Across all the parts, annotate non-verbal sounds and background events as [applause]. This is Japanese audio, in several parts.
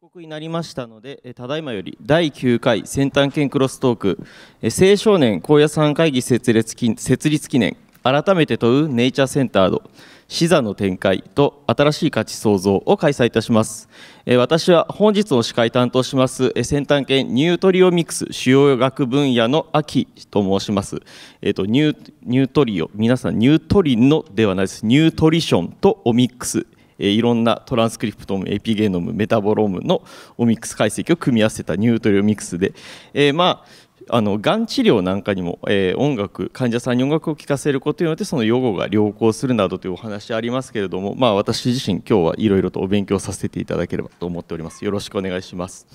刻になりましたので、ただいまより第9回先端研クロストーク、青少年高野山会議設立記念、改めて問うネイチャーセンターの視座の展開と新しい価値創造を開催いたします。私は本日の司会担当します先端研ニュートリオミクス主要学分野の秋と申します。えっと、ニュートリオ、皆さんニュートリノではないです。ニュートリションとオミックス。いろんなトランスクリプトムエピゲノムメタボロームのオミックス解析を組み合わせたニュートリオミックスで、えー、まああのがん治療なんかにも、えー、音楽患者さんに音楽を聴かせることによってその予後が良好するなどというお話ありますけれども、まあ、私自身今日はいろいろとお勉強させていただければと思っておりますよろしくお願いします、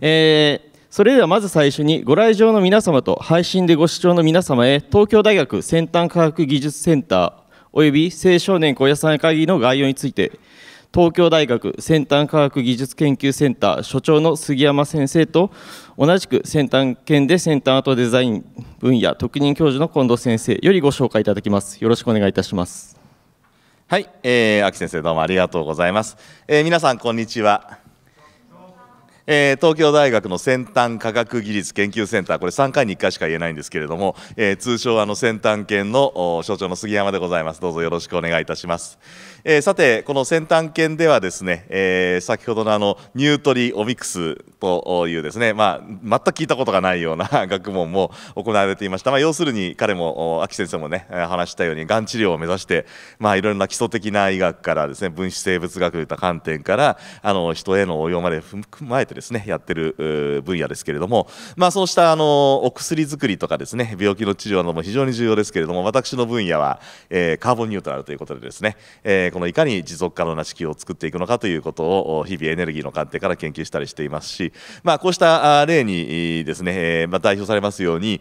えー、それではまず最初にご来場の皆様と配信でご視聴の皆様へ東京大学先端科学技術センターおよび青少年高野山会議の概要について東京大学先端科学技術研究センター所長の杉山先生と同じく先端研で先端アートデザイン分野特任教授の近藤先生よりご紹介いただきますよろしくお願いいたしますはい、えー、秋先生どうもありがとうございます、えー、皆さんこんにちはえー、東京大学の先端科学技術研究センターこれ3回に1回しか言えないんですけれども、えー、通称あの先端研の所長の杉山でございますどうぞよろしくお願いいたします。えー、さて、この先端犬ではですね、えー、先ほどのあのニュートリオミクスというですね、まあ、全く聞いたことがないような [laughs] 学問も行われていました、まあ、要するに彼も秋先生もね話したようにがん治療を目指して、まあ、いろいろな基礎的な医学からですね分子生物学といった観点からあの人への応用まで踏まえてですねやってる分野ですけれども、まあ、そうしたあのお薬作りとかですね病気の治療なども非常に重要ですけれども私の分野は、えー、カーボンニュートラルということでですね、えーこのいかに持続可能な地球を作っていくのかということを日々エネルギーの観点から研究したりしていますし、まあ、こうした例にですね、まあ、代表されますように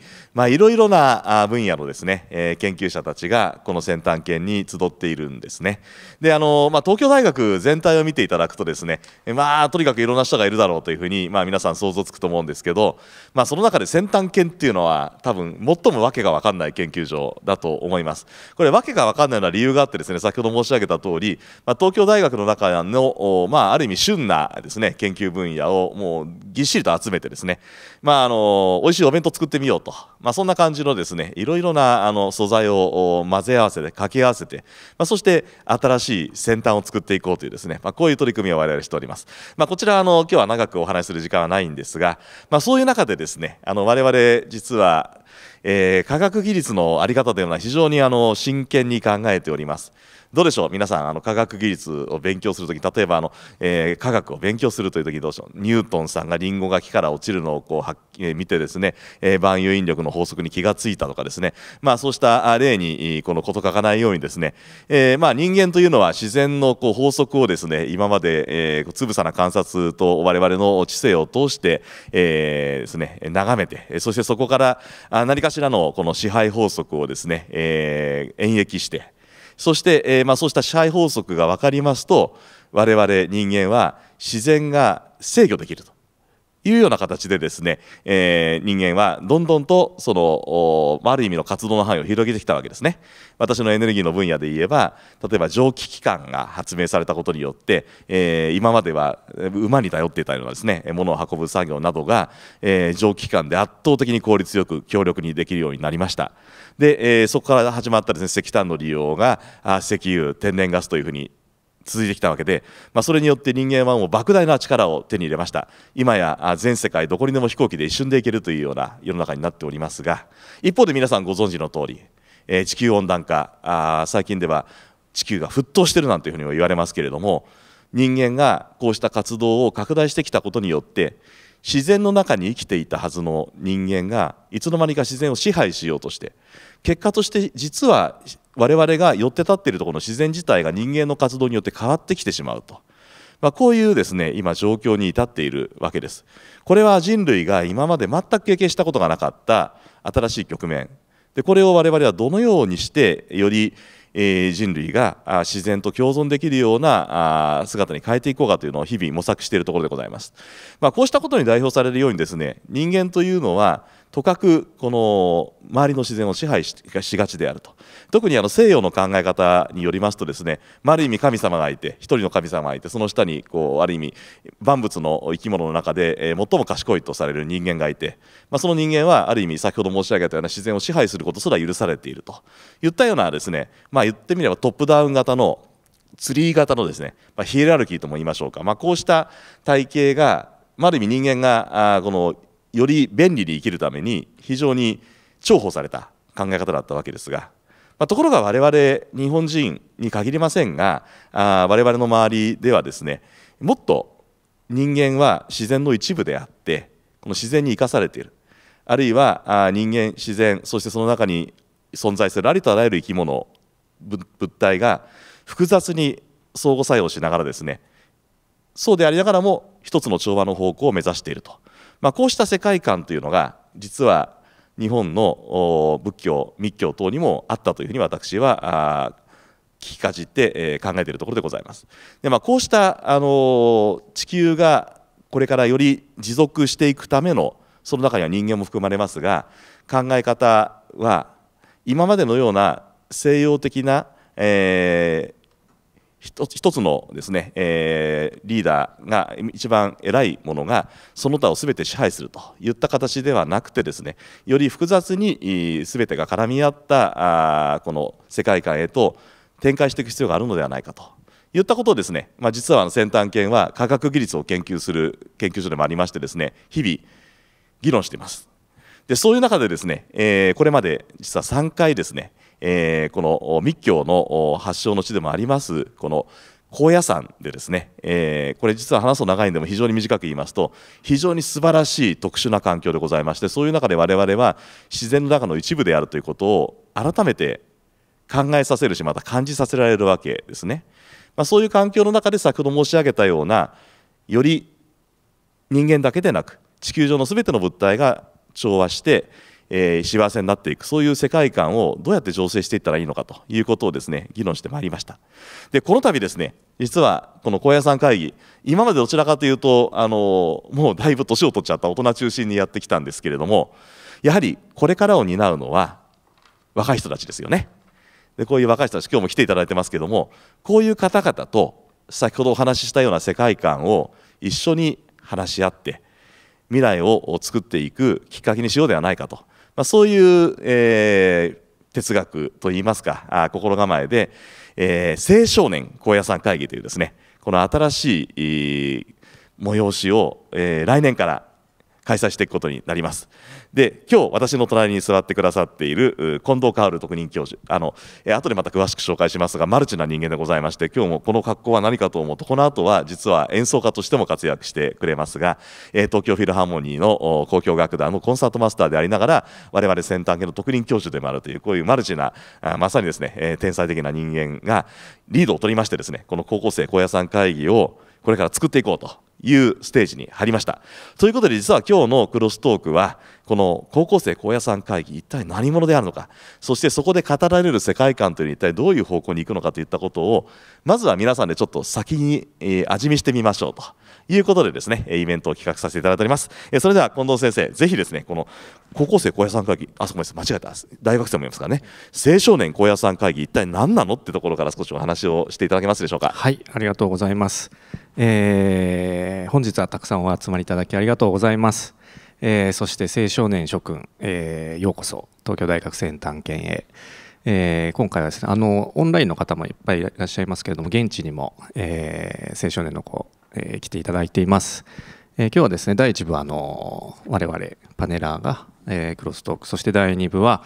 いろいろな分野のですね研究者たちがこの先端研に集っているんですね。であの、まあ、東京大学全体を見ていただくとですね、まあ、とにかくいろんな人がいるだろうというふうに、まあ、皆さん想像つくと思うんですけど、まあ、その中で先端研っていうのは多分最も訳が分かんない研究所だと思います。これ訳が分かんないのは理由があってですね先ほど申し上げた通り、まあ、東京大学の中の、まあ、ある意味旬なですね研究分野をもうぎっしりと集めてですね、まあ、あの美味しいお弁当作ってみようと、まあ、そんな感じのですねいろいろなあの素材を混ぜ合わせて掛け合わせて、まあ、そして新しい先端を作っていこうというですね、まあ、こういう取り組みを我々しております、まあ、こちらあの今日は長くお話しする時間はないんですが、まあ、そういう中でですねあの我々実はえー、科学技術の在り方というのは非常にあの真剣に考えております。どうでしょう皆さんあの科学技術を勉強するとき例えばあの、えー、科学を勉強するというときどうでしょうニュートンさんがリンゴが木から落ちるのをこう、はえー、見てですね、えー、万有引力の法則に気がついたとかですねまあそうした例にこのこと書かないようにですね、えー、まあ人間というのは自然のこう法則をですね今まで、えー、つぶさな観察と我々の知性を通して、えー、ですね眺めてそしてそこから何かしらのこの支配法則をですね、えー、演繹してそして、えー、まあ、そうした支配法則が分かりますと我々人間は自然が制御できるというような形でですね、えー、人間はどんどんとそのある意味の活動の範囲を広げてきたわけですね私のエネルギーの分野で言えば例えば蒸気機関が発明されたことによって、えー、今までは馬に頼っていたようなですね物を運ぶ作業などが、えー、蒸気機関で圧倒的に効率よく強力にできるようになりましたで、えー、そこから始まったですね石炭の利用が石油天然ガスというふうに続いてきたわけで、まあ、それによって人間はもう莫大な力を手に入れました今や全世界どこにでも飛行機で一瞬で行けるというような世の中になっておりますが一方で皆さんご存知の通り、えー、地球温暖化あ最近では地球が沸騰してるなんていうふうにも言われますけれども人間がこうした活動を拡大してきたことによって自然の中に生きていたはずの人間がいつの間にか自然を支配しようとして結果として実は我々が寄って立っているところの自然自体が人間の活動によって変わってきてしまうと。まあ、こういうですね、今状況に至っているわけです。これは人類が今まで全く経験したことがなかった新しい局面。で、これを我々はどのようにして、よりえ人類が自然と共存できるような姿に変えていこうかというのを日々模索しているところでございます。まあ、こうしたことに代表されるようにですね人間というのはとかくこの周りの自然を支配しがちであると特にあの西洋の考え方によりますとですね、まあ、ある意味神様がいて一人の神様がいてその下にこうある意味万物の生き物の中で、最も賢いとされる人間がいて、まあ、その人間はある意味先ほど申し上げたような自然を支配することすら許されているといったようなですね、まあ、言ってみればトップダウン型のツリー型のですね、まあ、ヒエラルキーとも言いましょうか、まあ、こうした体系が、まあ、ある意味人間があこのより便利に生きるために非常に重宝された考え方だったわけですがまあ、ところが我々日本人に限りませんがあ我々の周りではですねもっと人間は自然の一部であってこの自然に生かされているあるいは人間自然そしてその中に存在するありとあらゆる生き物物体が複雑に相互作用しながらですねそうでありながらも一つの調和の方向を目指していると、まあ、こうした世界観というのが実は日本の仏教密教等にもあったというふうに私は聞きかじって、え考えているところでございます。でまあ、こうした、あの地球がこれからより持続していくためのその中には人間も含まれますが考え方は今までのような西洋的な、えー、一つつのですね、えー、リーダーが一番偉いものがその他を全て支配するといった形ではなくてですねより複雑に全てが絡み合ったあこの世界観へと展開していく必要があるのではないかと言ったことをですね、まあ、実は先端研は科学技術を研究する研究所でもありましてですね日々議論していますでそういう中でですね、えー、これまで実は3回ですねえー、この密教の発祥の地でもありますこの高野山でですね、えー、これ実は話すと長いんでも非常に短く言いますと非常に素晴らしい特殊な環境でございましてそういう中で我々は自然の中の一部であるということを改めて考えさせるしまた感じさせられるわけですね、まあ、そういう環境の中で先ほど申し上げたようなより人間だけでなく地球上の全ての物体が調和してえー、幸せになっていくそういう世界観をどうやって醸成していったらいいのかということをですね議論してまいりましたでこの度ですね実はこの高野山会議今までどちらかというとあのもうだいぶ年を取っちゃった大人中心にやってきたんですけれどもやはりこれからを担うのは若い人たちですよねでこういう若い人たち今日も来ていただいてますけどもこういう方々と先ほどお話ししたような世界観を一緒に話し合って未来を作っていくきっかけにしようではないかとまあ、そういう、えー、哲学といいますかあ心構えで、えー、青少年高野山会議というですねこの新しい、えー、催しを、えー、来年から開催していくことになります。で、今日私の隣に座ってくださっている近藤薫特任教授、あの、え後でまた詳しく紹介しますが、マルチな人間でございまして、今日もこの格好は何かと思うと、この後は実は演奏家としても活躍してくれますが、え東京フィルハーモニーの交響楽団のコンサートマスターでありながら、我々先端系の特任教授でもあるという、こういうマルチな、あまさにですね、え天才的な人間がリードを取りましてですね、この高校生高野山会議をこれから作っていこうというステージに入りました。ということで実は今日のクロストークはこの高校生高野山会議一体何者であるのかそしてそこで語られる世界観というのは一体どういう方向に行くのかといったことをまずは皆さんでちょっと先に、え味見してみましょうということでですねイベントを企画させていただいております。えそれでは近藤先生ぜひですねこの高校生高野山会議あそこです間違えた大学生もいますからね青少年高野山会議一体何なのってところから少しお話をしていただけますでしょうか。はいありがとうございます。えー、本日はたくさんお集まりいただきありがとうございます。えー、そして青少年諸君、えー、ようこそ東京大学生探検へ。えー、今回はですねあのオンラインの方もいっぱいいらっしゃいますけれども現地にも、えー、青少年の子、えー、来ていただいています、えー、今日はですね第1部はあの我々パネラーが、えー、クロストークそして第2部は、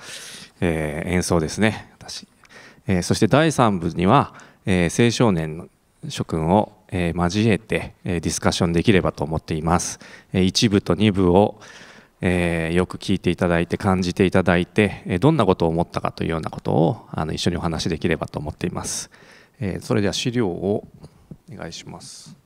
えー、演奏ですね私、えー、そして第3部には、えー、青少年諸君を、え交えて、えディスカッションできればと思っています。え1部と2部を、えよく聞いていただいて感じていただいて、えどんなことを思ったかというようなことをあの一緒にお話しできればと思っています。えそれでは資料をお願いします。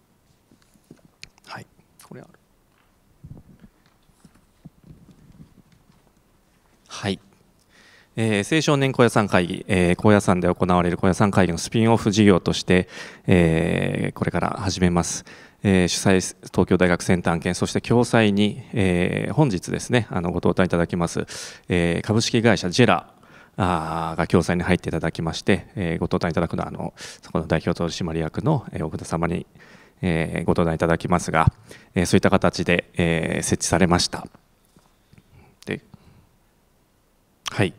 えー、青少年高野山会議、えー、高野山で行われる高野山会議のスピンオフ事業として、えー、これから始めます。えー、主催東京大学センター案そして共催に、えー、本日ですねあのご登壇いただきます、えー、株式会社ジェラあが共催に入っていただきまして、えー、ご登壇いただくのはあのそこの代表取締役の、えー、奥田様に、えー、ご登壇いただきますが、えー、そういった形で、えー、設置されました。ではい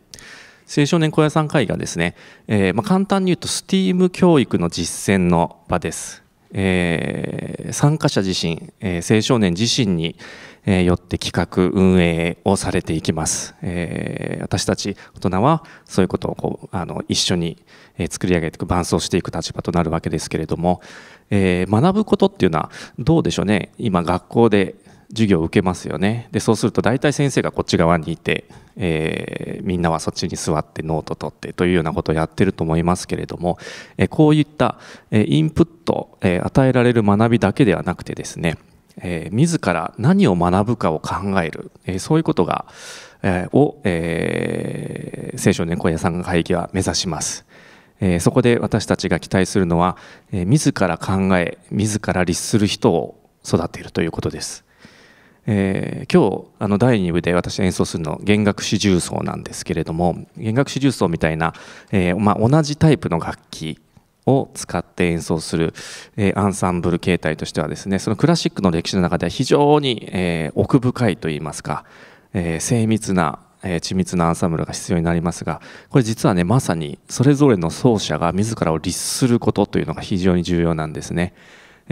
青少年屋さん会がですね、えー、まあ、簡単に言うと STEAM 教育の実践の場です。えー、参加者自身、えー、青少年自身に、えー、よって企画運営をされていきます、え私たち大人はそういうことをこうあの一緒に、え作り上げていく伴走していく立場となるわけですけれども、え学ぶことっていうのはどうでしょうね今学校で授業を受けますよねでそうすると大体先生がこっち側にいて、えー、みんなはそっちに座ってノート取ってというようなことをやってると思いますけれども、えこういった、えインプット、え与えられる学びだけではなくてですね、えー、自ら何を学ぶかを考える、えそういうことが、えを、えー、少年猫屋さんが会議は目指します。えそこで私たちが期待するのは、え自ら考え自ら律する人を育てるということです。えー、今日あの第2部で私演奏するの弦楽四重奏なんですけれども弦楽四重奏みたいな、えー、まあ、同じタイプの楽器を使って演奏する、えー、アンサンブル形態としてはですねそのクラシックの歴史の中では非常に、え奥深いといいますか、え精密な、え緻密なアンサンブルが必要になりますがこれ実はねまさにそれぞれの奏者が自らを律することというのが非常に重要なんですね。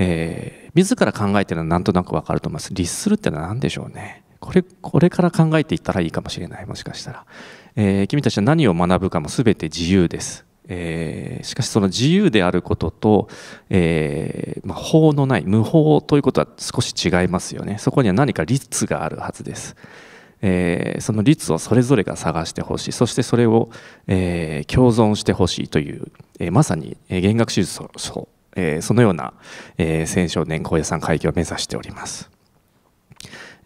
えー、自ら考えてるのはなんとなくわかると思います。律するってのは何でしょうね。これこれから考えていったらいいかもしれないもしかしたら、えー、君たちは何を学ぶかも全て自由です、えー、しかしその自由であることと、えー、まあ、法のない無法ということは少し違いますよねそこには何か律があるはずです、えその律をそれぞれが探してほしいそしてそれを、え共存してほしいという、えまさに弦楽手術をえー、そのような、えー、青年高野山会議を目指しております。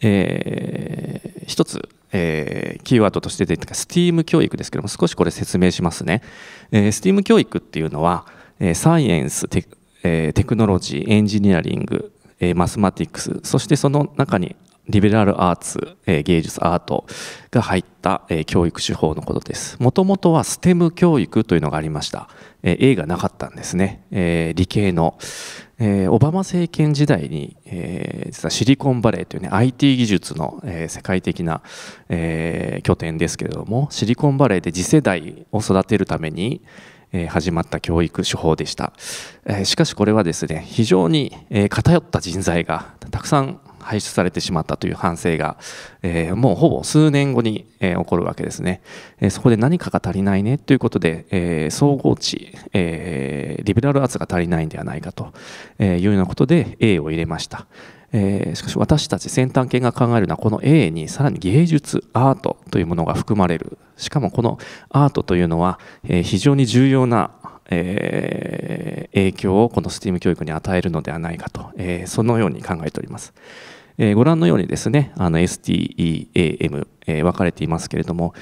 えー、一つ、えー、キーワードとして出てきた STEAM 教育ですけども少しこれ説明しますね。えー、STEAM 教育っていうのは、えー、サイエンステ,、えー、テクノロジーエンジニアリング、えー、マスマティクスそしてその中にリベラルアーツ、えー、芸術アートが入った、えー、教育手法のことです。もともとは STEM 教育というのがありました。え A がなかったんですね、えー、理系の、えー、オバマ政権時代に、えー、実はシリコンバレーというね IT 技術の、えー、世界的な、えー、拠点ですけれどもシリコンバレーで次世代を育てるためにえ始まった教育手法でしたえしかしこれはですね非常にえ偏った人材がたくさん排出されてしまったという反省が、えー、もうほぼ数年後に、えー、起こるわけですね、えー、そこで何かが足りないねということで、え総合値、えリベラルアーツが足りないんではないかとえいうようなことで A を入れましたえー、しかし私たち先端研が考えるのはこの A にさらに芸術アートというものが含まれるしかもこのアートというのは、えー、非常に重要なえー、影響をこの STEAM 教育に与えるのではないかと、えー、そのように考えております。えー、ご覧のようにですね、STEAM、えー、分かれていますけれども、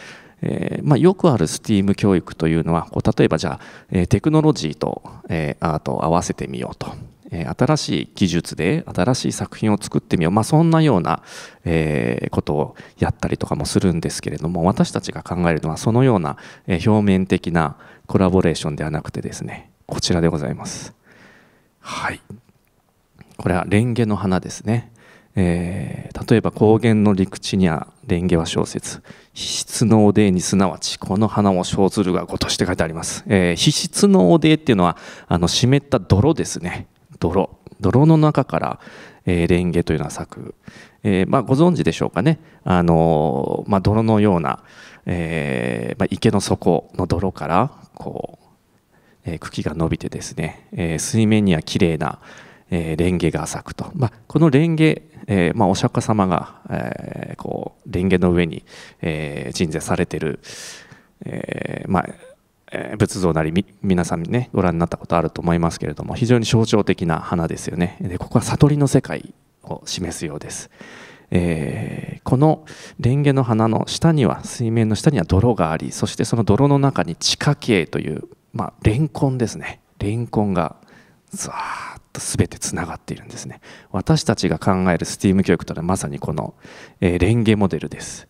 えーまあ、よくある STEAM 教育というのはこう例えばじゃあ、えー、テクノロジーと、えー、アートを合わせてみようと、えー、新しい技術で新しい作品を作ってみよう、まあ、そんなような、えー、ことをやったりとかもするんですけれども私たちが考えるのはそのような、えー、表面的な、コラボレーションではなくてですねこちらでございますはいこれはレンゲの花ですね、えー、例えば高原の陸地にはレンゲは小説「皮質のおでにすなわちこの花を生ずるがごとし」て書いてあります、えー、皮質のおでっていうのはあの湿った泥ですね泥泥の中から、えー、レンゲというのは咲く、えー、まあ、ご存知でしょうかね、あのー、まあ、泥のような、えまあ、池の底の泥からこう、えー、茎が伸びてですね、えー、水面には綺麗な、えー、レンゲが咲くと、まあ、このレンゲ、えーまあ、お釈迦様が、えー、こうレンゲの上に、えー、鎮座されてる、えーまあえ仏像なり皆さんねご覧になったことあると思いますけれども非常に象徴的な花ですよねでここは悟りの世界を示すようです。えー、このレンゲの花の下には水面の下には泥がありそしてその泥の中に地下茎という、まあ、レンコンですねレンコンがザーッと全てつながっているんですね私たちが考えるスティーム教育というのはまさにこの、えー、レンゲモデルです、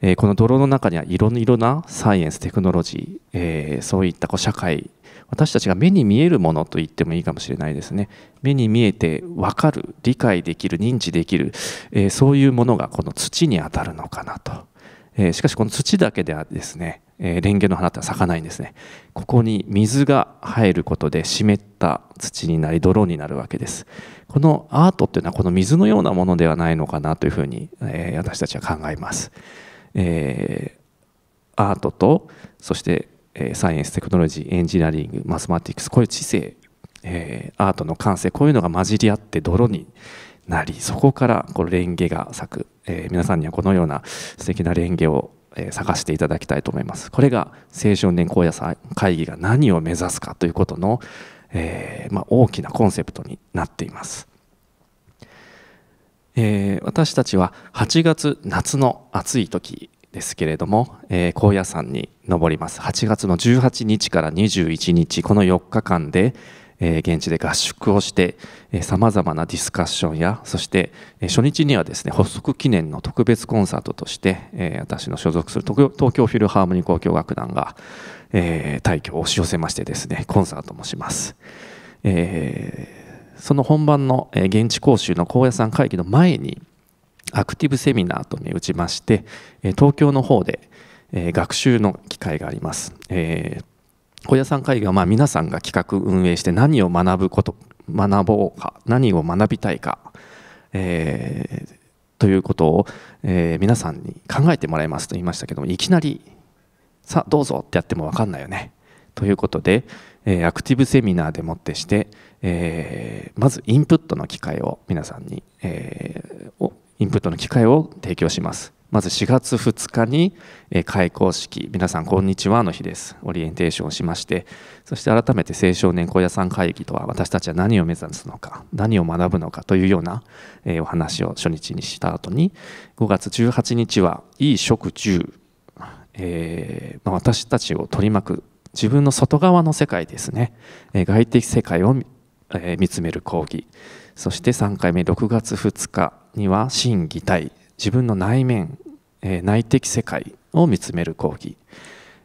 えー、この泥の中にはいろいろなサイエンステクノロジー、えー、そういったこう社会私たちが目に見えるものと言ってもいいかもしれないですね目に見えて分かる理解できる認知できる、えー、そういうものがこの土に当たるのかなと、えー、しかしこの土だけではですね、えー、レンゲの花って咲かないんですねここに水が入ることで湿った土になり泥になるわけですこのアートっていうのはこの水のようなものではないのかなというふうに、え私たちは考えます、えアートとそしてえサイエンス、テクノロジー、エンジニアリング、マスマティクス、こういう知性、えアートの感性、こういうのが混じり合って泥になり、そこからこうレンゲが咲く、え皆さんにはこのような素敵なレンゲを、え探していただきたいと思います。これが青少年高野会議が何を目指すかということの、えまあ、大きなコンセプトになっています。え私たちは8月夏の暑い時ですけれども、えー、高野山に登ります8月の18日から21日この4日間で、えー、現地で合宿をしてさまざまなディスカッションやそして、えー、初日にはですね発足記念の特別コンサートとして、えー、私の所属する東京フィルハーモニー交響楽団が、えー、大挙を押し寄せましてですねコンサートもします。えーその本番の現地講習の高野山会議の前にアクティブセミナーと銘打ちまして、え東京の方で、え学習の機会があります。えー、小屋さん会議はま皆さんが企画運営して何を学ぶこと学ぼうか何を学びたいか、えー、ということを、えー、皆さんに考えてもらいますと言いましたけどもいきなり「さあどうぞ」ってやっても分かんないよね。ということで、えー、アクティブセミナーでもってして、えー、まずインプットの機会を皆さんに、えー、インプットの機会を提供します。まず4月2日に、開校式、皆さんこんにちはの日です。オリエンテーションをしまして、そして改めて青少年高野山会議とは私たちは何を目指すのか、何を学ぶのかというような、お話を初日にした後に、5月18日はいい食住、えーまあ、私たちを取り巻く自分の外側の世界ですね、外的世界を、見つめる講義、そして3回目6月2日には心技体自分の内面、えー、内的世界を見つめる講義、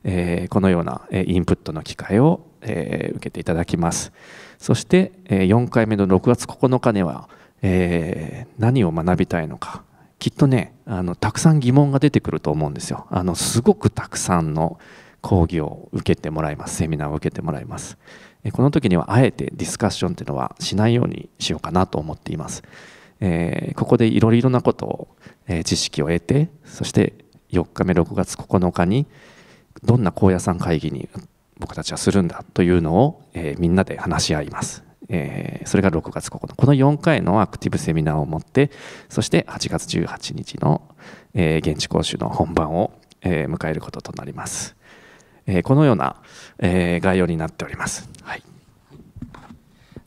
えー、このような、えインプットの機会を、え受けていただきますそして、え4回目の6月9日には、え何を学びたいのかきっとねあのたくさん疑問が出てくると思うんですよあのすごくたくさんの講義を受けてもらいますセミナーを受けてもらいますこの時にはあえてディスカッションっていうのはしないようにしようかなと思っています。えー、ここでいろいろなことを、えー、知識を得てそして4日目6月9日にどんな高野山会議に僕たちはするんだというのを、えー、みんなで話し合います。えー、それが6月9日この4回のアクティブセミナーを持ってそして8月18日の、えー、現地講習の本番を、えー、迎えることとなります。えー、このような、えー、概要になっております。はい、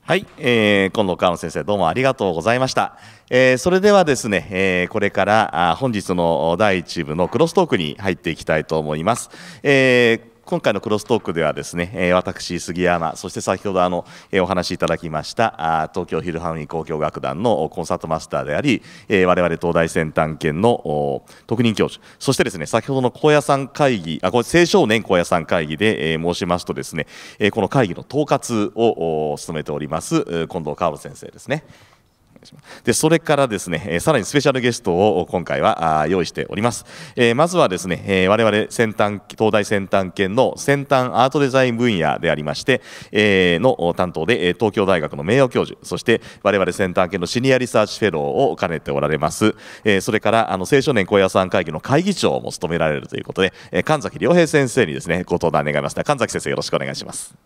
はいえー、今度川野先生どうもありがとうございました。えー、それではですね、えー、これからあ本日の第1部のクロストークに入っていきたいと思います。えー今回のクロストークではですね、え私杉山そして先ほどあの、えお話しいただきましたあ東京ヒルハウニ交響楽団のコンサートマスターであり、え我々東大先端研の特任教授そしてですね先ほどの高野山会議あこれ青少年高野山会議で、え申しますとですね、えこの会議の統括を務めております近藤薫先生ですね。します。で、それからですね、えさらにスペシャルゲストを今回は用意しております。えー、まずはですね、えー、我々先端、東大先端研の先端アートデザイン分野でありまして、えー、の担当で東京大学の名誉教授、そして我々先端研のシニアリサーチフェローを兼ねておられます。えー、それから、あの、青少年高野山会議の会議長も務められるということで、えー、神崎良平先生にですね、ご登壇願います。神崎先生よろしくお願いします。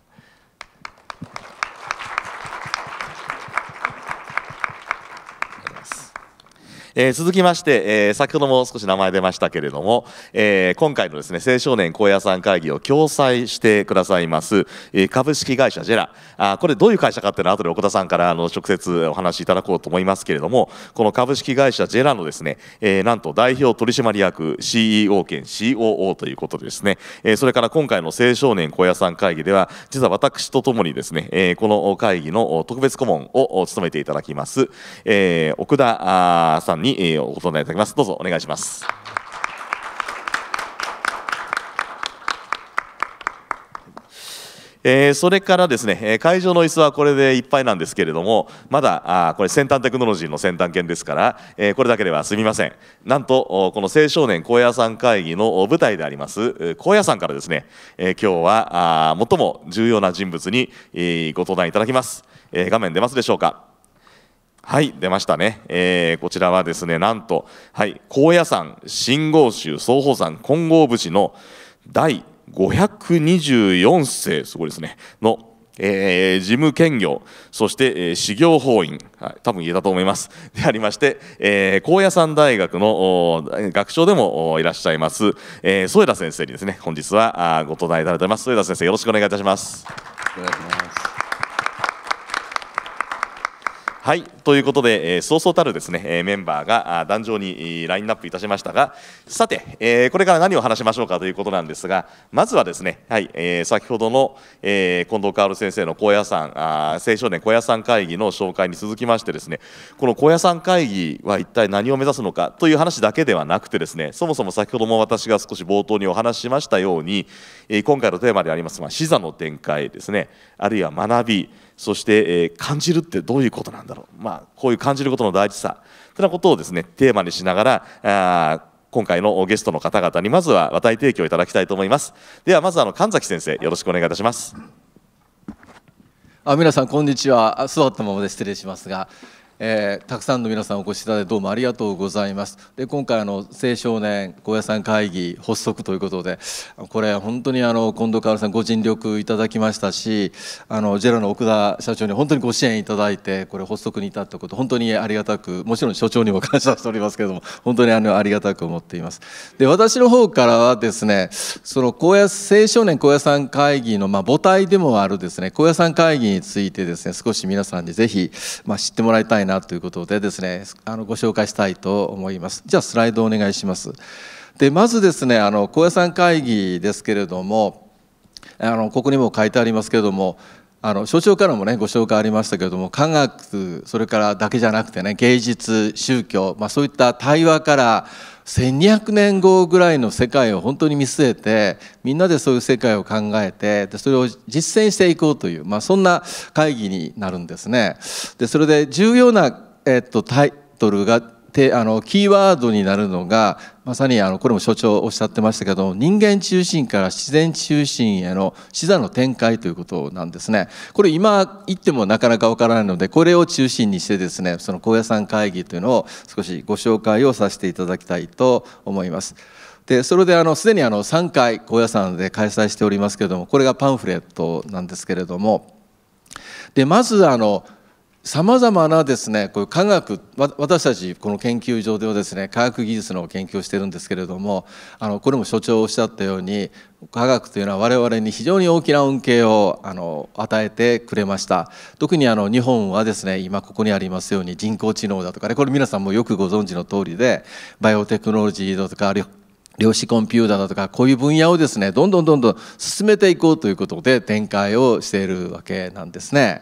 えー、続きまして、えー、先ほども少し名前出ましたけれども、えー、今回のですね青少年高野山会議を共催してくださいます、え株式会社ジェラあこれどういう会社かっていうのは後で奥田さんからあの直接お話しいただこうと思いますけれどもこの株式会社ジェラのですね、えなんと代表取締役 CEO 兼 COO ということでですね、えそれから今回の青少年高野山会議では実は私とともにですね、えこの会議の特別顧問を務めていただきます、え奥田さんに、えー、お答えいただきますどうぞお願いしますえー、それからですね、えー、会場の椅子はこれでいっぱいなんですけれども、まだ、あこれ先端テクノロジーの先端犬ですから、えー、これだけではすみません。なんと、この青少年高野山会議の舞台であります、高野山からですね、え今日は、あ最も重要な人物に、えご登壇いただきます、え画面出ますでしょうか。はい、出ましたね。えー、こちらはですね、なんと、はい、高野山、新豪州、総宝山、金剛節の第524世、すごいですね、のえー、事務兼業、そして、えー、修行法院、はい、多分言えたと思います。でありまして、えー、高野山大学の学長でもいらっしゃいます、えー、添田先生にですね、本日はあご登壇いただいております。添田先生、よろしくお願いいたします。お願いします。はいということで、えー、そうそうたるですね、えー、メンバーが壇上にラインナップいたしましたがさて、えー、これから何を話しましょうかということなんですがまずはですね、はいえー、先ほどの、えー、近藤薫先生の高野山あ青少年高野山会議の紹介に続きましてですねこの高野山会議は一体何を目指すのかという話だけではなくてですねそもそも先ほども私が少し冒頭にお話ししましたように、えー、今回のテーマであります、まあ、座の展開ですねあるいは学びそして、えー、感じるってどういうことなんだろう、まあ、こういう感じることの大事さというなことをですねテーマにしながらあ今回のゲストの方々にまずは話題提供いただきたいと思いますではまずあの神崎先生よろしくお願いいたしますあ皆さんこんにちは座ったままで失礼しますがえー、たくさんの皆さんお越しいただいてどうもありがとうございます。で今回あの青少年高野山会議発足ということでこれ本当にあの近藤薫さんご尽力いただきましたしあのジェラの奥田社長に本当にご支援いただいてこれ発足に至ったこと本当にありがたくもちろん所長にも感謝しておりますけれども本当にあのありがたく思っています。で私の方からはですねその高野青少年高野山会議のまあ母体でもあるですね高野山会議についてですね少し皆さんにぜひまあ知ってもらいたいななということでですねあのご紹介したいと思いますじゃあスライドお願いしますでまずですねあの高野山会議ですけれどもあのここにも書いてありますけれどもあの所長からもねご紹介ありましたけれども科学それからだけじゃなくてね芸術宗教、まあ、そういった対話から1200年後ぐらいの世界を本当に見据えてみんなでそういう世界を考えてでそれを実践していこうという、まあ、そんな会議になるんですね。でそれで重要な、えっと、タイトルがてあのキーワードになるのがまさにあのこれも所長おっしゃってましたけど人間中心から自然中心への視座の展開ということなんですねこれ今言ってもなかなかわからないのでこれを中心にしてですねその高野山会議というのを少しご紹介をさせていただきたいと思います。でそれであのすでにあの3回高野山で開催しておりますけれどもこれがパンフレットなんですけれどもでまずあの「さまざまなですねこういう科学私たちこの研究所ではですね科学技術の研究をしてるんですけれどもあのこれも所長おっしゃったように科学というのは我々に非常に大きな恩恵をあの与えてくれました特にあの日本はですね今ここにありますように人工知能だとかねこれ皆さんもよくご存知の通りでバイオテクノロジーだとか量子コンピューターだとかこういう分野をですねどんどんどんどん進めていこうということで展開をしているわけなんですね。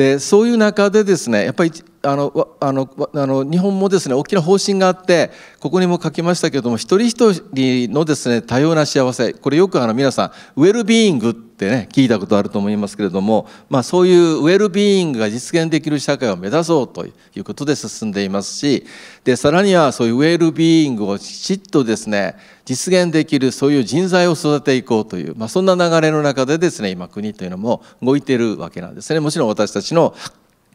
でそういう中でですねやっぱりあのあのあの日本もですね大きな方針があってここにも書きましたけれども一人一人のですね多様な幸せこれよくあの皆さんウェルビーイングってね聞いたことあると思いますけれども、まあ、そういうウェルビーイングが実現できる社会を目指そうということで進んでいますしでさらにはそういうウェルビーイングをきちっとですね実現できるそういう人材を育てていこうという、まあ、そんな流れの中でですね今国というのも動いているわけなんですねもちろん私たちの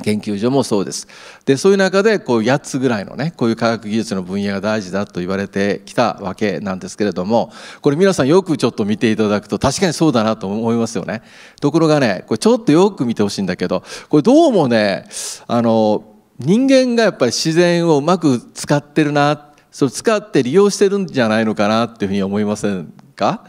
研究所もそうです。でそういう中でこう8つぐらいのねこういう科学技術の分野が大事だと言われてきたわけなんですけれどもこれ皆さんよくちょっと見ていただくと確かにそうだなと思いますよね。ところがねこれちょっとよく見てほしいんだけどこれどうもねあの人間がやっぱり自然をうまく使ってるなそれ使って利用してるんじゃないのかなっていうふうに思いませんか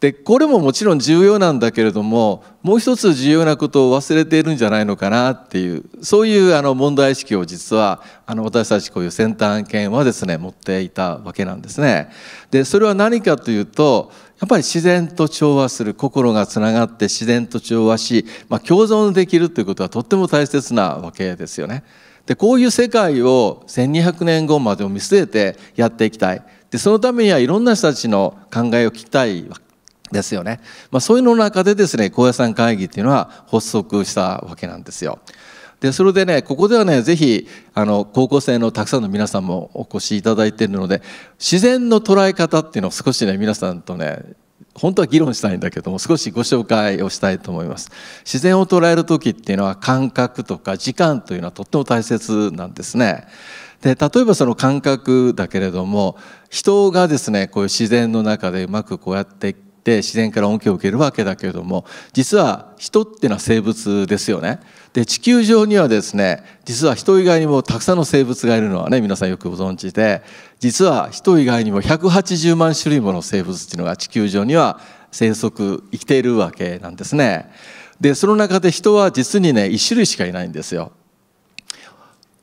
でこれももちろん重要なんだけれどももう一つ重要なことを忘れているんじゃないのかなっていうそういうあの問題意識を実はあの私たちこういう先端犬はですね持っていたわけなんですね。でそれは何かというとやっぱり自然と調和する心がつながって自然と調和し、まあ、共存できるということはとっても大切なわけですよね。でこういう世界を1200年後までを見据えてやっていきたいでそのためにはいろんな人たちの考えを聞きたいわけですよね。まあ、そういうの中でですね、高野山会議っていうのは発足したわけなんですよ。でそれでねここではね是非あの高校生のたくさんの皆さんもお越しいただいているので自然の捉え方っていうのを少しね皆さんとね本当は議論したいんだけども少しご紹介をしたいと思います自然を捉える時っていうのは感覚とか時間というのはとっても大切なんですねで例えばその感覚だけれども人がですねこういう自然の中でうまくこうやってって自然から恩恵を受けるわけだけれども実は人っていうのは生物ですよね。で地球上にはですね実は人以外にもたくさんの生物がいるのはね皆さんよくご存知で実は人以外にも180万種類もの生物っていうのが地球上には生息生きているわけなんですね。でその中で人は実にね1種類しかいないんですよ。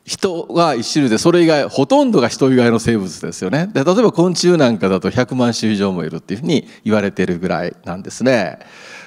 人が1種類でそれ以外ほとんどが人以外の生物ですよねで例えば昆虫なんかだと100万種以上もいるっていうふうに言われているぐらいなんですね。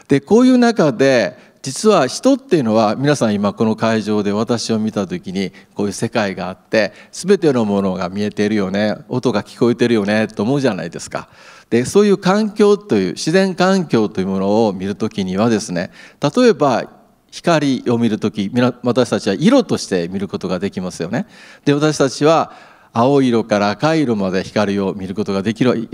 でこういう中で実は人っていうのは皆さん今この会場で私を見た時にこういう世界があって全てのものが見えているよね音が聞こえてるよねと思うじゃないですか。でそういう環境という自然環境というものを見るときにはですね例えば光を見る時私たちは色として見ることができますよね。で私たちは青色から赤色まで光を見ることができる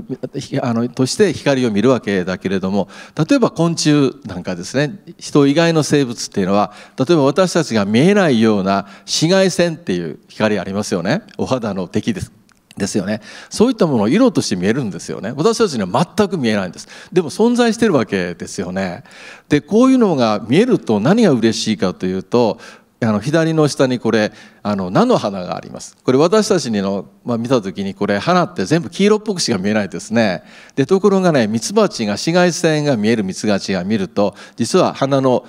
あのとして光を見るわけだけれども例えば昆虫なんかですね人以外の生物っていうのは例えば私たちが見えないような紫外線っていう光ありますよねお肌の敵ですですよねそういったものを色として見えるんですよね私たちには全く見えないんですでも存在してるわけですよねでこういうのが見えると何が嬉しいかというとあの左の下にこれあの菜の花がありますこれ私たちにの、まあ、見た時にこれ花って全部黄色っぽくしか見えないですねでところがねミツバチが紫外線が見えるミツバチが見ると実は花の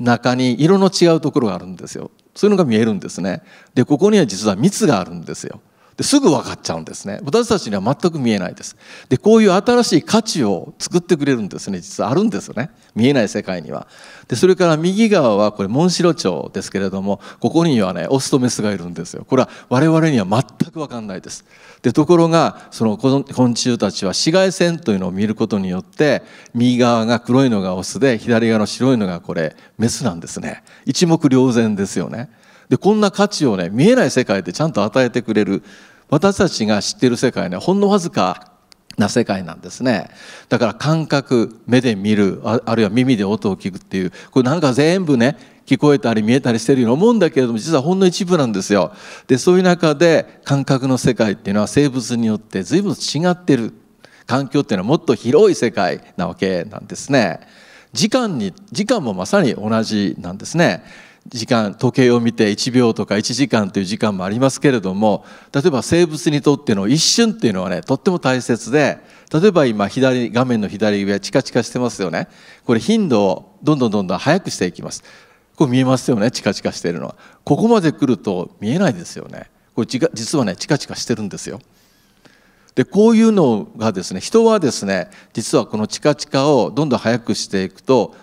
中に色の違うところがあるんですよそういうのが見えるんですねでここには実は蜜があるんですよですぐ分かっちゃうんですね私たちには全く見えないですでこういう新しい価値を作ってくれるんですね実はあるんですね見えない世界にはでそれから右側はこれモンシロチョウですけれどもここにはねオスとメスがいるんですよこれは我々には全く分かんないですでところがその昆虫たちは紫外線というのを見ることによって右側が黒いのがオスで左側の白いのがこれメスなんですね一目瞭然ですよねでこんな価値をね見えない世界でちゃんと与えてくれる私たちが知っている世界はほんのわずかな世界なんですねだから感覚目で見るあるいは耳で音を聞くっていうこれなんか全部ね聞こえたり見えたりしてるように思うんだけれども実はほんの一部なんですよでそういう中で感覚の世界っていうのは生物によって随分違ってる環境っていうのはもっと広い世界なわけなんですね時間に時間もまさに同じなんですね時間時計を見て1秒とか1時間という時間もありますけれども例えば生物にとっての一瞬っていうのはねとっても大切で例えば今左画面の左上チカチカしてますよねこれ頻度をどんどんどんどん速くしていきますこれ見えますよねチカチカしているのはここまで来ると見えないですよねこれ実はねチカチカしてるんですよでこういうのがですね人はですね実はこのチカチカをどんどん速くしていくと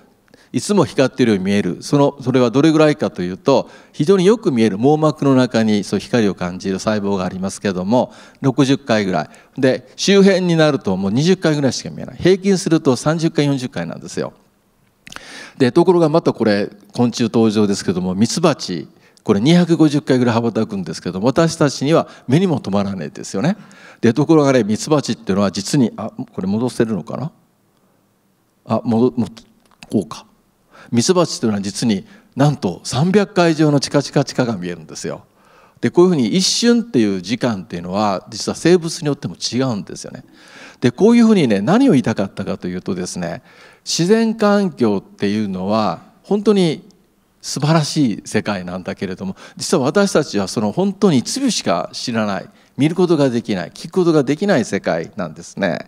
いつも光っているように見えるそのそれはどれぐらいかというと非常によく見える網膜の中にそう光を感じる細胞がありますけども60回ぐらいで周辺になるともう20回ぐらいしか見えない平均すると30回40回なんですよ。でところがまたこれ昆虫登場ですけどもミツバチこれ250回ぐらい羽ばたくんですけど私たちには目にも止まらないですよね。でところがねミツバチっていうのは実にあこれ戻せるのかなあ戻もこうかミツバチというのは実になんと300回以上のチカチカチカが見えるんですよ。でこういうふうに一瞬っていう時間っていうのは実は生物によっても違うんですよね。でこういうふうにね何を言いたかったかというとですね自然環境っていうのは本当に素晴らしい世界なんだけれども実は私たちはその本当に一しか知らない見ることができない聞くことができない世界なんですね。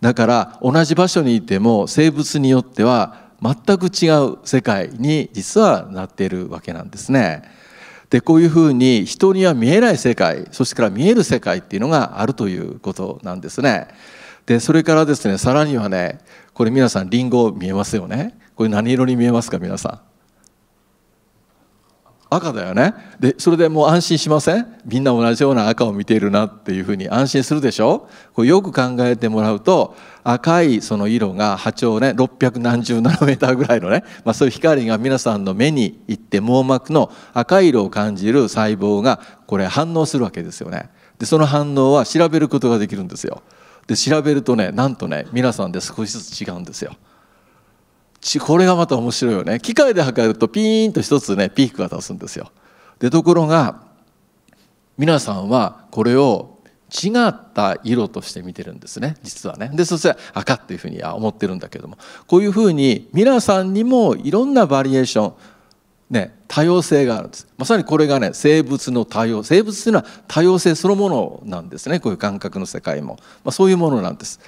だから同じ場所にいても生物によっては全く違う世界に実はなっているわけなんですね。でこういうふうに人には見えない世界そしてから見える世界っていうのがあるということなんですね。でそれからですねさらにはねこれ皆さんリンゴ見えますよねこれ何色に見えますか皆さん赤だよねでそれでもう安心しませんみんな同じような赤を見ているなっていうふうに安心するでしょこれよく考えてもらうと赤いその色が波長ね600何十ナノメーターぐらいのね、まあ、そういう光が皆さんの目に行って網膜の赤い色を感じる細胞がこれ反応するわけですよね。でその反応は調べることができるんですよ。で調べるとねなんとね皆さんで少しずつ違うんですよ。これがまた面白いよね機械で測るとピーンと一つねピークが出すんですよ。でところが皆さんはこれを違った色として見てるんですね実はねでそして赤っていうふうに思ってるんだけどもこういうふうに皆さんにもいろんなバリエーションね、多様性があるんですまさにこれがね生物の多様生物というのは多様性そのものなんですねこういう感覚の世界も、まあ、そういうものなんです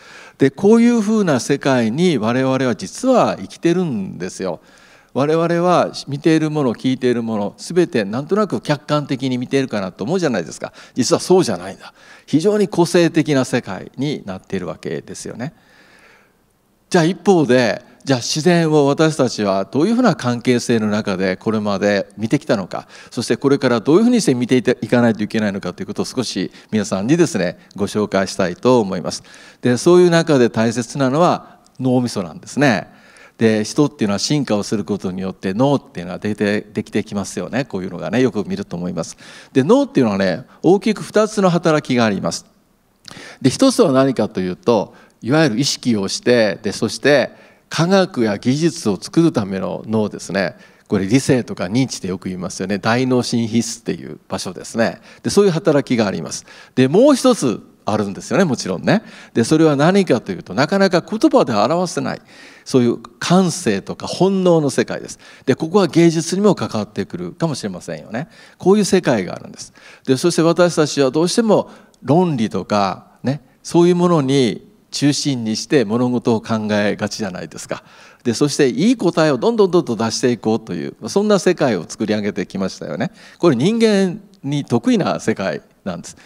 でこういうふうな世界に我々は実は生きてるんですよ。我々は見ているもの聞いているもの全てなんとなく客観的に見ているかなと思うじゃないですか実はそうじゃないんだ非常に個性的な世界になっているわけですよね。じゃあ一方でじゃあ自然を私たちはどういうふうな関係性の中でこれまで見てきたのかそしてこれからどういうふうにして見ていかないといけないのかということを少し皆さんにですねご紹介したいと思います。でそういう中で大切なのは脳みそなんですね。で人っていうのは進化をすることによって脳っていうのは出てできてきますよねこういうのがねよく見ると思います。で脳っていうのはね大きく2つの働きがあります。で一つは何かというといわゆる意識をしてでそして科学や技術を作るための脳ですねこれ理性とか認知でよく言いますよね大脳神秘質っていう場所ですねでそういう働きがありますでもう一つあるんですよねもちろんねでそれは何かというとなかなか言葉で表せないそういう感性とか本能の世界ですでここは芸術にも関わってくるかもしれませんよねこういう世界があるんですでそして私たちはどうしても論理とかねそういうものに中心にして物事を考えがちじゃないですかでそしていい答えをどんどんどんどん出していこうというそんな世界を作り上げてきましたよね。これ人間に得意な世界なんです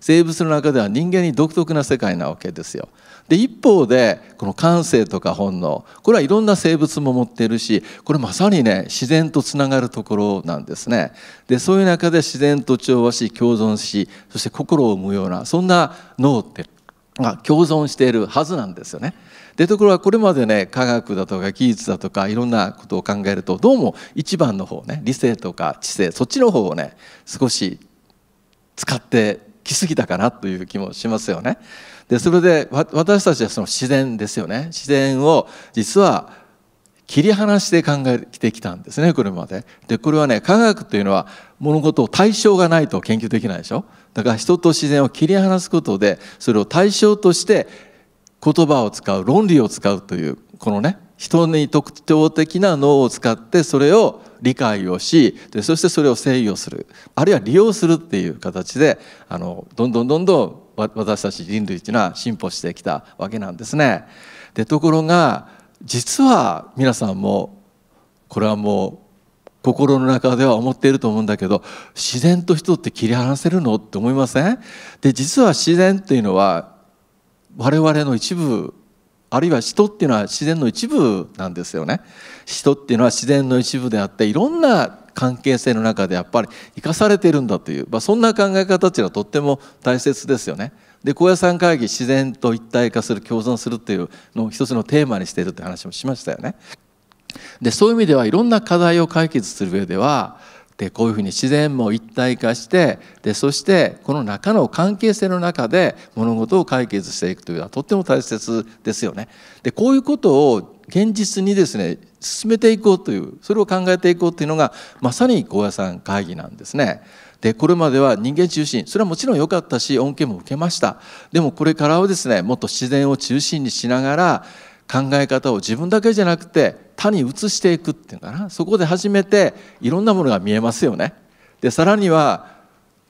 生物の中では人間に独特な世界なわけですよ。で一方でこの感性とか本能これはいろんな生物も持っているしこれまさにね自然とつながるところなんですね。でそういう中で自然と調和し共存しそして心を生むようなそんな脳ってが共存しているはずなんですよね。でところがこれまでね科学だとか技術だとかいろんなことを考えるとどうも一番の方ね理性とか知性そっちの方をね少し使ってきすぎたかなという気もしますよね。でそれで私たちはその自然ですよね自然を実は切り離して考えてきたんですねこれまで。でこれはね科学というのは物事を対象がないと研究できないでしょだから人と自然を切り離すことでそれを対象として言葉を使う論理を使うというこのね人に特徴的な脳を使ってそれを理解をしでそしてそれを制御するあるいは利用するっていう形であのどんどんどんどん私たち人類というのは進歩してきたわけなんですね。でところが実は皆さんもこれはもう心の中では思っていると思うんだけど自然と人って切り離せるのって思いませんで実は自然っていうのは我々の一部あるいは人っていうのは自然の一部なんですよね。人っていうのは自然の一部であっていろんな関係性の中でやっぱり生かされているんだという、まあ、そんな考え方っていうのはとっても大切ですよね。で高野山会議自然と一体化する共存するていうのを一つのテーマにしているって話もしましたよね。でそういう意味ではいろんな課題を解決する上ではでこういうふうに自然も一体化してでそしてこの中の関係性の中で物事を解決していくというのはとっても大切ですよね。でこういうことを現実にですね進めていこうというそれを考えていこうというのがまさに高野山会議なんですね。でこれまでは人間中心それはもちろん良かったし恩恵も受けましたでもこれからはですねもっと自然を中心にしながら考え方を自分だけじゃなくて他に移していくっていうかなそこで初めていろんなものが見えますよね。でさらには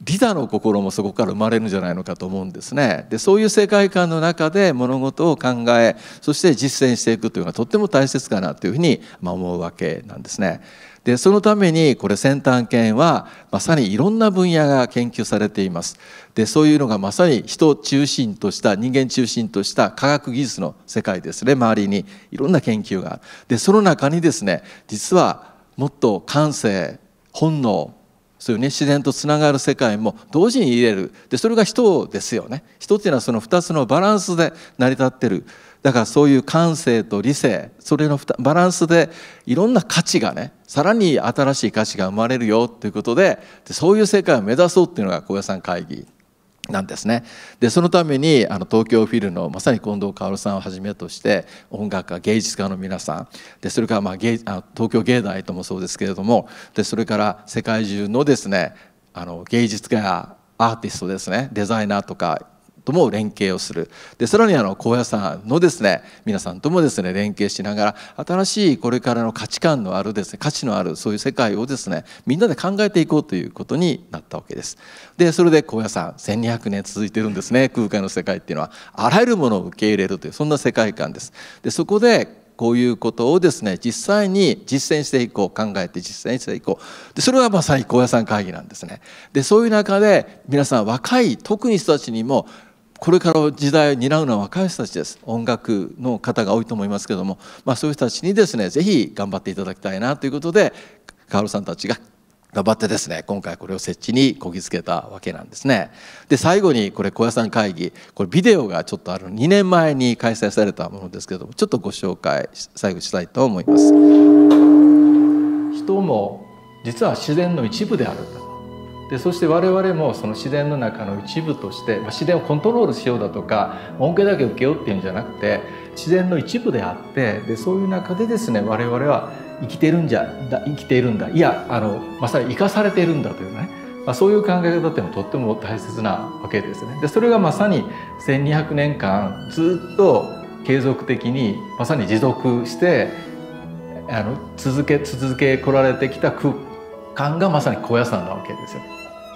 リ他の心もそこから生まれるんじゃないのかと思うんですね。でそういう世界観の中で物事を考えそして実践していくというのがとっても大切かなというふうに思うわけなんですね。でそのためにこれ先端研はまさにいろんな分野が研究されていますでそういうのがまさに人中心とした人間中心とした科学技術の世界ですね周りにいろんな研究があるでその中にですね実はもっと感性本能そういうね自然とつながる世界も同時に入れるでそれが人ですよね人っていうのはその2つのバランスで成り立ってるだからそういう感性と理性それのバランスでいろんな価値がねさらに新しい価値が生まれるよということででそういう世界を目指そうっていうのが高野山会議なんですねでそのためにあの東京フィルのまさに近藤薫さんをはじめとして音楽家芸術家の皆さんでそれから、まあ、芸あ東京芸大ともそうですけれどもでそれから世界中のですねあの芸術家やアーティストですねデザイナーとかとも連携をするでさらにあの高野山のですね皆さんともですね連携しながら新しいこれからの価値観のあるですね価値のあるそういう世界をですねみんなで考えていこうということになったわけです。でそれで高野山1200年続いてるんですね空海の世界っていうのはあらゆるものを受け入れるというそんな世界観です。でそこでこういうことをですね実際に実践していこう考えて実践していこうでそれはまさに高野山会議なんですね。でそういう中で皆さん若い特に人たちにもこれから時代を担うのは若い人たちです音楽の方が多いと思いますけども、まあ、そういう人たちにですね是非頑張っていただきたいなということでカールさんたちが頑張ってですね今回これを設置にこぎつけたわけなんですねで最後にこれ高野山会議これビデオがちょっとある2年前に開催されたものですけどもちょっとご紹介最後したいと思います人も実は自然の一部であるでそして我々もその自然の中の一部として、まあ、自然をコントロールしようだとか恩恵だけ受けようっていうんじゃなくて自然の一部であってでそういう中でですね我々は生きてるんじゃ生きているんだいやあのまさに生かされているんだというね、まあ、そういう考え方っていうのはとっても大切なわけですね。でそれがまさに1200年間ずっと継続的にまさに持続してあの続け続けこられてきた空間がまさに高野山なわけですよ。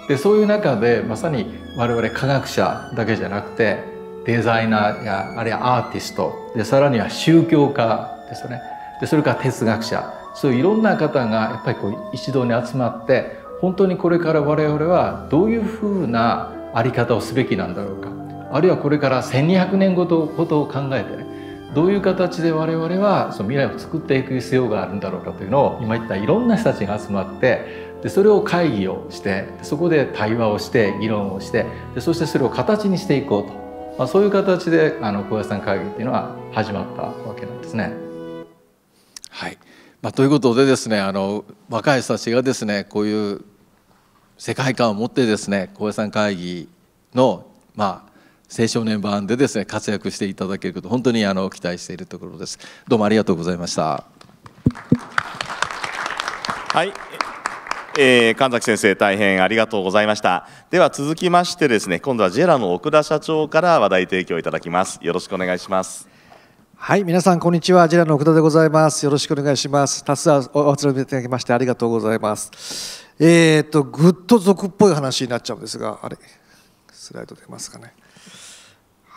でそういう中でまさに我々科学者だけじゃなくてデザイナーやあるいはアーティストでさらには宗教家ですよねでそれから哲学者そういういろんな方がやっぱりこう一堂に集まって本当にこれから我々はどういうふうな在り方をすべきなんだろうかあるいはこれから1,200年ごとことを考えてねどういう形で我々はその未来を作っていく必要があるんだろうかというのを今言ったいろんな人たちが集まってでそれを会議をしてそこで対話をして議論をしてでそしてそれを形にしていこうと、まあ、そういう形であの高野山会議っていうのは始まったわけなんですね。はいまあ、ということでですねあの若い人たちがですねこういう世界観を持ってですね高野山会議のまあ青少年版でですね活躍していただけること本当にあの期待しているところですどうもありがとうございましたはいえー、神崎先生大変ありがとうございましたでは続きましてですね今度はジェラの奥田社長から話題提供いただきますよろしくお願いしますはい皆さんこんにちはジェラの奥田でございますよろしくお願いします多数お集めいただきましてありがとうございますえー、っとグッド族っぽい話になっちゃうんですがあれスライド出ますかね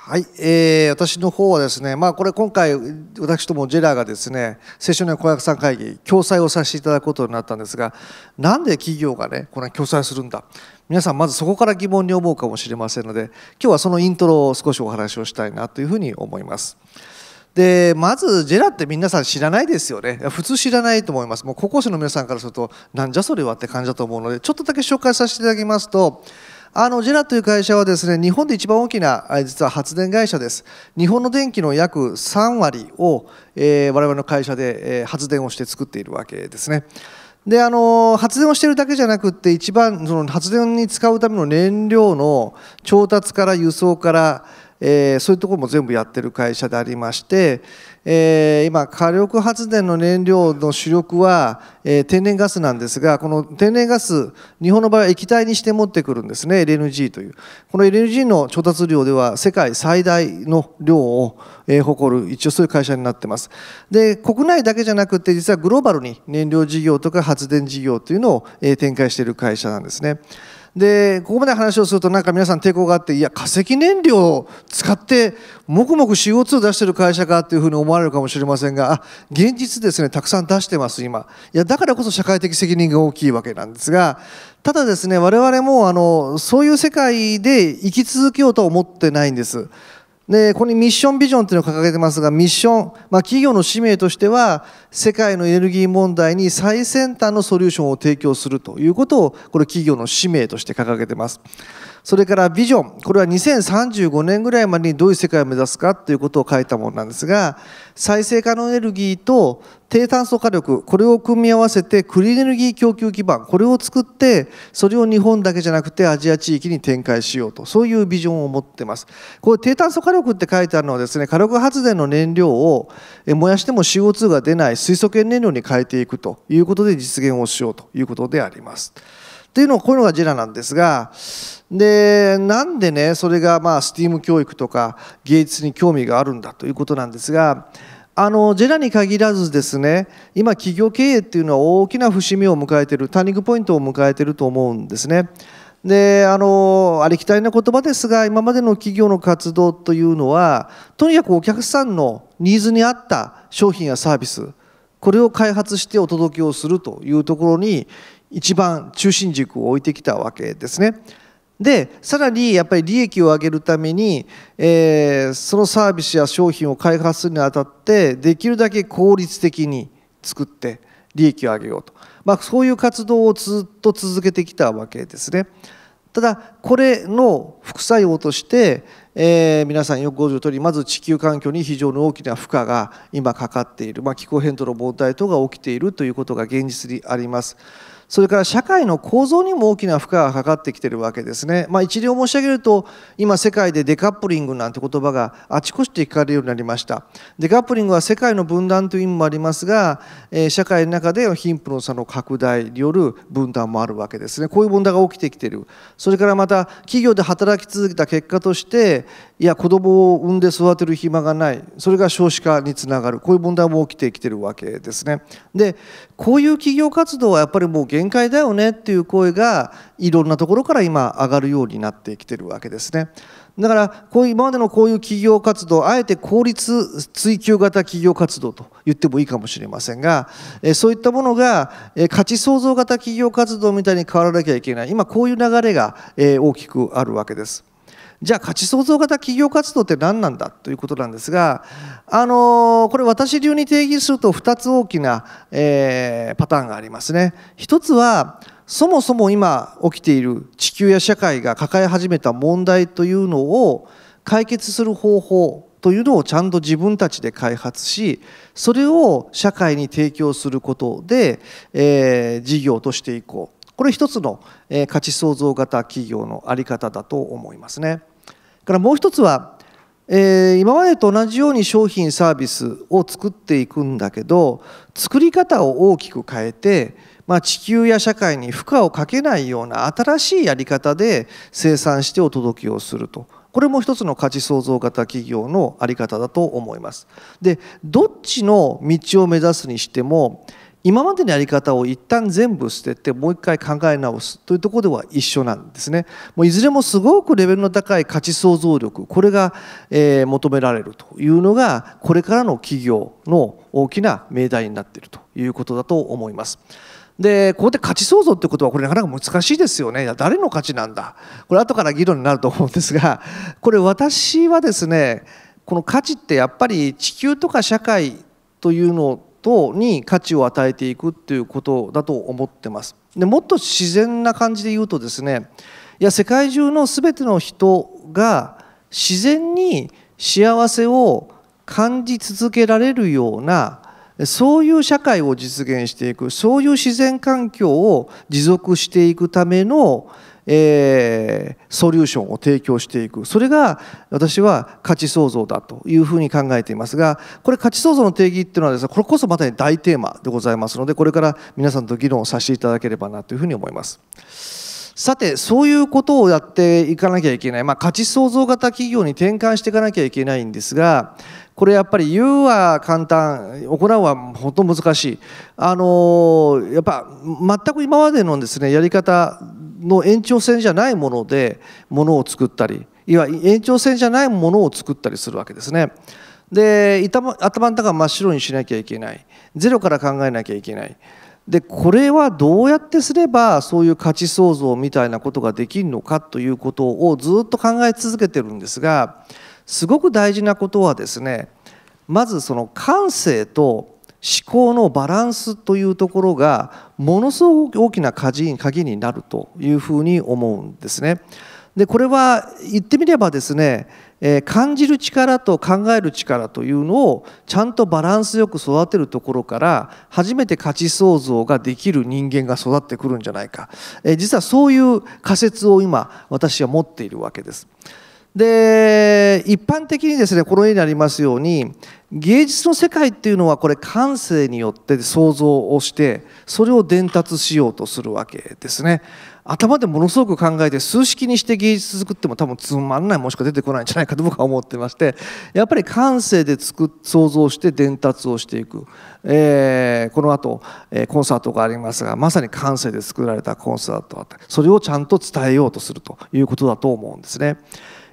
はい、えー、私の方はですね、まあ、これ今回私どもジェラ a がですね青少年公約さん会議共催をさせていただくことになったんですがなんで企業がねこれ共催するんだ皆さんまずそこから疑問に思うかもしれませんので今日はそのイントロを少しお話をしたいなというふうに思います。でまずジェラって皆さん知らないですよね普通知らないと思いますもう高校生の皆さんからするとなんじゃそれはって感じだと思うのでちょっとだけ紹介させていただきますとあのジェラという会社はですね日本で一番大きな実は発電会社です日本の電気の約3割を、えー、我々の会社で、えー、発電をして作っているわけですねであの発電をしているだけじゃなくて一番その発電に使うための燃料の調達から輸送からえー、そういうとこも全部やってる会社でありまして、えー、今火力発電の燃料の主力は、えー、天然ガスなんですがこの天然ガス日本の場合は液体にして持ってくるんですね LNG というこの LNG の調達量では世界最大の量を、えー、誇る一応そういう会社になってますで国内だけじゃなくて実はグローバルに燃料事業とか発電事業というのを、えー、展開している会社なんですね。でここまで話をするとなんか皆さん抵抗があっていや化石燃料を使ってもくもく CO2 を出してる会社かというふうに思われるかもしれませんがあ現実ですねたくさん出してます今いやだからこそ社会的責任が大きいわけなんですがただですね我々もあのそういう世界で生き続けようとは思ってないんです。でここにミッションビジョンというのを掲げてますがミッション、まあ、企業の使命としては世界のエネルギー問題に最先端のソリューションを提供するということをこれ企業の使命として掲げてます。それからビジョンこれは2035年ぐらいまでにどういう世界を目指すかということを書いたものなんですが再生可能エネルギーと低炭素火力これを組み合わせてクリーンエネルギー供給基盤これを作ってそれを日本だけじゃなくてアジア地域に展開しようとそういうビジョンを持っていますこれ低炭素火力って書いてあるのはですね火力発電の燃料を燃やしても CO2 が出ない水素系燃料に変えていくということで実現をしようということであります。というのをこういうのがジェラなんですがでなんでねそれがまあ STEAM 教育とか芸術に興味があるんだということなんですがあのジェラに限らずですね今企業経営っていうのは大きな節目を迎えてるターニングポイントを迎えてると思うんですね。であのありきたりな言葉ですが今までの企業の活動というのはとにかくお客さんのニーズに合った商品やサービスこれを開発してお届けをするというところに一番中心軸を置いてきたわけですね。でさらにやっぱり利益を上げるために、えー、そのサービスや商品を開発するにあたってできるだけ効率的に作って利益を上げようと、まあ、そういう活動をずっと続けてきたわけですね。ただこれの副作用として、えー、皆さんよくご存じのとおりまず地球環境に非常に大きな負荷が今かかっている、まあ、気候変動の問題等が起きているということが現実にあります。それから社会の構造にも大きな負荷がかかってきてるわけですね。まあ、一例を申し上げると今世界でデカップリングなんて言葉があちこちで聞かれるようになりました。デカップリングは世界の分断という意味もありますが、え社会の中で貧富の差の拡大による分断もあるわけですね。こういう問題が起きてきてる。それからまた企業で働き続けた結果としていや子供を産んで育てる暇がないそれが少子化につながるこういう問題も起きてきてるわけですね。でこういう企業活動はやっぱりもう限界だよねっていう声がいろんなところから今上がるようになってきてるわけですね。だからこう今までのこういう企業活動あえて効率追求型企業活動と言ってもいいかもしれませんがそういったものが価値創造型企業活動みたいに変わらなきゃいけない今こういう流れが大きくあるわけです。じゃあ価値創造型企業活動って何なんだということなんですが、あのこれ私流に定義すると2つ大きな、えパターンがありますね。一つはそもそも今起きている地球や社会が抱え始めた問題というのを解決する方法というのをちゃんと自分たちで開発しそれを社会に提供することで、えー、事業としていこうこれ一つの、え価値創造型企業の在り方だと思いますね。からもう一つは、えー、今までと同じように商品サービスを作っていくんだけど作り方を大きく変えて、まあ、地球や社会に負荷をかけないような新しいやり方で生産してお届けをするとこれも一つの価値創造型企業の在り方だと思います。でどっちの道を目指すにしても今までのやり方を一旦全部捨ててもう一回考え直すというところでは一緒なんですね。もういずれもすごくレベルの高い価値創造力これが、えー、求められるというのがこれからの企業の大きな命題になっているということだと思います。でここで価値創造ってことはこれなかなか難しいですよね誰の価値なんだこれ後から議論になると思うんですがこれ私はですねこの価値ってやっぱり地球とか社会というのをとに価値を与えていくっていうことだと思ってます。でもっと自然な感じで言うとですねいや世界中の全ての人が自然に幸せを感じ続けられるようなそういう社会を実現していくそういう自然環境を持続していくためのえー、ソリューションを提供していくそれが私は価値創造だというふうに考えていますがこれ価値創造の定義っていうのはですねこれこそまさに大テーマでございますのでこれから皆さんと議論をさせていただければなというふうに思います。さてそういうことをやっていかなきゃいけない、まあ、価値創造型企業に転換していかなきゃいけないんですがこれやっぱり言うは簡単行うは本当難しいあのやっぱ全く今までのですねやり方の延長線じゃないものでものを作ったりいわゆる延長線じゃないものを作ったりするわけですね。で頭の中を真っ白にしなきゃいけないゼロから考えなきゃいけない。でこれはどうやってすればそういう価値創造みたいなことができるのかということをずっと考え続けてるんですがすごく大事なことはですねまずその感性と思考のバランスというところがものすごく大きな鍵になるというふうに思うんですね。でこれは言ってみればですね、えー、感じる力と考える力というのをちゃんとバランスよく育てるところから初めて価値創造ができる人間が育ってくるんじゃないか、えー、実はそういう仮説を今私は持っているわけです。で一般的にですねこのようになりますように芸術の世界っていうのはこれ感性によって想像をしてそれを伝達しようとするわけですね頭でものすごく考えて数式にして芸術作っても多分つまんないもしか出てこないんじゃないかと僕は思ってましてやっぱり感性で作想像して伝達をしていく、えー、このあと、えー、コンサートがありますがまさに感性で作られたコンサートそれをちゃんと伝えようとするということだと思うんですね。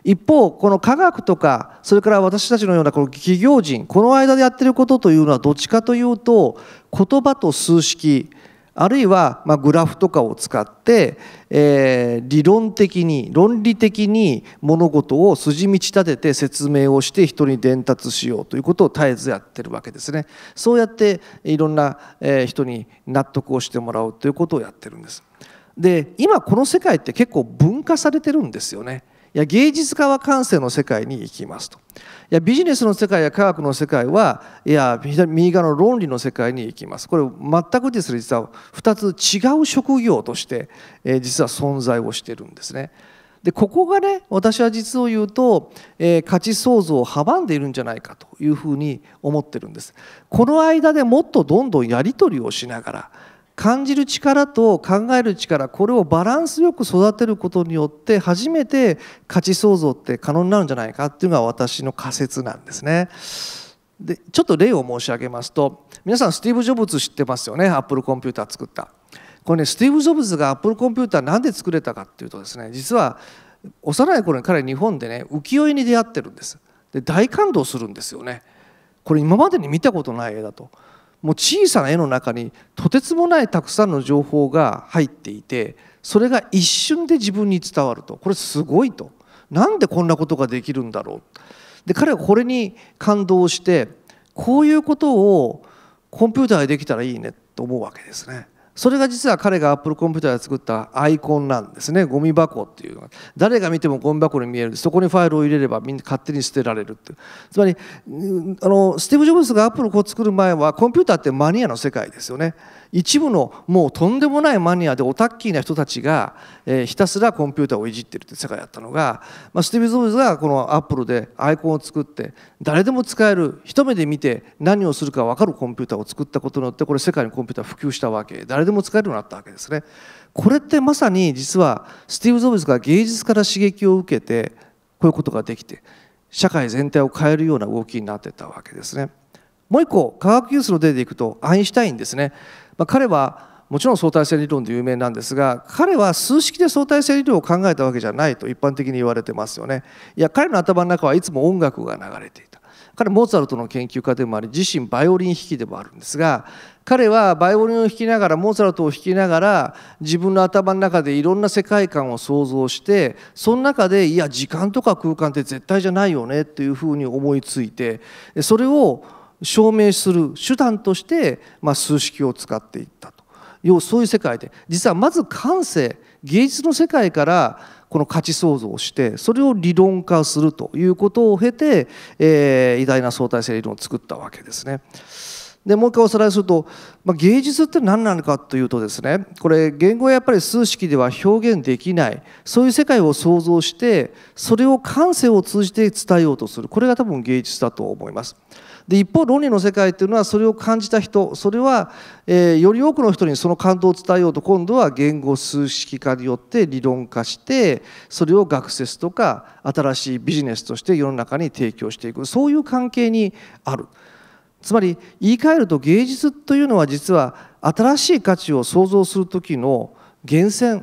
一方この科学とかそれから私たちのようなこの企業人この間でやってることというのはどっちかというと言葉と数式あるいはまグラフとかを使って、え理論的に論理的に物事を筋道立てて説明をして人に伝達しようということを絶えずやってるわけですねそうやっていろんな人に納得をしてもらうということをやってるんですで今この世界って結構分化されてるんですよねいや芸術家は感性の世界に行きますといやビジネスの世界や科学の世界はいや右側の論理の世界に行きますこれ全くですね実は2つ違う職業として、えー、実は存在をしてるんですね。でここがね私は実を言うと、えー、価値創造を阻んでいるんじゃないかというふうに思ってるんです。この間でもっとどんどんやり取りをしながら感じる力と考える力これをバランスよく育てることによって初めて価値創造って可能になるんじゃないかっていうのが私の仮説なんですね。でちょっと例を申し上げますと皆さんスティーブ・ジョブズ知ってますよねアップルコンピューター作った。これねスティーブ・ジョブズがアップルコンピューター何で作れたかっていうとですね実は幼い頃に彼日本でね浮世絵に出会ってるんです。で大感動するんですよね。これ今までに見たことない絵だと。もう小さな絵の中にとてつもないたくさんの情報が入っていてそれが一瞬で自分に伝わるとこれすごいとなんでこんなことができるんだろうで彼はこれに感動してこういうことをコンピューターでできたらいいねと思うわけですね。それが実は彼がアップルコンピューターで作ったアイコンなんですねゴミ箱っていうのが誰が見てもゴミ箱に見えるそこにファイルを入れればみんな勝手に捨てられるってつまりあのスティーブ・ジョブズがアップルを作る前はコンピューターってマニアの世界ですよね一部のもうとんでもないマニアでオタッキーな人たちが、えひたすらコンピューターをいじってるって世界だったのが、まあ、スティーブ・ゾョブズがこのアップルでアイコンを作って誰でも使える一目で見て何をするか分かるコンピューターを作ったことによってこれ世界にコンピューター普及したわけ誰でも使えるようになったわけですね。これってまさに実はスティーブ・ゾョブズが芸術から刺激を受けてこういうことができて社会全体を変えるような動きになってたわけですね。もう一個科学技術の例でいくとアインシュタインですねまあ、彼はもちろん相対性理論で有名なんですが彼は数式で相対性理論を考えたわけじゃないと一般的に言われてますよねいや彼の頭の中はいつも音楽が流れていた彼モーツァルトの研究家でもあり自身バイオリン弾きでもあるんですが彼はバイオリンを弾きながらモーツァルトを弾きながら自分の頭の中でいろんな世界観を想像してその中でいや時間とか空間って絶対じゃないよねっていうふうに思いついてそれを証明する手段として、まあ、数式を使っていったと要そういう世界で実はまず感性芸術の世界からこの価値創造をしてそれを理論化するということを経て、えー、偉大な相対性理論を作ったわけですね。でもう一回おさらいすると、まあ、芸術って何なのかというとですねこれ言語はやっぱり数式では表現できないそういう世界を想像してそれを感性を通じて伝えようとするこれが多分芸術だと思います。で一方論理の世界っていうのはそれを感じた人それは、えー、より多くの人にその感動を伝えようと今度は言語数式化によって理論化してそれを学説とか新しいビジネスとして世の中に提供していくそういう関係にある。つまり言い換えると芸術というのは実は新しい価値を創造する時の源泉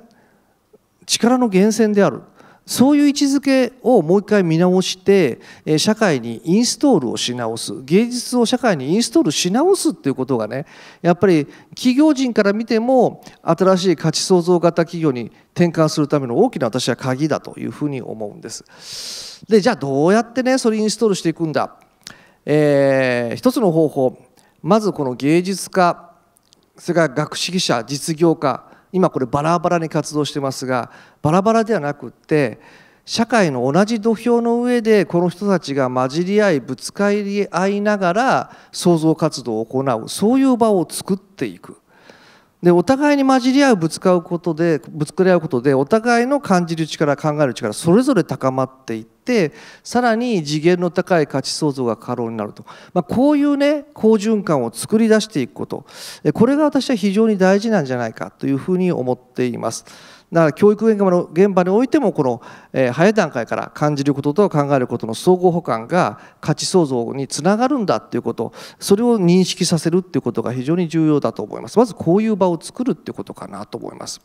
力の源泉であるそういう位置づけをもう一回見直して社会にインストールをし直す芸術を社会にインストールし直すっていうことがねやっぱり企業人から見ても新しい価値創造型企業に転換するための大きな私は鍵だというふうに思うんです。でじゃあどうやってねそれインストールしていくんだえー、一つの方法まずこの芸術家それから学識者実業家今これバラバラに活動してますがバラバラではなくって社会の同じ土俵の上でこの人たちが混じり合いぶつかり合いながら創造活動を行うそういう場を作っていく。でお互いに混じり合うぶつかうことでぶつかり合うことでお互いの感じる力考える力それぞれ高まっていってさらに次元の高い価値創造が可能になると、まあ、こういうね好循環を作り出していくことこれが私は非常に大事なんじゃないかというふうに思っています。だから教育現場の現場においてもこの、え早い段階から感じることと考えることの総合補完が価値創造につながるんだっていうことそれを認識させるっていうことが非常に重要だと思いますまずこういう場を作るっていうことかなと思います。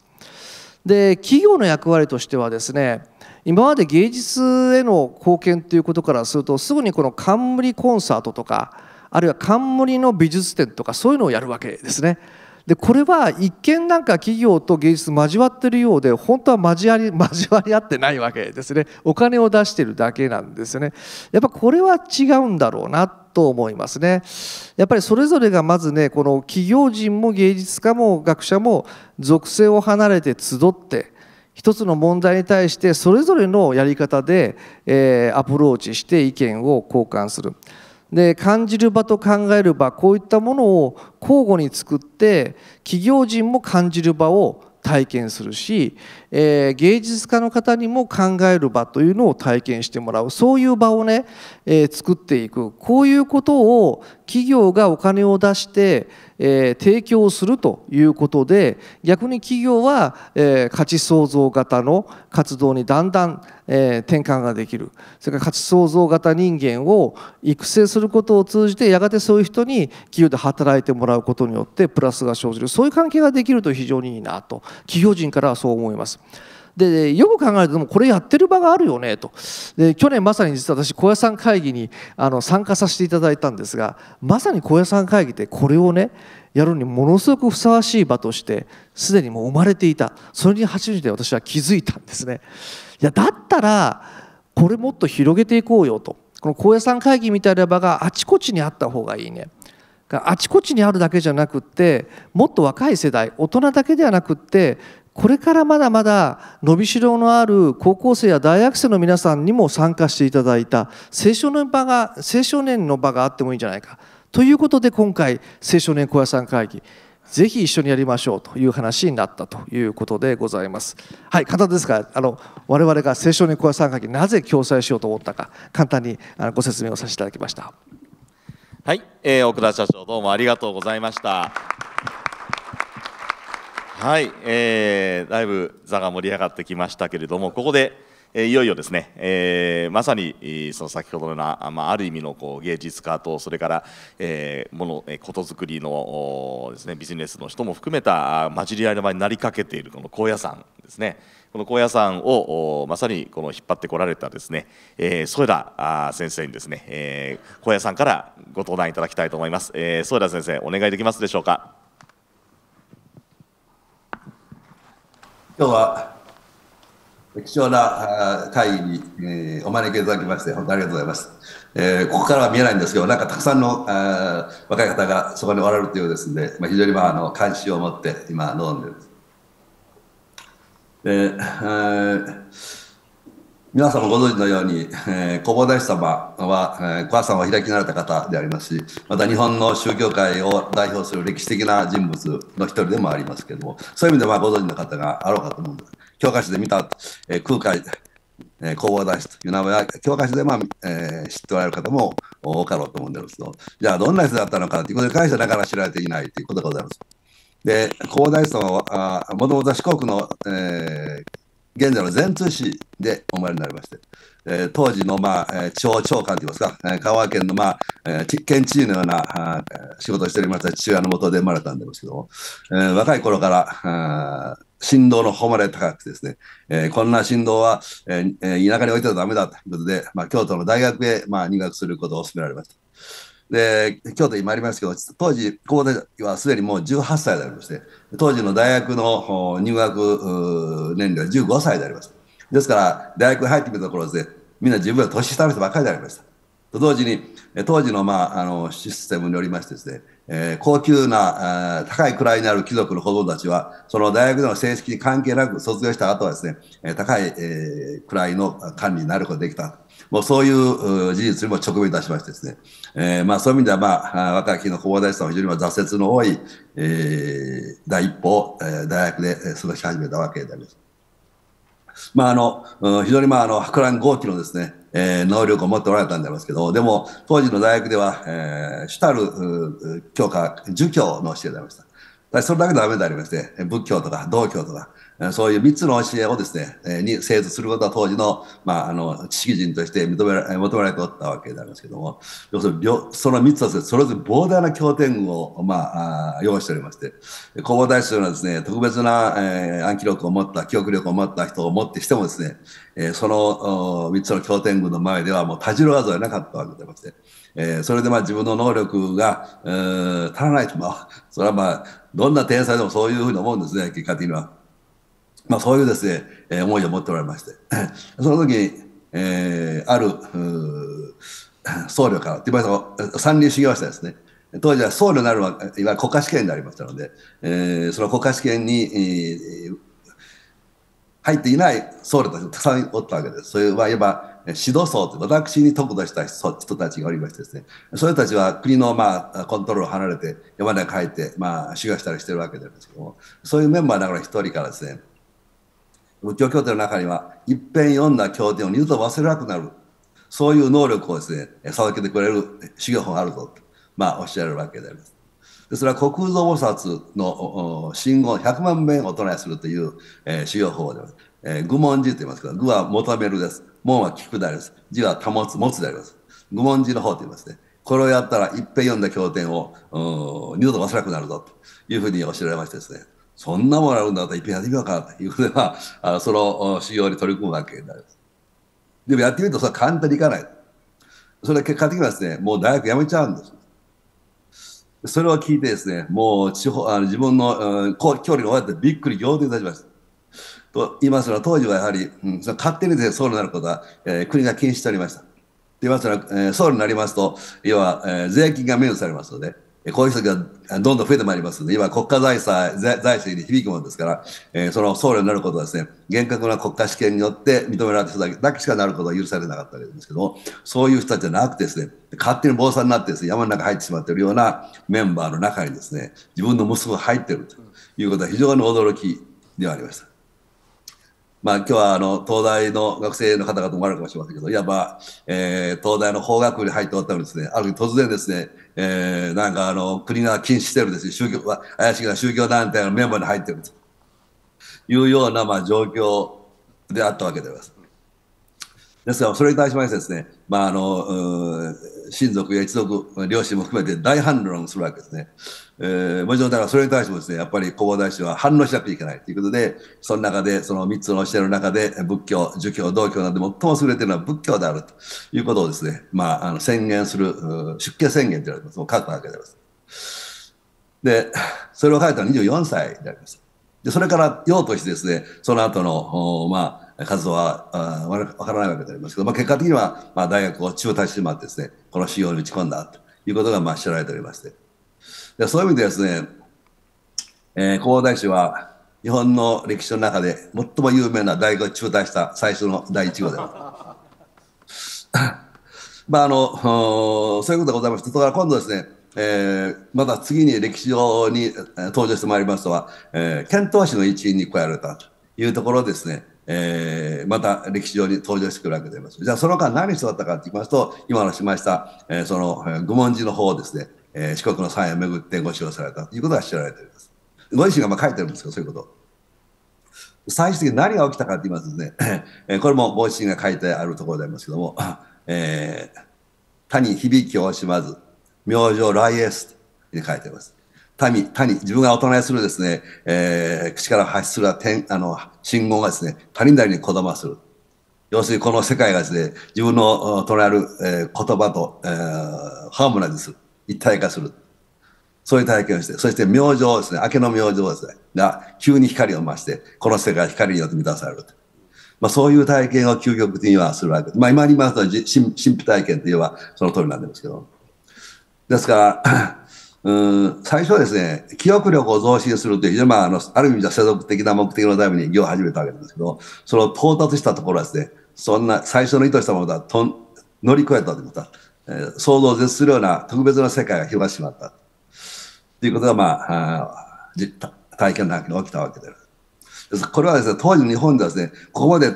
で企業の役割としてはですね今まで芸術への貢献っていうことからするとすぐにこの冠コンサートとかあるいは冠の美術展とかそういうのをやるわけですね。でこれは一見なんか企業と芸術交わってるようで本当は交わり [laughs] 交わり合ってないわけですねお金を出してるだけなんですねやっぱこれは違うんだろうなと思いますねやっぱりそれぞれがまずねこの企業人も芸術家も学者も属性を離れて集って一つの問題に対してそれぞれのやり方で、えー、アプローチして意見を交換する。で感じる場と考える場こういったものを交互に作って企業人も感じる場を体験するしえー、芸術家の方にも考える場というのを体験してもらうそういう場をね、えー、作っていくこういうことを企業がお金を出して、えー、提供するということで逆に企業は、えー、価値創造型の活動にだんだん、えー、転換ができるそれから価値創造型人間を育成することを通じてやがてそういう人に企業で働いてもらうことによってプラスが生じるそういう関係ができると非常にいいなと企業人からはそう思います。でよく考えるともこれやってる場があるよねとで去年まさに実は私高野山会議にあの参加させていただいたんですがまさに高野山会議でこれをねやるにものすごくふさわしい場としてすでにもう生まれていたそれに初めて私は気づいたんですね。いやだったらこれもっと広げていこうよとこの高野山会議みたいな場があちこちにあった方がいいね。あちこちにあるだけじゃなくってもっと若い世代大人だけではなくってこれからまだまだ伸びしろのある高校生や大学生の皆さんにも参加していただいた青少年場が青少年の場があってもいいんじゃないかということで今回青少年屋さん会議ぜひ一緒にやりましょうという話になったということでございます。はい、簡単ですが、あの我々が青少年屋さん会議なぜ共催しようと思ったか簡単にご説明をさせていただきました。はい、えー、奥田社長どうもありがとうございました。はい、えー、だいぶ座が盛り上がってきましたけれどもここで、えー、いよいよですね、えー、まさにその先ほどのな、まあ、ある意味のこう芸術家とそれから、えー、もの、えー、ことづくりのですねビジネスの人も含めた混じり合いの場になりかけているこの高野山ですねこの高野山をまさにこの引っ張ってこられたですね、えー、添田先生にですね、えー、高野山からご登壇いただきたいと思います、えー、添田先生お願いできますでしょうか今日は貴重な会議に、えお招きいただきまして、本当にありがとうございます。えー、ここからは見えないんですけど、なんかたくさんのあ若い方がそこにおられるというですね、まあ、非常にまああの関心を持って今、飲んでいるんです。えー皆様ご存知のように、えー、弘法大師様は、えー、桑さんを開きになれた方でありますし、また日本の宗教界を代表する歴史的な人物の一人でもありますけれども、そういう意味ではご存知の方があろうかと思うんです。教科書で見た、えー、空海、えー、工房大師という名前は、教科書で、まあえー、知っておられる方も多かろうと思うんですけど、じゃあどんな人だったのかということに関してはなかなか知られていないということでございます。で、広大様は、もともと四国の、えー、現在の全通市でお生まれになりまして、えー、当時の、まあ、地方長官といいますか、香川県の、まあ、県知事のような仕事をしておりました父親のもとで生まれたんですけども、えー、若い頃から、振動の誉れ高くてですね、えー、こんな振動は、えー、田舎に置いてはダメだということで、まあ、京都の大学へ、まあ、入学することを勧められました。で、京都にありますけど、当時、校時代はすでにもう18歳でありまして、当時の大学の入学年齢は15歳でありますですから、大学に入ってみたところでみんな自分は年下の人ばっかりでありました。と同時に、当時の,、まあ、あのシステムによりましてですね、えー、高級な、高い位にある貴族の子供たちは、その大学での成績に関係なく卒業した後はですね、高い、えー、位の管理になることができた。もうそういう事実にも直面いたしましてですね、えー、まあそういう意味では、まあ、若きの工大さんは非常に挫折の多い、えー、第一歩を、え大学で過ごし始めたわけであります。まああの、非常にまああの、博覧号機のですね、えー、能力を持っておられたんでありますけど、でも当時の大学では、えー、主たる教科、儒教の教えでありました。それだけダメでありまして、仏教とか道教とか、そういう三つの教えをですね、えに精通することは当時の、まあ、あの、知識人として認められ、求められておったわけなんですけども、要するに、その三つはですね、それぞれ膨大な経典を、まあ、用意しておりまして、工房大師というのはですね、特別な、えー、暗記力を持った、記憶力を持った人を持ってしてもですね、えー、その三つの経典群の前ではもうたじろわざはなかったわけでまして、えー、それでまあ自分の能力が、えー、足らないと、まあ、それはまあ、どんな天才でもそういうふうに思うんですね、結果的には。まあ、そういうですね、えー、思いを持っておられまして、[laughs] その時、えー、ある僧侶から、いわゆる、三流修行したですね、当時は僧侶になるは、いわゆる国家試験でありましたので、えー、その国家試験に、えー、入っていない僧侶たちがたくさんおったわけです。そういう、まあ、いわば、指導層という私に得度した人たちがおりましてですね、それたちは国の、まあ、コントロールを離れて、山に帰って、まあ、修行したりしてるわけなんですけども、そういうメンバーながら一人からですね、仏教教典の中には、一遍読んだ経典を二度と忘れなくなる。そういう能力をですね、授けてくれる修行法があるぞと、まあ、おっしゃるわけであります。でそれは国空蔵菩薩の信号100万遍を唱えするという、えー、修行法であります。えー、愚問字と言いますけど、愚は求めるです。門は聞くであります。字は保つ、持つであります。愚問字の方と言いますね。これをやったら、いっぺん読んだ経典を、二度と忘れなくなるぞ、というふうにおっしゃられましてですね。そんなもんあるんだったら一っやってみようかということで、まあ、その修行に取り組むわけになります。でもやってみるとそれは簡単にいかない。それは結果的にはですね、もう大学辞めちゃうんです。それを聞いてですね、もう地方、あの自分の、うん、距離が終わってびっくり仰天いたしました。と言いますのは当時はやはり、うん、その勝手にですね、僧侶になることは、えー、国が禁止しておりました。と言いますのは、えー、僧侶になりますと、要は、えー、税金が免除されますので、こういう人がどんどん増えてまいりますので、今、国家財財財政に響くものですから、えー、その僧侶になることはですね、厳格な国家試験によって認められた人だけしかなることは許されなかったわけですけども、そういう人たちじゃなくてですね、勝手に坊さんになってですね、山の中に入ってしまっているようなメンバーの中にですね、自分の息子が入っているということは非常に驚きではありました。まあ、今日はあの東大の学生の方々もあるかもしれませんけど、いわば、えー、東大の法学部に入っておったのですね、ある日突然ですね、えー、なんかあの国が禁止してるですよ宗教は怪しいな宗教団体のメンバーに入ってるというような、まあ、状況であったわけであります。ですからそれに対しましてですね、まああの親族や一族、両親も含めて大反論するわけですね。えー、もちろんだからそれに対してもですね、やっぱり弘法大師は反論しなくていけないということで、その中で、その三つの教えの中で、仏教、儒教、道教などて最も優れているのは仏教であるということをですね、まあ、あの宣言する、出家宣言というのは書くわけであります。で、それを書いたのは24歳であります。で、それから用としてですね、その後の、まあ、数はわからないわけでありますけど、まあ、結果的には、まあ、大学を中退してまってですね、この仕様に打ち込んだということが、まあ、知られておりまして。でそういう意味でですね、えー、大師は日本の歴史の中で最も有名な大学を中退した最初の第1号である。[laughs] まああの、そういうことでございまして、だから今度ですね、えー、また次に歴史上に登場してまいりますとは、えー、遣唐使の一員に加えられたというところですね、えー、また歴史上に登場してくるわけであります。じゃあその間何人だったかと言いますと、今のしました、えー、その、え愚問寺の方をですね、えー、四国の山へ巡ってご使用されたということが知られております。ご自身がまあ書いてるんですけど、そういうこと。最終的に何が起きたかって言いますとね、えー、これもご自身が書いてあるところでありますけども、えー、他に響きを惜しまず、明星来エスに書いてます。民、他自分がお唱えするですね、えー、口から発する天あの信号がですね、他なりにこだまする。要するにこの世界がですね、自分の唱える、えー、言葉と、えー、ハーモナイズする。一体化する。そういう体験をして、そして明星ですね、明けの明星ですね、が急に光を増して、この世界光によって満たされる。まあ、そういう体験を究極的にはするわけです。まあ、今ありますとは神秘体験といえばその通りなんですけど。ですから、うん最初はですね、記憶力を増進するという、非常にまああのある意味じゃ世俗的な目的のために行を始めたわけなんですけど、それを到達したところはですね、そんな最初の意図したものとはと乗り越えたということは、えー、想像を絶するような特別な世界が広がってしまった。ということが、まあ、あ体験中が起きたわけであこれはですね、当時日本ではですね、ここまで、え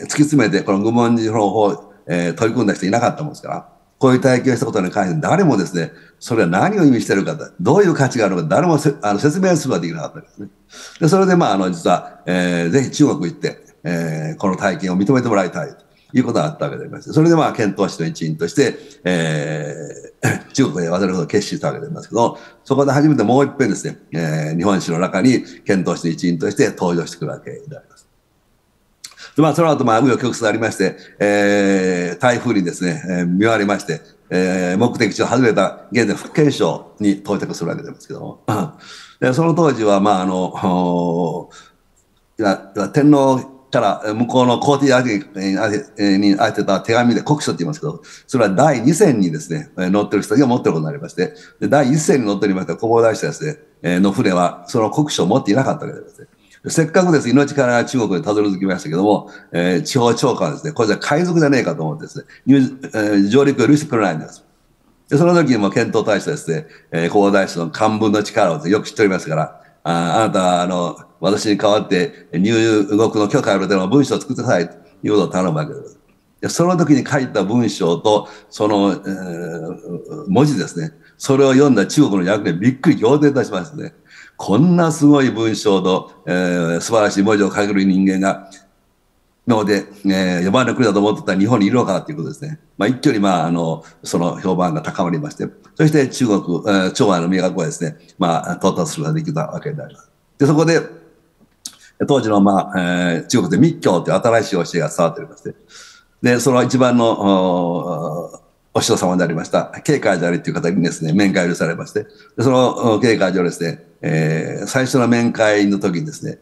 ー、突き詰めて、この愚問寺法を、えー、取り組んだ人いなかったもんですから、こういう体験をしたことに関して誰もですね、それは何を意味してるか、どういう価値があるのか、誰もあの説明するこはできなかったですね。で、それでまあ、あの、実は、えー、ぜひ中国行って、えー、この体験を認めてもらいたいということがあったわけであります。それでまあ、検討室の一員として、えー、[coughs] 中国へ渡ることを決心したわけでありますけど、そこで初めてもう一遍ですね、えー、日本史の中に検討士の一員として登場してくるわけであります。まあ、その後、まあ、紆余曲折ありまして、えー、台風にですね、えー、見舞われまして、えー、目的地を外れた現在福建省に到着するわけですけども、でその当時は、まあ、あの、天皇から向こうの皇帝に宛てた手紙で国書って言いますけど、それは第2戦にですね、乗ってる人が持ってることになりまして、第1戦に乗っておりました小坊大使ですね、の船は、その国書を持っていなかったわけですね。せっかくです、命から中国にたどり着きましたけども、えー、地方長官はですね、これじゃ海賊じゃねえかと思ってですね、入えー、上陸を許してくれないんです。で、その時にも検討大使ですね、えー、広大使の漢文の力をよく知っておりますから、ああなたは、あの、私に代わって入国の許可を得るための文章を作ってくださいということを頼むわけです。でその時に書いた文章と、その、えー、文字ですね、それを読んだ中国の役でびっくり仰天いたしますね。こんなすごい文章と、えー、素晴らしい文字を書ける人間が、今まで、えー、呼ばれ国だと思ってた日本にいるのかということですね。まあ、一挙に、まあ、あの、その評判が高まりまして、そして中国、えー、長安の都はですね、まあ、到達することができたわけであります。で、そこで、当時の、まあ、えー、中国で密教という新しい教えが伝わっておりまして、で、その一番の、お師匠様でありました、慶海寺りという方にですね、面会を許されまして、でその慶海寺をですね、えー、最初の面会の時にですね、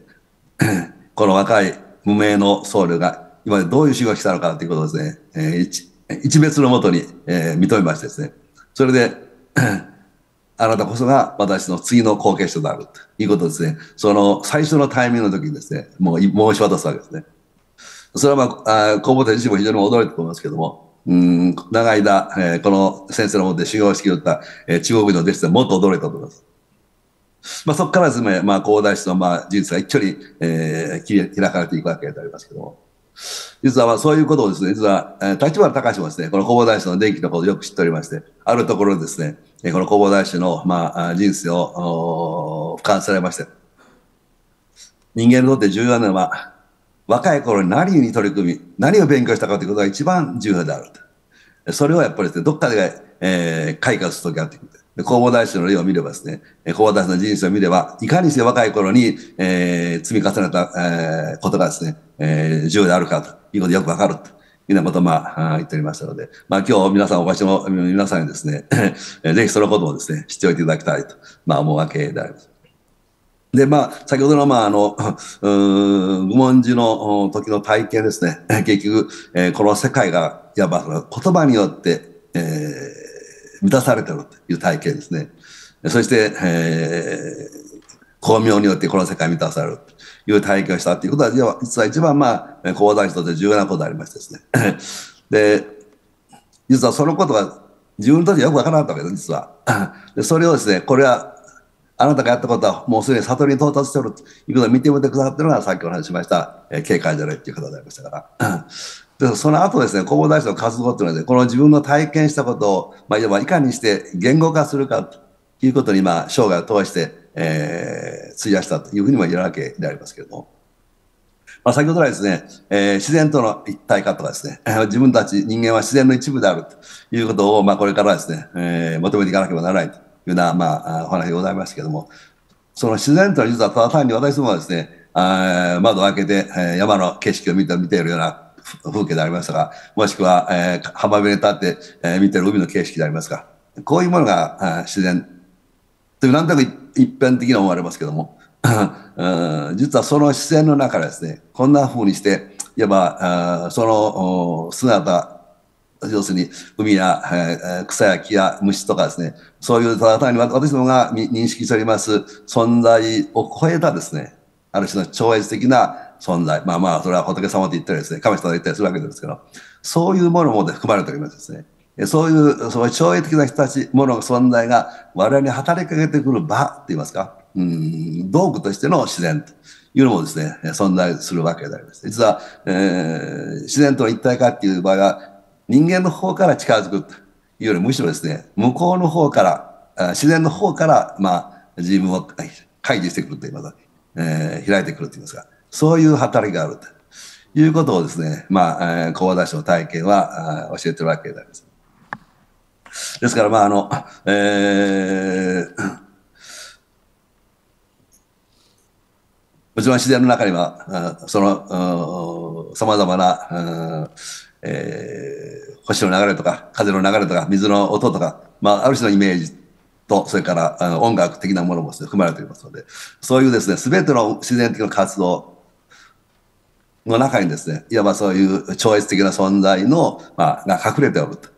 [clears throat] この若い無名の僧侶が今までどういう修行をしたのかということをですね、えー、一一別のもとに、えー、認めましてですね、それで、[clears throat] あなたこそが私の次の後継者であるということですね、その最初のタイミングの時にですね、もう申し渡すわけですね。それはまあ、あ工房店自身も非常に驚いたと思いますけども、うん長い間、えー、この先生のとで修行してきた、えー、中国人の弟子でもっと驚いたと思います。まあ、そこからですね、まあ、高大師のまあ人生が一挙に、えー、開かれていくわけでありますけども。実はまあそういうことをですね、実は、えー、立花隆もですね、この弘法大師の電気のことをよく知っておりまして、あるところですね、この弘法大師の、まあ、人生を俯瞰されまして、人間にとって重要なのは、若い頃に何に取り組み、何を勉強したかということが一番重要であると。それをやっぱりですね、どっかで、えー、開花するときがあってくる。弘法大師の例を見ればですね、弘法大師の人生を見れば、いかにして若い頃に、えー、積み重ねた、えー、ことがですね、えー、重要であるかということでよくわかるというようなことを、まあ、言っておりましたので、まあ、今日皆さんお越しの皆さんにですね、[laughs] ぜひそのことをですね、知っておいていただきたいと、まあ、思うわけであります。で、まあ、先ほどの、まあ、あの、[laughs] うん、愚問寺の時の体験ですね、[laughs] 結局、えー、この世界が、いわば言葉によって、えー満たされてるという体験ですね。そして、えー、巧妙によってこの世界満たされるという体験をしたということは、実は一番、まあ、講談師として重要なことでありましてですね。[laughs] で、実はそのことが自分の時よくわからなかったわけです、実は。[laughs] でそれをですね、これはあなたがやったことはもうすでに悟りに到達してるということを見てみてくださってるのがさっきお話ししました、えー、警戒じゃないっていう方でありましたから。でその後ですね、弘法大使の活動というのは、ね、この自分の体験したことを、まあ、いわばいかにして言語化するかということに、あ、生涯を通して、えー、費やしたというふうにも言えるわけでありますけれども。まあ、先ほどはですね、えー、自然との一体化とかですね、[laughs] 自分たち人間は自然の一部であるということを、まあ、これからですね、えー、求めていかなければならないというような、まあ、お話でございましたけれども、その自然というのは実はただ単に私どもはですね、あ窓を開けて、え山の景色を見て見ているような風景でありますが、もしくは、えー、浜辺に立って、えー、見てる海の景色でありますが、こういうものが自然というなんとなく一般的に思われますけども、[laughs] 実はその自然の中ですね、こんな風にして、いわば、その姿、要するに海や、えー、草や木や虫とかですね、そういうただ単に私どもが認識しております存在を超えたですね、ある種の超越的な存在。まあまあ、それは仏様と言ったりですね、神様と言ったりするわけですけど、そういうものも、含まれておりますですね。そういう、その超越的な人たち、もの存在が我々に働きかけてくる場って言いますか、うん、道具としての自然というのもですね、存在するわけであります。実は、えー、自然との一体化っていう場合は、人間の方から近づくというより、むしろですね、向こうの方から、自然の方から、まあ、自分を開示してくると言いますか、えー、開いてくると言いますか、そういう働きがあるということをですね、まあ、講和田しの体験は教えてるわけであります。ですから、まあ、あの、えー、もちろん自然の中には、その、さまざまな、えー、星の流れとか、風の流れとか、水の音とか、まあ、ある種のイメージと、それからあの音楽的なものも、含まれていますので、そういうですね、すべての自然的な活動の中にですね、いわばそういう超越的な存在の、まあ、が隠れておると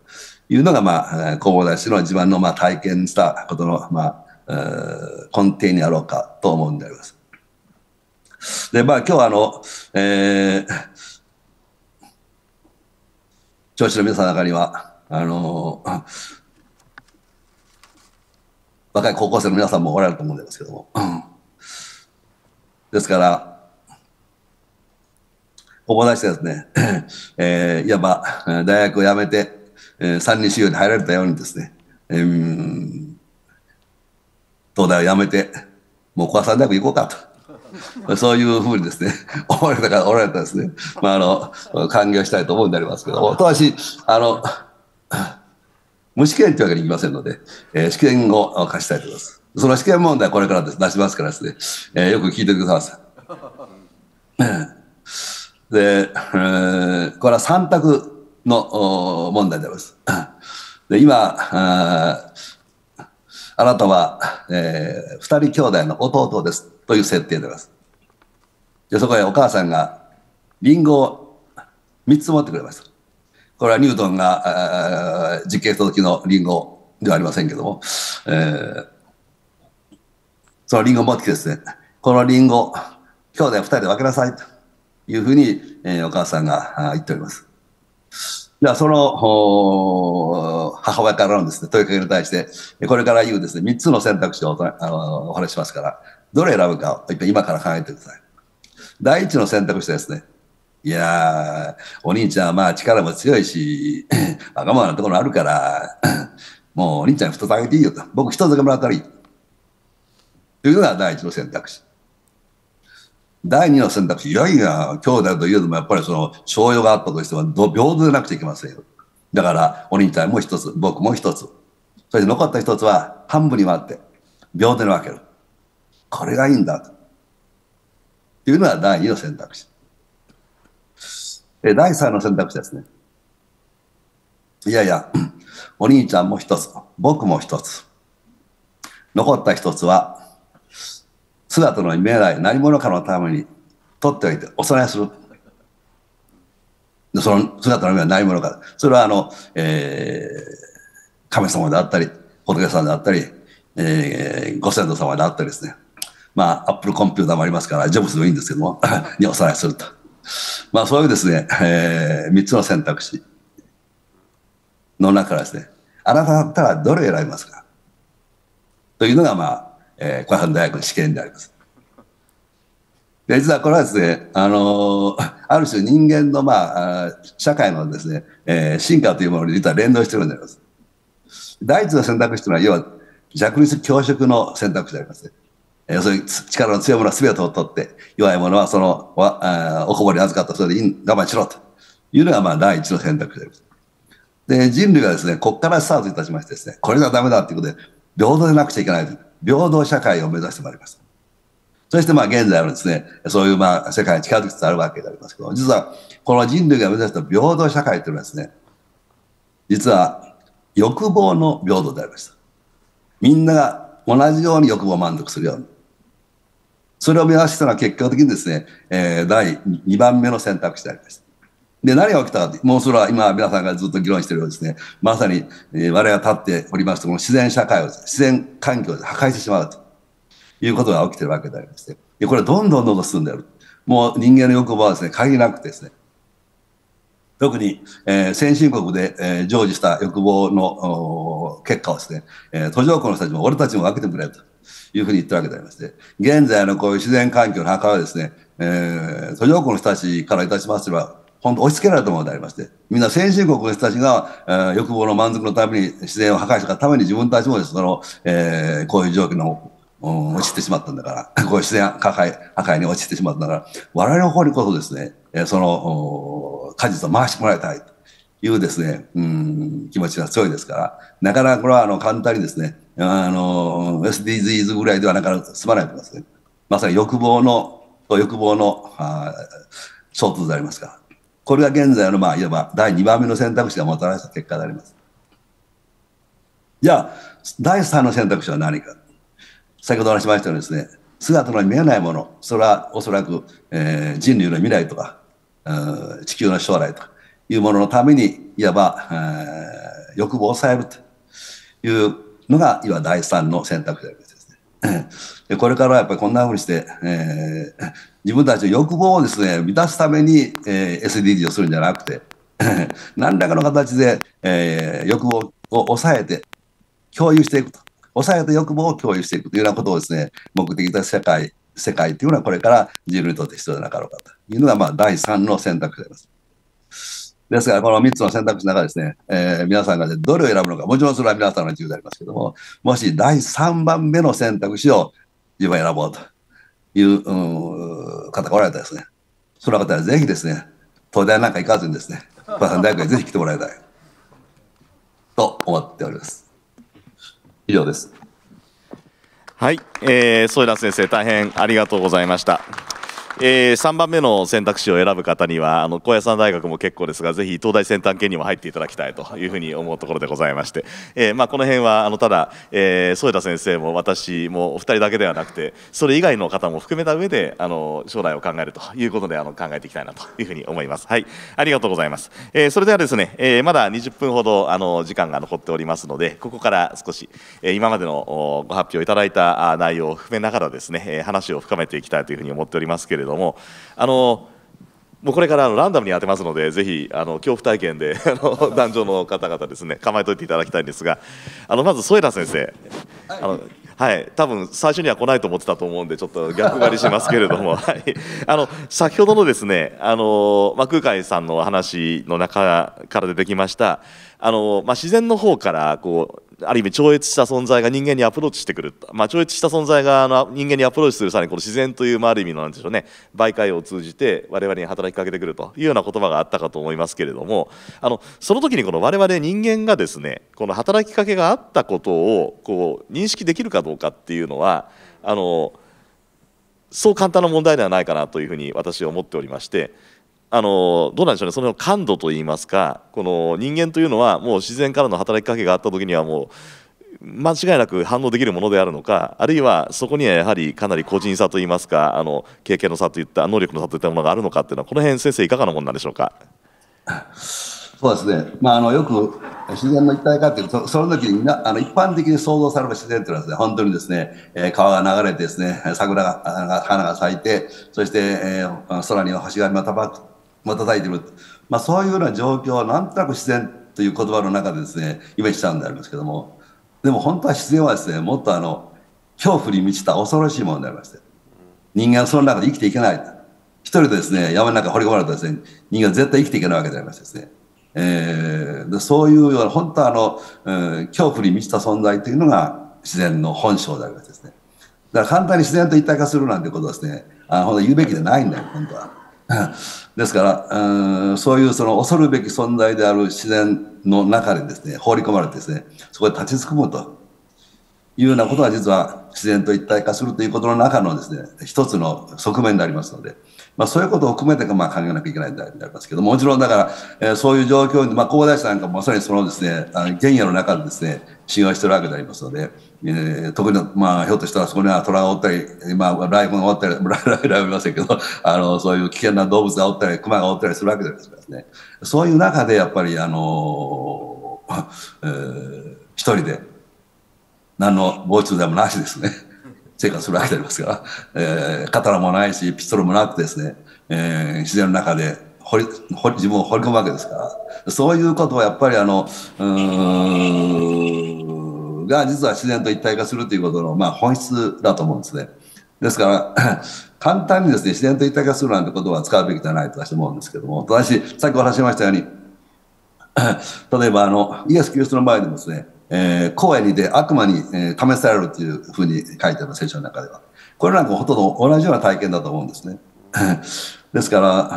いうのが、まあ、弘法大師の自慢の、まあ、体験したことの、まあ、根底にあろうかと思うんであります。で、まあ、今日はあの、えー、調子の皆さんの中には、あの若い高校生の皆さんもおられると思うんですけども。ですから、友達しでですね、[clears throat] えー、いわば大学を辞めて、えー、三人修行に入られたようにですね、えー、東大を辞めて、もう小さな大学行こうかと。[laughs] そういうふうにですね、[laughs] 思われたから、おられたですね、まあ、あの、歓迎したいと思うんでありますけども、ただし、あの、[clears throat] 無試験というわけにいきませんので、えー、試験を貸したいと思います。その試験問題これからです出しますからですね、えー、よく聞いてください。[clears throat] で、えー、これは3択の問題であります。[laughs] で今あ、あなたは、えー、2人兄弟の弟ですという設定であります。でそこへお母さんがリンゴを3つ持ってくれました。これはニュートンが実験した時のリンゴではありませんけども、えー、そのリンゴ持ってきてですね、このリンゴ、兄弟2人で分けなさいと。いうふうに、えお母さんが言っております。ゃあ、その母親からのです、ね、問いかけに対して、これから言うです、ね、3つの選択肢をおお話しますから、どれ選ぶかを今から考えてください。第一の選択肢ですね、いやお兄ちゃんはまあ力も強いし、[coughs] わがままなところあるから、[coughs] もうお兄ちゃん太つあげていいよと。僕一つだけもらったらいい。というのが第一の選択肢。第二の選択肢、いやいや、兄弟というのもやっぱりその、商用があったとしては、平等でなくちゃいけませんよ。だから、お兄ちゃんも一つ、僕も一つ。そして残った一つは、半分に割って、平等に分ける。これがいいんだ。というのは第二の選択肢。え、第三の選択肢ですね。いやいや、お兄ちゃんも一つ、僕も一つ。残った一つは、姿の見えない何者かのために取っておいてお供えする。その姿の見えない何者か。それはあの、えー、神様であったり、仏さんであったり、えー、ご先祖様であったりですね。まあ、アップルコンピューターもありますから、ジョブズもいいんですけども、[laughs] におさらいすると。まあ、そういうですね、えー、三つの選択肢の中からですね、あなただったらどれを選びますかというのが、まあ、えー、小春大学の試験であります。で実はこれはですね、あのー、ある種人間の、まあ、社会のですね、えー、進化というものに実は連動しているんであります。第一の選択肢というのは、要は弱肉強食の選択肢であります、ね。えー、そういう力の強いものは全てを取って、弱いものはそのわあおこぼれ預かったそれで我慢しろというのが、まあ、第一の選択肢であります。で、人類がですね、ここからスタートいたしましてですね、これがダメだということで、平等でなくちゃいけないと。平等社会を目指してまいります。そしてまあ現在はですね、そういうまあ世界に近づきつつあるわけでありますけど、実はこの人類が目指した平等社会というのはですね、実は欲望の平等でありました。みんなが同じように欲望を満足するように。それを目指したのは結果的にですね、えー、第2番目の選択肢でありました。で、何が起きたもうそれは今皆さんがずっと議論しているようですね、まさに、えー、我々が立っておりますと、この自然社会を、自然環境で破壊してしまうということが起きているわけでありまして、でこれどんどんどんどん進んでいる。もう人間の欲望はですね、限りなくてですね、特に、えー、先進国で、えー、成就した欲望の結果をですね、えー、途上国の人たちも俺たちも分けてくれというふうに言ってるわけでありまして、現在のこういう自然環境の破壊はですね、えー、途上国の人たちからいたしましては、本当押し付けられたものでありまして、みんな先進国の人たちが、えー、欲望の満足のために自然を破壊したために自分たちもです、ね、その、えー、こういう状況の落ちてしまったんだから、[laughs] こういう自然破壊破壊に落ちてしまったんだから、我々の方にこそですね、えその果実を回してもらいたいというですね、うん、気持ちが強いですから、なかなかこれはあの簡単にですね、あの、SDGs ぐらいではなかなか済まないと思いますね。まさに欲望の、欲望の、あ衝突でありますから。これが現在の、まあ、いわば第2番目の選択肢がもたらした結果であります。じゃあ、第3の選択肢は何か。先ほど話しましたようにですね、姿の見えないもの、それはおそらく、えー、人類の未来とか、えー、地球の将来というもののために、いわば、えー、欲望を抑えるというのが、いわば第3の選択肢であります。これからはやっぱりこんなふうにして、えー、自分たちの欲望をですね、満たすために、えー、SDG をするんじゃなくて、[laughs] 何らかの形で、えー、欲望を抑えて共有していくと。抑えた欲望を共有していくというようなことをですね、目的と世界、世界というのはこれから人類にとって必要じゃなかろうかというのが、まあ、第3の選択肢であります。ですから、この3つの選択肢の中ですね、えー、皆さんがどれを選ぶのか、もちろんそれは皆さんの自由でありますけども、もし第3番目の選択肢を自分は選ぼうという、うん、方がおられたですね。その方はぜひですね、東大なんか行かずにですね、小 [laughs] さん大学へぜひ来てもらいたい。と思っております。以上です。はい、えー、添田先生、大変ありがとうございました。えー、3番目の選択肢を選ぶ方にはあの高野山大学も結構ですがぜひ東大先端研にも入っていただきたいというふうに思うところでございまして、えーまあ、この辺はあのただ、えー、添田先生も私もお二人だけではなくてそれ以外の方も含めた上であの将来を考えるということであの考えていきたいなというふうに思います。はい、ありがとうございます、えー、それではですね、えー、まだ20分ほどあの時間が残っておりますのでここから少し、えー、今までのご発表いただいた内容を含めながらですね話を深めていきたいというふうに思っておりますけれどもどもあのもうこれからランダムに当てますのでぜひあの恐怖体験で壇上 [laughs] 男女の方々ですね構えておいていただきたいんですがあのまず添田先生あの、はい多分最初には来ないと思ってたと思うんでちょっと逆張りしますけれども、[laughs] はい、あの先ほどのですねあの、ま空海さんの話の中から出てきましたあの、ま自然の方からこうある意味超越した存在が人間にアプローチしてくる、まあ、超越した存在があの人間にアプローチする際にこの自然という、まあ、ある意味のなんでしょうね媒介を通じて我々に働きかけてくるというような言葉があったかと思いますけれどもあのその時にこの我々人間がですねこの働きかけがあったことをこう認識できるかどうかっていうのはあのそう簡単な問題ではないかなというふうに私は思っておりまして。あのどうなんでしょうねその感度といいますかこの人間というのはもう自然からの働きかけがあった時にはもう間違いなく反応できるものであるのかあるいはそこにはやはりかなり個人差といいますかあの経験の差といった能力の差といったものがあるのかっていうのはこの辺先生いかがなものなんでしょうか。そうですね、まあ、あのよく自然の一体化っていうとその時にあの一般的に想像される自然というのはです、ね、本当にですね、え川が流れてですね桜が花が咲いてそして、えー、空には星がばくまたたいてる、まあ、そういうような状況はなんとなく自然という言葉の中でですねイメージしたんでありますけどもでも本当は自然はですねもっとあの恐怖に満ちた恐ろしいものでありまして人間はその中で生きていけない一人でですね山の中掘り込まれたですね人間は絶対生きていけないわけでありましてですね、えー、そういうような本当はあの、えー、恐怖に満ちた存在というのが自然の本性でありましてですねだから簡単に自然と一体化するなんてことはですねあの言うべきでないんだよ本当は。[laughs] ですからうんそういうその恐るべき存在である自然の中にですね放り込まれてですねそこで立ちすくむというようなことが実は自然と一体化するということの中のですね一つの側面でありますのでまあ、そういうことを含めて、まあ、考えなきゃいけないんでありますけども、もちろんだから、えー、そういう状況に、まあ、高台市なんかもまさにそのですね、あ原野の中でですね、使用してるわけでありますので、えー、特に、まあ、ひょっとしたらそこには虎がおったり、まあ、ライオンがおったり、[laughs] ライオンはおりませんけど、あの、そういう危険な動物がおったり、熊がおったりするわけですからね。そういう中で、やっぱり、あのー、えー、一人で、何の防虫剤もなしですね。生活するわけでありますから、えー、刀もないし、ピストルもなくてですね、えー、自然の中で掘り掘り自分を掘り込むわけですから、そういうことはやっぱりあの、うん、が実は自然と一体化するということの、まあ、本質だと思うんですね。ですから、[clears throat] 簡単にですね、自然と一体化するなんてことは使うべきではないと私は思うんですけども、ただし、さっきお話しましたように、[clears throat] 例えばあの、イエス・キリストの場合でもですね、えー、声にで悪魔に、えー、試されるというふうに書いてある聖書の中では。これなんかほとんど同じような体験だと思うんですね。[laughs] ですから、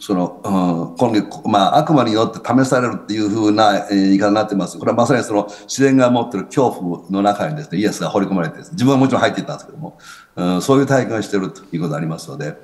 その、今月、まあ、悪魔によって試されるっていうふうな言い方になってます。これはまさにその自然が持ってる恐怖の中にですね、イエスが放り込まれて、自分はもちろん入っていったんですけども、うん、そういう体験をしてるということがありますので、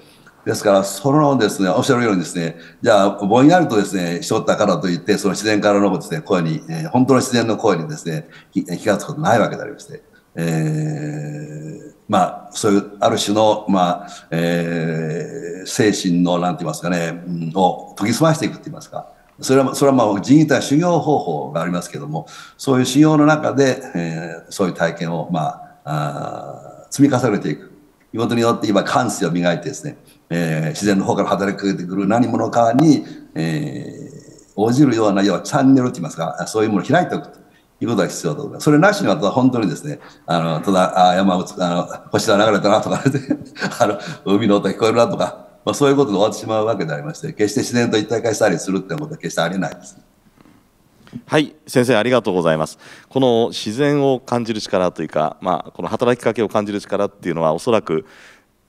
ですから、そのですね、おっしゃるようにですね、じゃあ、ぼんやりとですね、しとったからといって、その自然からのですね、声に、えー、本当の自然の声にですね、気がつくことないわけでありまして、えー、まあ、そういう、ある種の、まあ、えー、精神の、なんて言いますかね、を研ぎ澄ましていくって言いますか、それは、それはまあ、人為た修行方法がありますけども、そういう修行の中で、えー、そういう体験を、まあ、あ積み重ねていく。仕事によって今感性を磨いてですね、えー、自然の方から働きかけてくる何者かに、えー、応じるような要はチャンネルといいますかそういうものを開いておくということが必要だと思います。それなしには本当にですねあのただあ山をあの星が流れたなとか、ね、[laughs] あの海の音が聞こえるなとか、まあ、そういうことが終わってしまうわけでありまして決して自然と一体化したりするってことは決してありえないです、ね。はい先生ありがとうございますこの自然を感じる力というか、まあ、この働きかけを感じる力っていうのはおそらく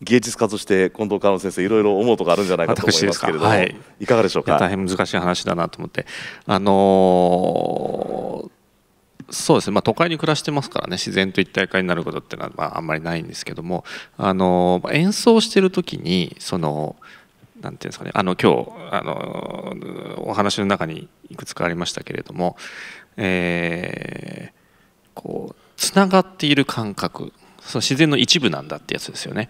芸術家として近藤香音先生いろいろ思うとこあるんじゃないかと思いますけれども、はい、いかがでしょうか大変難しい話だなと思ってあのーそうですね、まあ、都会に暮らしてますからね自然と一体化になることってのは、まあ、あんまりないんですけどもあの演奏してる時にそのなんていうんですかねあの今日あのお話の中にいくつかありましたけれども、えー、こうつながっている感覚その自然の一部なんだってやつですよね、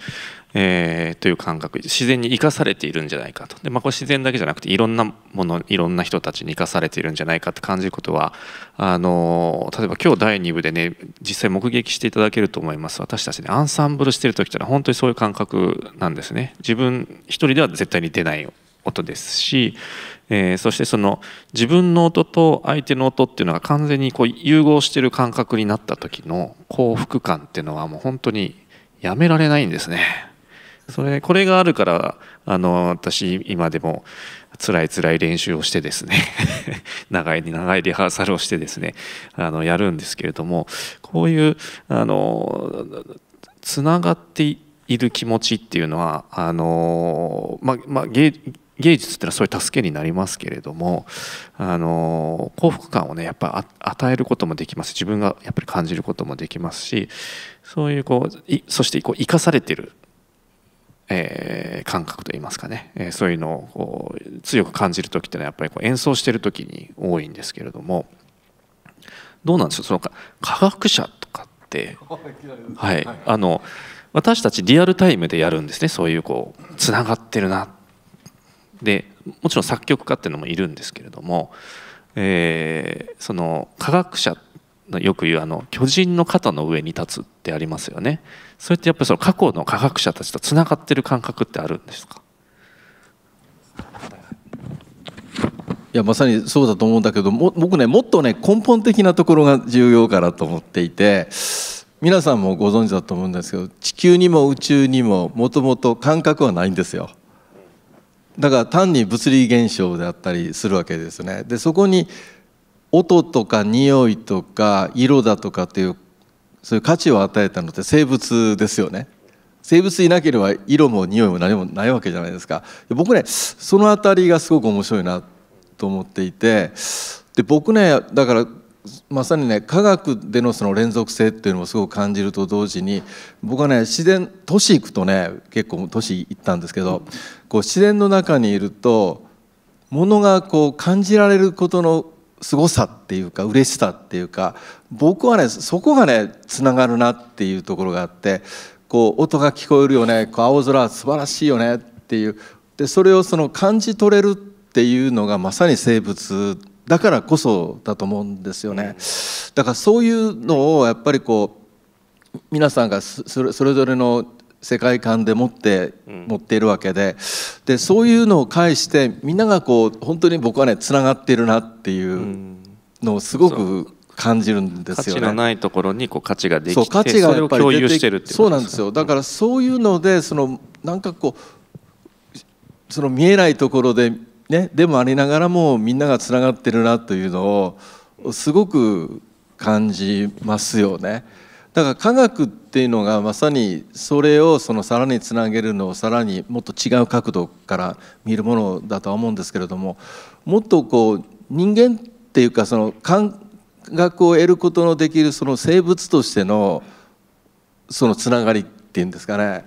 えー、という感覚自然に生かされているんじゃないかとで、まあ、これ自然だけじゃなくていろんなものいろんな人たちに生かされているんじゃないかって感じることはあの例えば今日第2部でね実際目撃していただけると思います私たちねアンサンブルしてる時ってのは本当にそういう感覚なんですね自分一人では絶対に出ない音ですし、えー、そしてその自分の音と相手の音っていうのが完全にこう融合してる感覚になった時の幸福感っていうのはもう本当にやめられないんですね。それこれがあるからあの私今でも辛い辛い練習をしてですね [laughs] 長い長いリハーサルをしてですねあのやるんですけれどもこういうあのつながっている気持ちっていうのはあのまま芸芸術ってのはそういう助けになりますけれどもあの幸福感をねやっぱ与えることもできます自分がやっぱり感じることもできますしそういうこういそしてこう生かされてる、えー、感覚といいますかね、えー、そういうのをこう強く感じる時ってのはやっぱりこう演奏してる時に多いんですけれどもどうなんでしょうその科学者とかって、[laughs] はい、あの私たちリアルタイムでやるんですねそういうこうつながってるなって。でもちろん作曲家っていうのもいるんですけれども、えー、その科学者のよく言うあの巨人の肩の上に立つってありますよねそれってやっぱりその過去の科学者たちとつながってる感覚ってあるんですかいやまさにそうだと思うんだけども僕ねもっとね根本的なところが重要かなと思っていて皆さんもご存知だと思うんですけど地球にも宇宙にももともと感覚はないんですよ。だから単に物理現象であったりするわけですね。でそこに音とか匂いとか色だとかっていうそういう価値を与えたのって生物ですよね。生物いなければ色も匂いも何もないわけじゃないですか。僕ねその辺りがすごく面白いなと思っていてで僕ねだからまさにね科学でのその連続性っていうのもすごく感じると同時に僕はね自然都市行くとね結構都市行ったんですけどこう自然の中にいるとものがこう感じられることの凄さっていうか嬉しさっていうか僕はねそこがねつながるなっていうところがあってこう音が聞こえるよねこう青空素晴らしいよねっていうでそれをその感じ取れるっていうのがまさに生物だからこそだと思うんですよね。だからそういうのをやっぱりこう皆さんがそれぞれの世界観で持って持っているわけででそういうのを介してみんながこう本当に僕はねつながっているなっていうのをすごく感じるんですよね。価値のないところにこう価値ができて価値がやっぱり共有してるってそうなんですよ。だからそういうのでそのなんかこうその見えないところでね、でもありながらもみんながつながってるなというのをすごく感じますよね。だから科学っていうのがまさにそれをそのさらにつなげるのをさらにもっと違う角度から見るものだとは思うんですけれどももっとこう人間っていうかその感覚を得ることのできるその生物としてのそのつながりっていうんですかね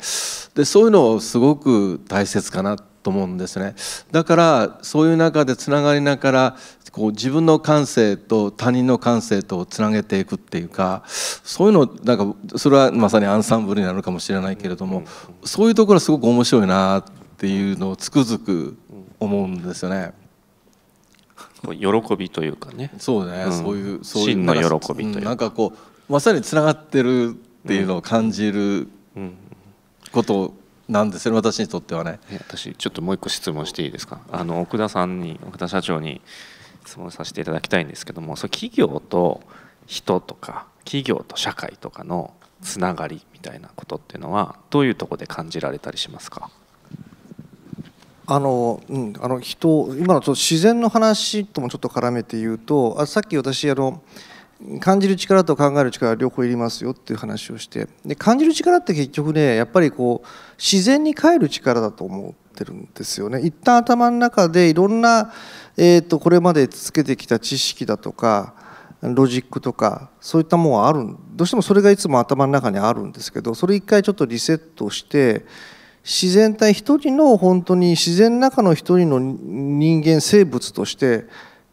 でそういうのをすごく大切かなってと思うんですねだからそういう中でつながりながらこう自分の感性と他人の感性とつなげていくっていうかそういうのなんかそれはまさにアンサンブルになるかもしれないけれどもそういうところすごく面白いなっていうのをつくづく思うんですよね。喜びというかねそうね、うん、そういうそういう真の喜びというなんかこうまさにつながってるっていうのを感じることなんですよ私にとってはね私ちょっともう一個質問していいですかあの奥田さんに奥田社長に質問させていただきたいんですけどもそ企業と人とか企業と社会とかのつながりみたいなことっていうのはどういうとこで感じられたりしますかあの、うん、あの人今のちょっと自然の話ともちょっと絡めて言うとあさっき私あの感じる力と考える力両方いりますよっていう話をしてで感じる力って結局ねやっぱりこう自然に帰る力だと思ってるんですよね一旦頭の中でいろんな、えーと、これまでつけてきた知識だとかロジックとかそういったものはあるどうしてもそれがいつも頭の中にあるんですけどそれ一回ちょっとリセットして自然体一人の本当に自然の中の一人の人間生物として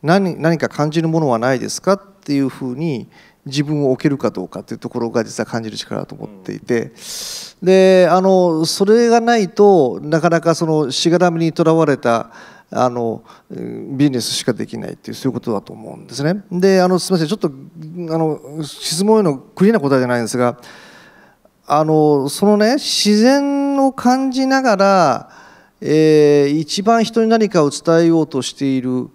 何何か感じるものはないですかっていうふうに自分を置けるかどうかっていうところが実は感じる力だと思っていて、であのそれがないとなかなかそのしがらみにとらわれたあのビジネスしかできないっていうそういうことだと思うんですね。であのすみませんちょっとあの質問へのクリアな答えじゃないんですがあのそのね自然を感じながら、えー、一番人に何かを伝えようとしている。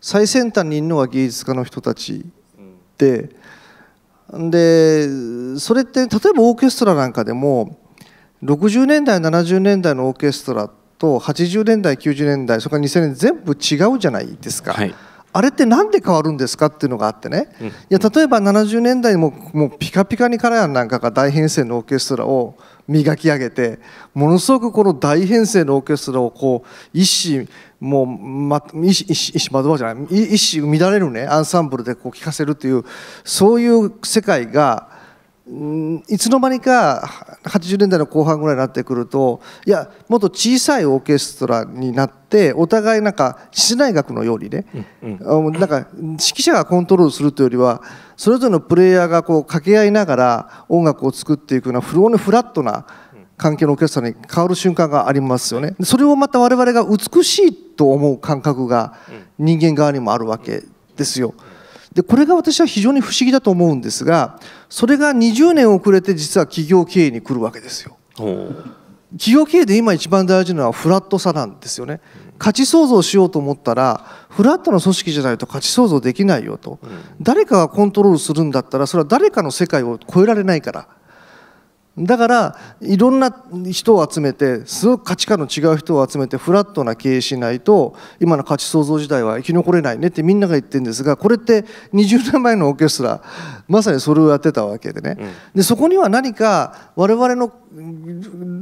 最先端にいるのが芸術家の人たちで、でそれって例えばオーケストラなんかでも60年代70年代のオーケストラと80年代90年代それから2000年全部違うじゃないですか。はいあれってなんで変わるんですかっていうのがあってね、いや例えば70年代ももうピカピカにカラヤンなんかが大編成のオーケストラを磨き上げてものすごくこの大編成のオーケストラをこう一糸もう、ま、一糸まとわじゃない一糸乱れるねアンサンブルでこう聴かせるというそういう世界がいつの間にか80年代の後半ぐらいになってくるといやもっと小さいオーケストラになってお互いなんか室内楽のようにね、うんうん、なんか指揮者がコントロールするというよりはそれぞれのプレイヤーがこう掛け合いながら音楽を作っていくような不老のフラットな関係のオーケストラに変わる瞬間がありますよね。それをまた我々が美しいと思う感覚が人間側にもあるわけですよ。うんでこれが私は非常に不思議だと思うんですがそれが20年遅れて実は企業経営に来るわけですよ。企業経営で今一番大事なのはフラットさなんですよね。価値創造しようと思ったらフラットな組織じゃないと価値創造できないよと、誰かがコントロールするんだったらそれは誰かの世界を超えられないから。だからいろんな人を集めてすごく価値観の違う人を集めてフラットな経営しないと今の価値創造時代は生き残れないねってみんなが言ってるんですがこれって20年前のオーケストラまさにそれをやってたわけでね、うん、でそこには何か我々の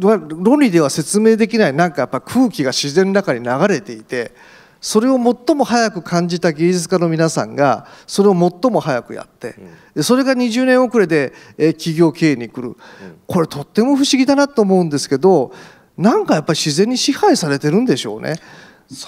論理では説明できないなんかやっぱ空気が自然の中に流れていて。それを最も早く感じた芸術家の皆さんがそれを最も早くやって、それが20年遅れで、え企業経営に来る、これとっても不思議だなと思うんですけどなんかやっぱり自然に支配されてるんでしょうね。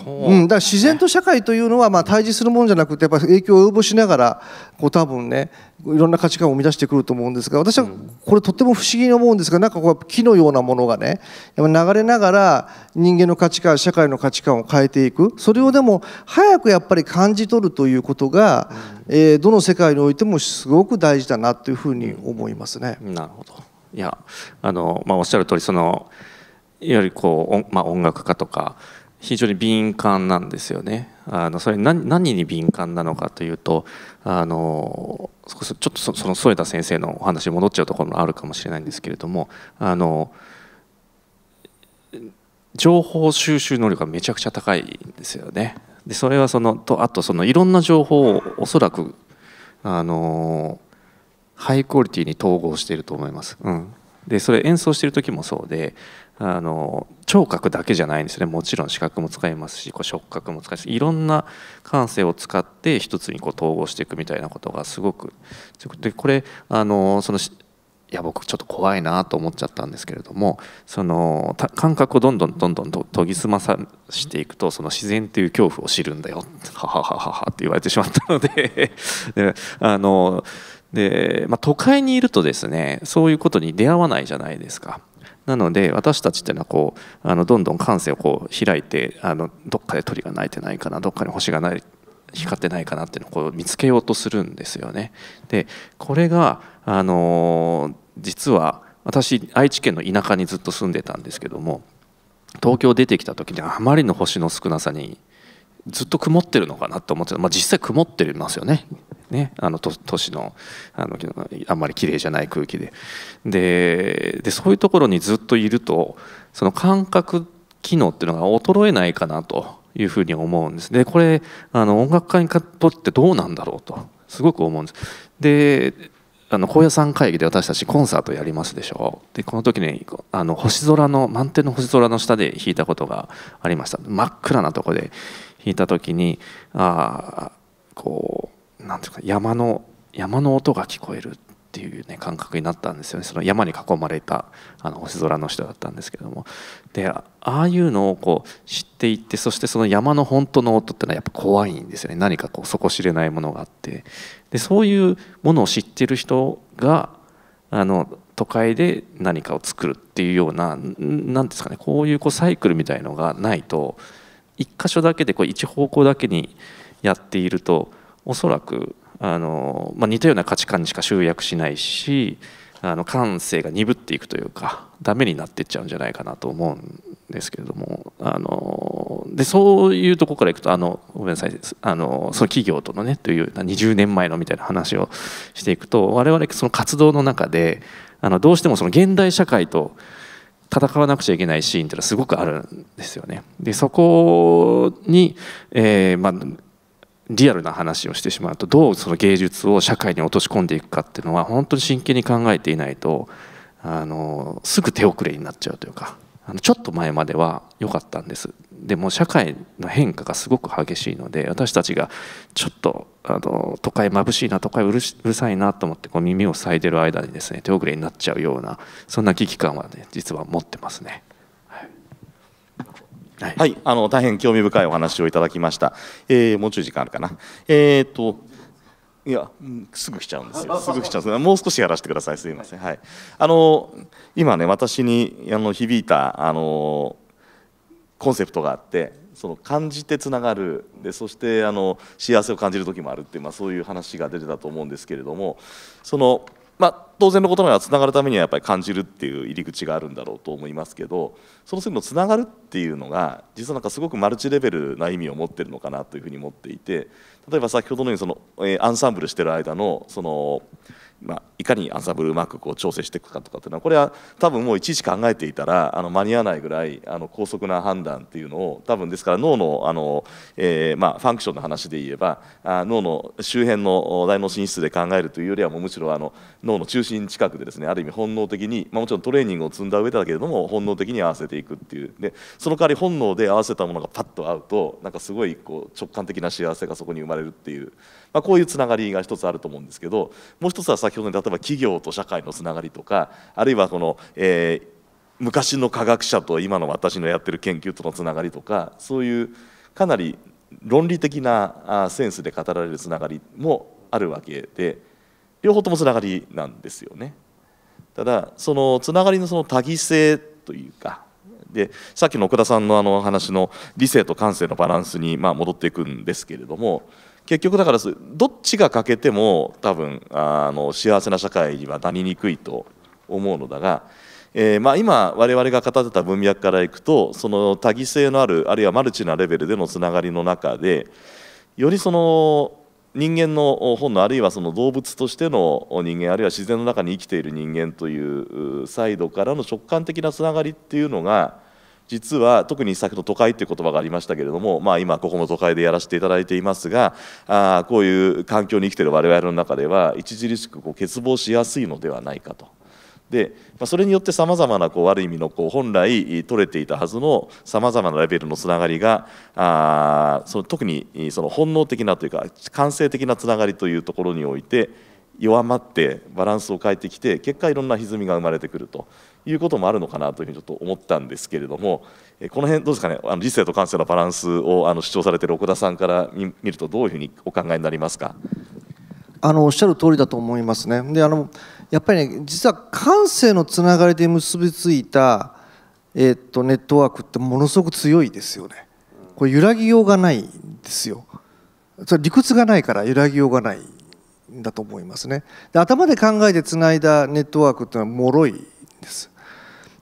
うん、だから自然と社会というのはまあ対峙するものじゃなくてやっぱ影響を及ぼしながらこう多分ねいろんな価値観を生み出してくると思うんですが私はこれとっても不思議に思うんですがなんかこう木のようなものがねやっぱ流れながら人間の価値観社会の価値観を変えていくそれをでも早くやっぱり感じ取るということが、うん、えー、どの世界においてもすごく大事だなというふうに思いますね。なるほどいやあの、まあ、おっしゃる通りそのいわゆるこう、まあ、音楽家とか非常に敏感なんですよね。あのそれ何何に敏感なのかというとあのちょっとその添田先生のお話に戻っちゃうところもあるかもしれないんですけれどもあの情報収集能力がめちゃくちゃ高いんですよね。でそれはそのとあとそのいろんな情報をおそらくあのハイクオリティに統合していると思います。うん、でそれ演奏してる時もそうであの聴覚だけじゃないんですねもちろん視覚も使いますしこう触覚も使いますしいろんな感性を使って一つにこう統合していくみたいなことがすごくでこれあのそのいや僕ちょっと怖いなと思っちゃったんですけれどもその感覚をどんどんどんどんと研ぎ澄まさしていくとその自然という恐怖を知るんだよはははははって言われてしまったので [laughs] であので、まあ、都会にいるとですねそういうことに出会わないじゃないですか。なので私たちっていうのはこうあのどんどん感性をこう開いてあのどっかで鳥が鳴いてないかなどっかに星がない光ってないかなっていうのをこう見つけようとするんですよね。でこれがあの実は私愛知県の田舎にずっと住んでたんですけども東京出てきた時にあまりの星の少なさにずっと曇ってるのかなと思ってた、まあ、実際曇ってますよねねあの都市のあのあんまり綺麗じゃない空気でででそういうところにずっといるとその感覚機能っていうのが衰えないかなというふうに思うんですでこれあの音楽家にとってどうなんだろうとすごく思うんですであの高野山会議で私たちコンサートやりますでしょうでこの時にあの星空の満天の星空の下で弾いたことがありました真っ暗なとこで弾いた時にああこうなんでか山の山の音が聞こえるっていうね感覚になったんですよねその山に囲まれたあの星空の人だったんですけどもでああいうのをこう知っていってそしてその山の本当の音ってのはやっぱ怖いんですよね何かこう底知れないものがあってでそういうものを知ってる人があの都会で何かを作るっていうような何ですかねこういうこうサイクルみたいのがないと一箇所だけでこう一方向だけにやっているとおそらくあの、まあ、似たような価値観にしか集約しないしあの感性が鈍っていくというかダメになっていっちゃうんじゃないかなと思うんですけれどもあのでそういうところからいくとあのごめんなさいあのその企業とのねという20年前のみたいな話をしていくと我々その活動の中であのどうしてもその現代社会と戦わなくちゃいけないシーンっていうのはすごくあるんですよね。でそこに、えー、まあリアルな話をしてしまうとどうその芸術を社会に落とし込んでいくかっていうのは本当に真剣に考えていないとあのすぐ手遅れになっちゃうというかあのちょっと前までは良かったんですでも社会の変化がすごく激しいので私たちがちょっとあの都会眩しいな都会うるさいなと思ってこう耳を塞いでる間にですね手遅れになっちゃうようなそんな危機感はね実は持ってますね。はい、あの大変興味深いお話をいただきました。えー、もうちょい時間あるかな。えー、っと。いや、すぐ来ちゃうんですよ。[laughs] すぐ来ちゃうんです。もう少しやらせてください。すみません。はい。あの、今ね、私に、あの、響いた、あの。コンセプトがあって、その感じてつながるでそしてあの幸せを感じる時もあるっていう、まあ、そういう話が出てたと思うんですけれどもそのまあ、当然のことながらつながるためにはやっぱり感じるっていう入り口があるんだろうと思いますけどその時のつながるっていうのが実はなんかすごくマルチレベルな意味を持ってるのかなというふうに思っていて例えば先ほどのようにその、えー、アンサンブルしてる間のその。まあ、いかにアンサンブルうまくこう調整していくかとかっていうのはこれは多分もういちいち考えていたらあの間に合わないぐらいあの高速な判断っていうのを多分ですから脳のあの、えー、まあ、ファンクションの話で言えばあ脳の周辺の大脳進出で考えるというよりはもうむしろあの脳の中心近くでですねある意味本能的に、まあ、もちろんトレーニングを積んだ上だけれども本能的に合わせていくっていうでその代わり本能で合わせたものがパッと合うとなんかすごいこう直感的な幸せがそこに生まれるっていう。まあ、こういうつながりが一つあると思うんですけどもう一つは先ほどの例えば企業と社会のつながりとかあるいはこの、えー、昔の科学者と今の私のやってる研究とのつながりとかそういうかなり論理的なセンスで語られるつながりもあるわけで両方ともつながりなんですよね。ただそのつながりのその多義性というかでさっきの奥田さんのあの話の理性と感性のバランスにま戻っていくんですけれども結局だからどっちが欠けても多分あの幸せな社会にはなりにくいと思うのだが、えー、まあ、今我々が語ってた文脈からいくとその多義性のあるあるいはマルチなレベルでのつながりの中でよりその人間の本能あるいはその動物としての人間あるいは自然の中に生きている人間というサイドからの直感的なつながりっていうのが実は特に先ほど都会という言葉がありましたけれども、まあ、今ここも都会でやらせていただいていますがあこういう環境に生きている我々の中では著しくこう欠乏しやすいのではないかと。でまあ、それによってさまざまなこうある意味のこう本来取れていたはずのさまざまなレベルのつながりがあその特にその本能的なというか感性的なつながりというところにおいて弱まってバランスを変えてきて結果いろんな歪みが生まれてくるということもあるのかなというふうにちょっと思ったんですけれどもこの辺どうですかねあの理性と感性のバランスをあの主張されてる奥田さんから見るとどういうふうにお考えになりますかあのおっしゃる通りだと思いますね。であのやっぱりね実は感性のつながりで結びついた、えー、っとネットワークってものすごく強いですよね。これ揺らぎようがないんですよ。それ理屈がないから揺らぎようがないだと思いますねで頭で考えてつないだネットワークっていうのは脆いです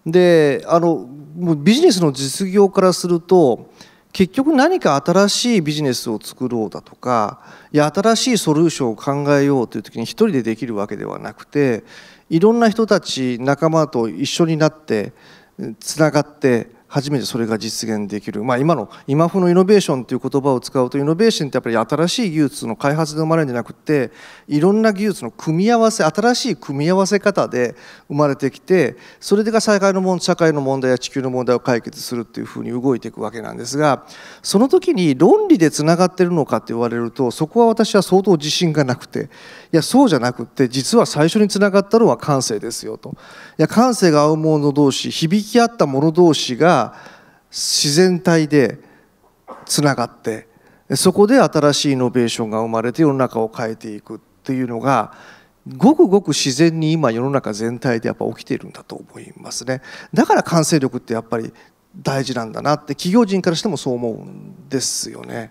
であのもうビジネスの実業からすると結局何か新しいビジネスを作ろうだとかいや新しいソリューションを考えようという時に一人でできるわけではなくていろんな人たち仲間と一緒になってつながって初めてそれが実現できる、まあ、今の今風のイノベーションという言葉を使うとイノベーションってやっぱり新しい技術の開発で生まれるんじゃなくていろんな技術の組み合わせ新しい組み合わせ方で生まれてきてそれでが災害の問社会の問題や地球の問題を解決するっていうふうに動いていくわけなんですがその時に論理でつながってるのかって言われるとそこは私は相当自信がなくていやそうじゃなくって実は最初につながったのは感性ですよと。いや感性が合うもの同士響き合ったもの同士がが自然体でつながってそこで新しいイノベーションが生まれて世の中を変えていくっていうのがごくごく自然に今世の中全体でやっぱ起きているんだと思いますねだから感性力ってやっぱり大事なんだなって企業人からしてもそう思うんですよね。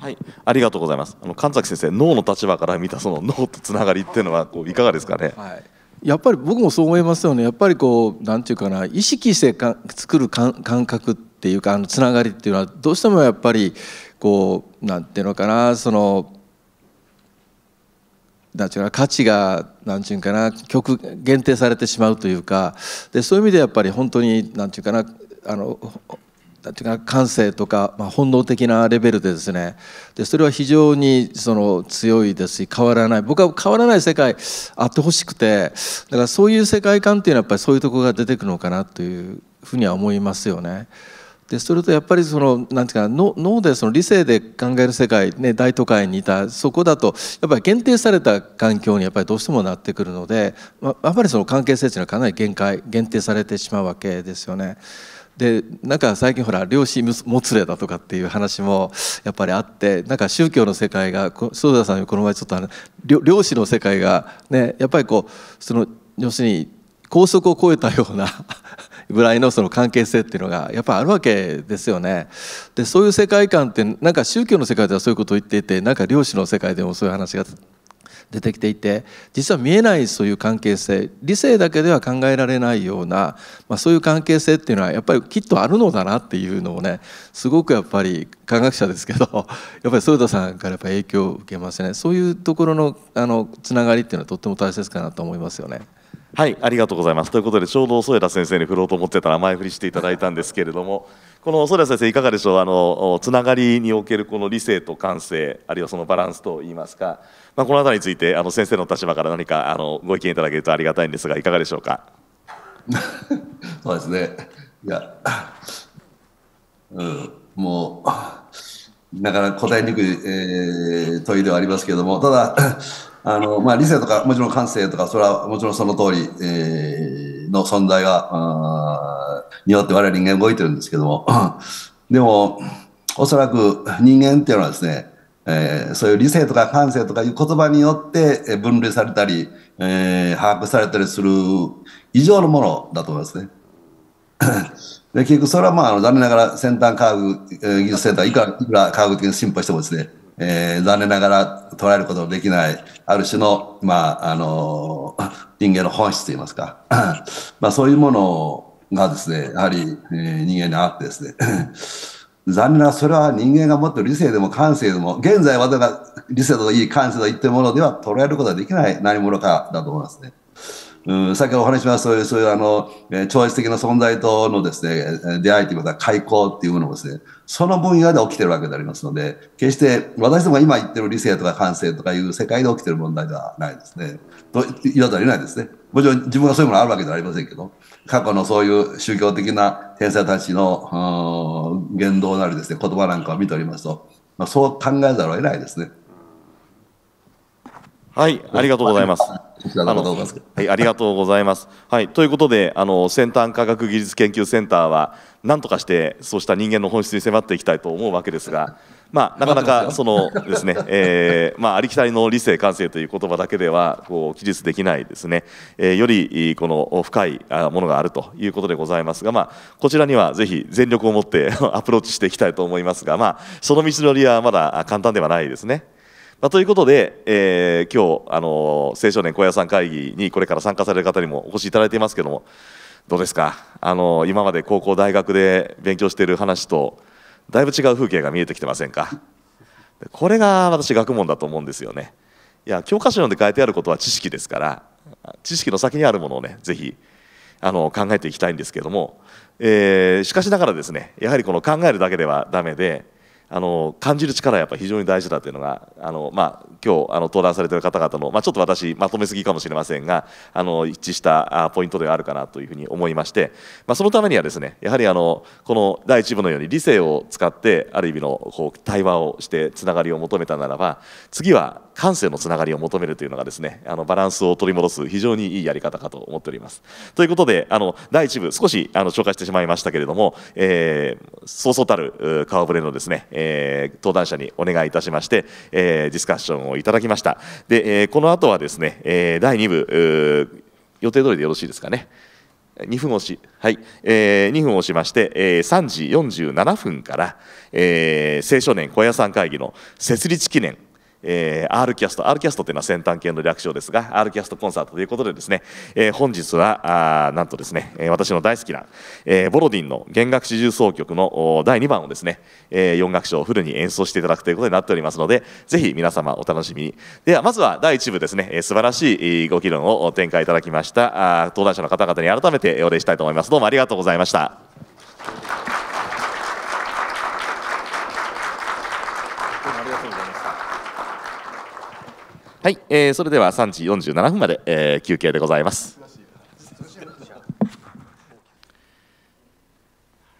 はい、ありがとうございます。あの神崎先生、脳の立場から見たその脳とつながりっていうのはこういかがですかね。はいやっぱり僕もそう思いますよねやっぱりこう何て言うかな意識してか作る感覚っていうかあのつながりっていうのはどうしてもやっぱりこう何て言うのかなそのなんていうか価値がなんていうかな極限定されてしまうというかでそういう意味でやっぱり本当になんていうかなあのなんていうか感性とか、まあ、本能的なレベルでですねでそれは非常にその強いですし変わらない僕は変わらない世界あってほしくてだからそういう世界観っていうのはやっぱりそういうとこが出てくるのかなというふうには思いますよね。でそれとやっぱりそのなんていうか脳でその理性で考える世界、ね、大都会にいたそこだとやっぱり限定された環境にやっぱりどうしてもなってくるので、まあ、やっぱりその関係性っていうのはかなり限界限定されてしまうわけですよね。でなんか最近ほら量子もつれだとかっていう話もやっぱりあってなんか宗教の世界が須田さんこの前ちょっとあの量子の世界がねやっぱりこうその要するに高速を超えたような [laughs] ぐらいのその関係性っていうのがやっぱあるわけですよね。でそういう世界観ってなんか宗教の世界ではそういうことを言っていてなんか量子の世界でもそういう話が出てきていて実は見えないそういう関係性理性だけでは考えられないような、まあ、そういう関係性っていうのはやっぱりきっとあるのだなっていうのをねすごくやっぱり科学者ですけど [laughs] やっぱり添田さんからやっぱ影響を受けますねそういうところのあのつながりっていうのはとっても大切かなと思いますよね。はい、ありがとうございます。ということで、ちょうど添田先生に振ろうと思ってたら前振りしていただいたんですけれども、この添田先生、いかがでしょうあの、つながりにおけるこの理性と感性、あるいはそのバランスといいますか、まあ、このたりについてあの先生の立場から何かあのご意見いただけるとありがたいんですがいかがでしょうか [laughs] そうですねいや、うん、もうなかなか答えにくい、えー、問いではありますけれどもただあの、まあ、理性とかもちろん感性とかそれはもちろんその通り、えー、の存在がによって我々人間動いてるんですけどもでもおそらく人間っていうのはですねえー、そういう理性とか感性とかいう言葉によって分類されたり、えー、把握されたりする以上のものだと思いますね。[laughs] で結局それはまあ残念ながら先端科学、え技術センターいくらいくら科学的に進歩してもですね、えー、残念ながら捉えることのできないある種の,、まああの人間の本質といいますか [laughs] まあそういうものがですねやはり、えー、人間にあってですね残念ながらそれは人間が持っている理性でも感性でも、現在私が理性といい感性といってものでは捉えることはできない何者かだと思いますね。うん、さっきお話しましたそういうそういうあの、えー、超越的な存在とのですね出会いということは開口っていうものもですねその分野で起きてるわけでありますので決して私どもが今言ってる理性とか感性とかいう世界で起きてる問題ではないですねと言わざるを得ないですねもちろん自分がそういうものあるわけではありませんけど過去のそういう宗教的な天才たちの言動なりですね言葉なんかを見ておりますと、まあ、そう考えざるを得ないですね。はい、ありがとうございます。はい、ありがとうございます。はい、ということで、あの先端科学技術研究センターは。何とかして、そうした人間の本質に迫っていきたいと思うわけですが。まあ、なかなか、そのですね、[laughs] えー、まあ、ありきたりの理性感性という言葉だけでは、こう記述できないですね。えー、より、この深いものがあるということでございますが、まあ、こちらにはぜひ全力を持って [laughs] アプローチしていきたいと思いますが、まあ、その道のりはまだ簡単ではないですね。まあ、ということで、えー、今日、あの青少年高野山会議にこれから参加される方にもお越しいただいていますけどもどうですか、あの今まで高校大学で勉強している話とだいぶ違う風景が見えてきてませんかこれが私学問だと思うんですよねいや教科書読んで書いてあることは知識ですから知識の先にあるものをねぜひあの考えていきたいんですけども、えー、しかしながらですねやはりこの考えるだけではだめであの感じる力はやっぱ非常に大事だというのがあの、まあ、今日あの登壇されている方々の、まあ、ちょっと私まとめすぎかもしれませんがあの一致したポイントではあるかなというふうに思いまして、まあ、そのためにはですねやはりあのこの第1部のように理性を使ってある意味のこう対話をしてつながりを求めたならば次は感性のつながりを求めるというのがですねあのバランスを取り戻す非常にいいやり方かと思っております。ということであの第1部少しあの紹介してしまいましたけれども、えー、そうそうたる顔ぶれのですね、えー、登壇者にお願いいたしまして、えー、ディスカッションをいただきました。で、えー、この後はですね、えー、第2部予定通りでよろしいですかね。2分押し、はいえー、2分押しまして、えー、3時47分から、えー、青少年高野山会議の設立記念えー、R キャスト R キャストというのは先端系の略称ですが R キャストコンサートということでですね、えー、本日はあなんとですね私の大好きな、えー、ボロディンの弦楽四重奏曲の第2番をですね、えー、4楽章をフルに演奏していただくということになっておりますのでぜひ皆様お楽しみにではまずは第1部ですね、えー、素晴らしいご議論を展開いただきましたあ登壇者の方々に改めてお礼したいと思いますどうもありがとうございましたはい、えー、それでは三時四十七分まで、えー、休憩でございます。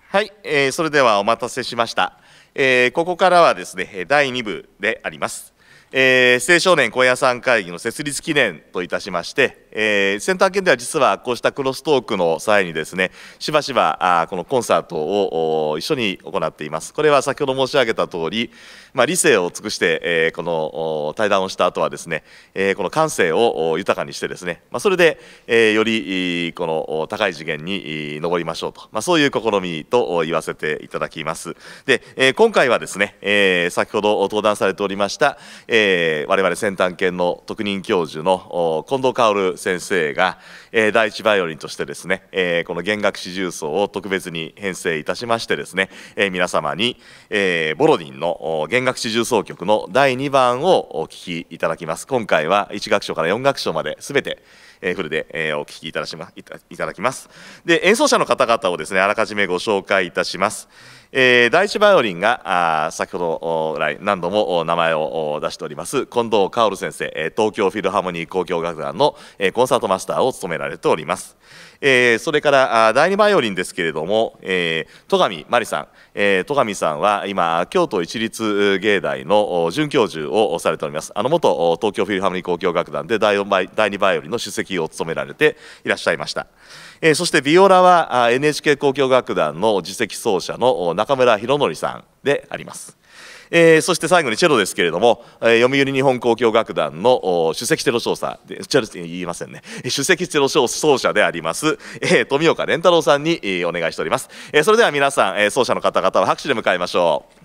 はい、えー、それではお待たせしました。えー、ここからはですね、第二部であります。えー、青少年高野山会議の設立記念といたしまして、えー、センター圏では実はこうしたクロストークの際にですね、しばしばあこのコンサートを一緒に行っています。これは先ほど申し上げた通り、まあ、理性を尽くして、えー、この対談をした後はですね、えー、この感性を豊かにしてですね、まあ、それで、えー、よりこの高い次元に上りましょうと、まあ、そういう試みと言わせていただきます。で、えー、今回はですね、えー、先ほど登壇されておりました、えーえー、我々先端研の特任教授の近藤薫先生が、えー、第一バイオリンとしてですね、えー、この弦楽四重奏を特別に編成いたしましてですね、えー、皆様に、えー、ボロディンの弦楽四重奏曲の第2番をお聴きいただきます今回は1楽章から4楽章まで全てえフルで、えお聴きいただきますで演奏者の方々をですねあらかじめご紹介いたします。えー、第一バイオリンがあ先ほど来何度も名前を出しております近藤薫先生、東京フィルハーモニー交響楽団の、コンサートマスターを務められております。えー、それから第2バイオリンですけれども、えー、戸上真理さん、えー、戸上さんは今京都一律芸大の准教授をされておりますあの元東京フィルハーモニー交響楽団で第二バイ第2バイオリンの首席を務められていらっしゃいました。えそしてビオラは NHK 交響楽団の次席奏者の中村博則さんであります。えー、そして最後にチェロですけれども、えー、読売日本交響楽団の首席チェロ調査で、チェロ言いませんね、首席チェロ奏者であります、えー、富岡蓮太郎さんに、お願いしております。えー、それでは皆さん、え奏者の方々は拍手で迎えましょう。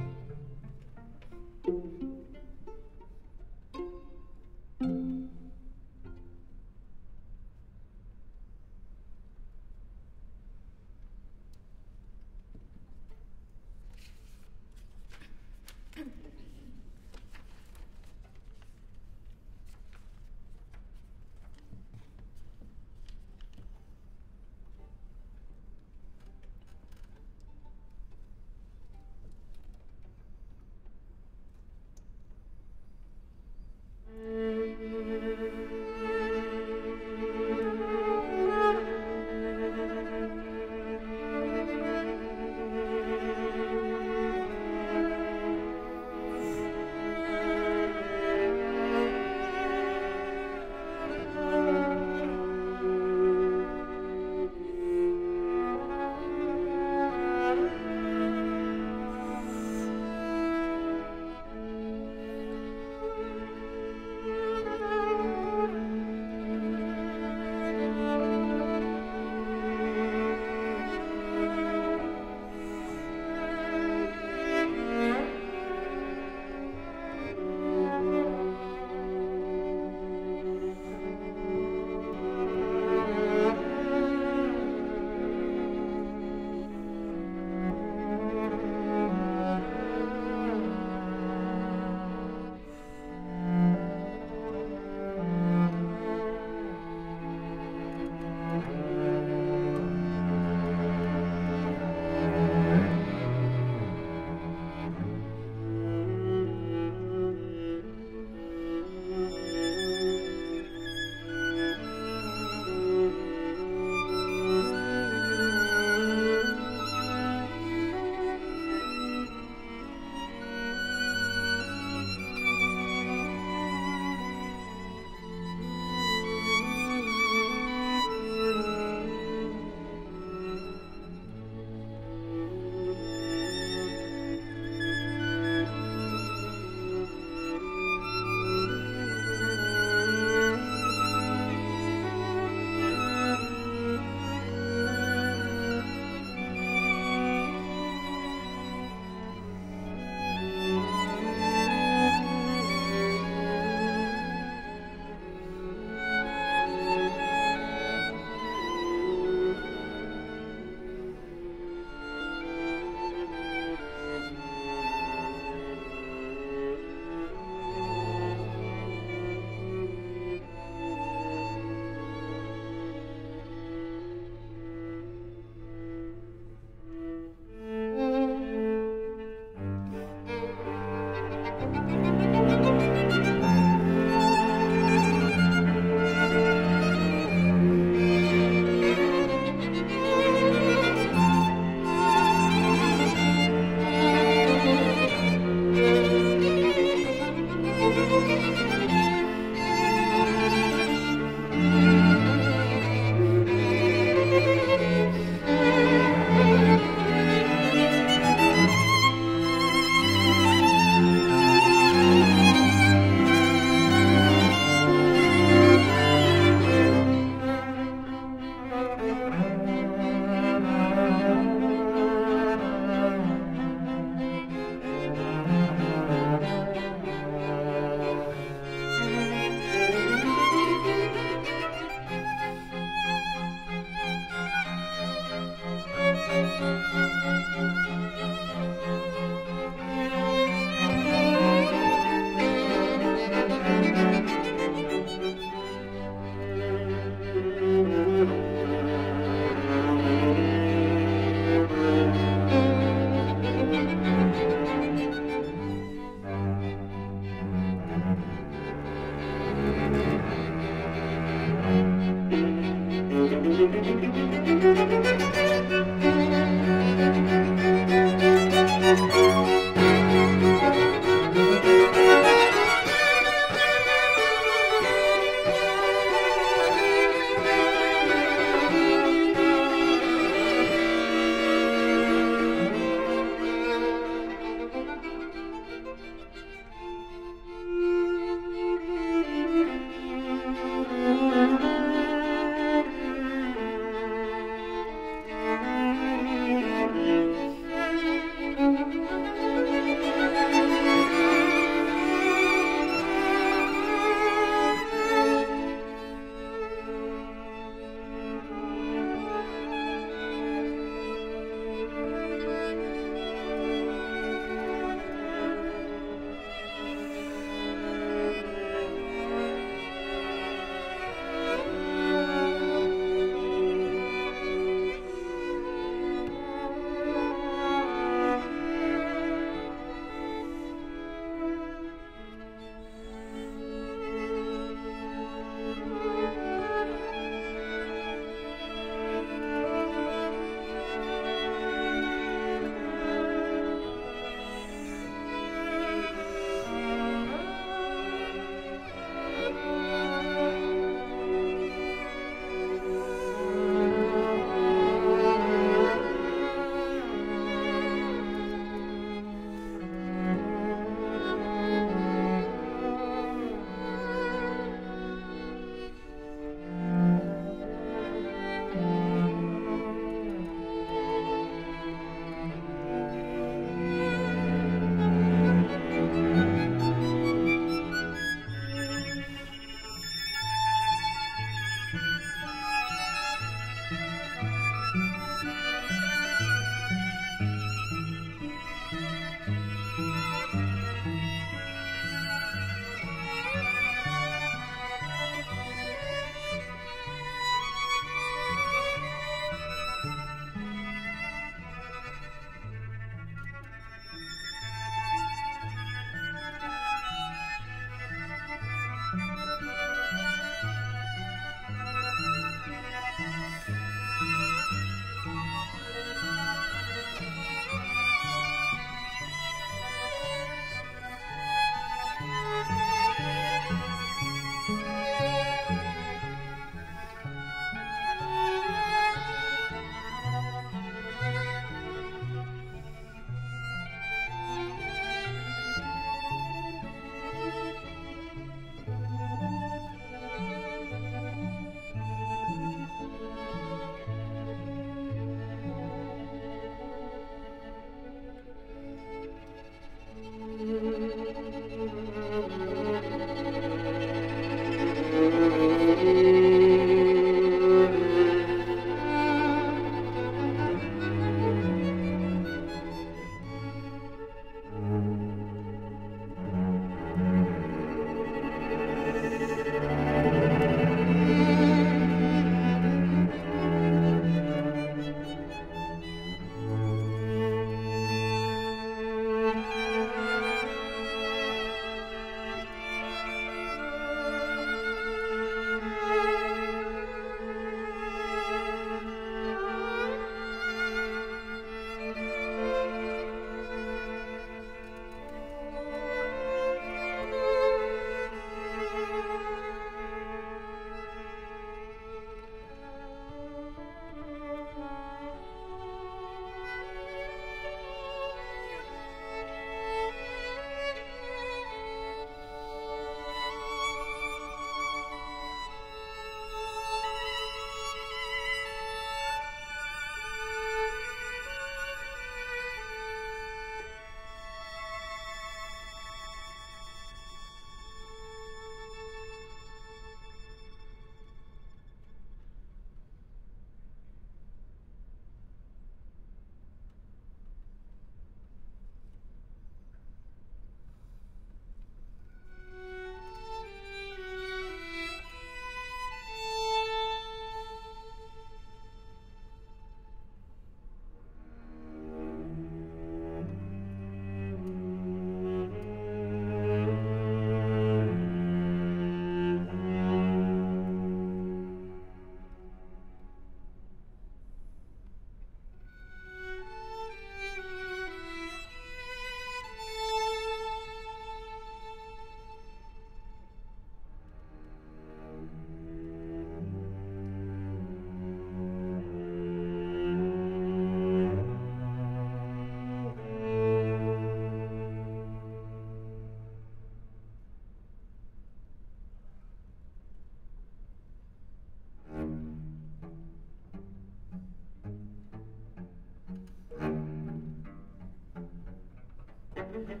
Thank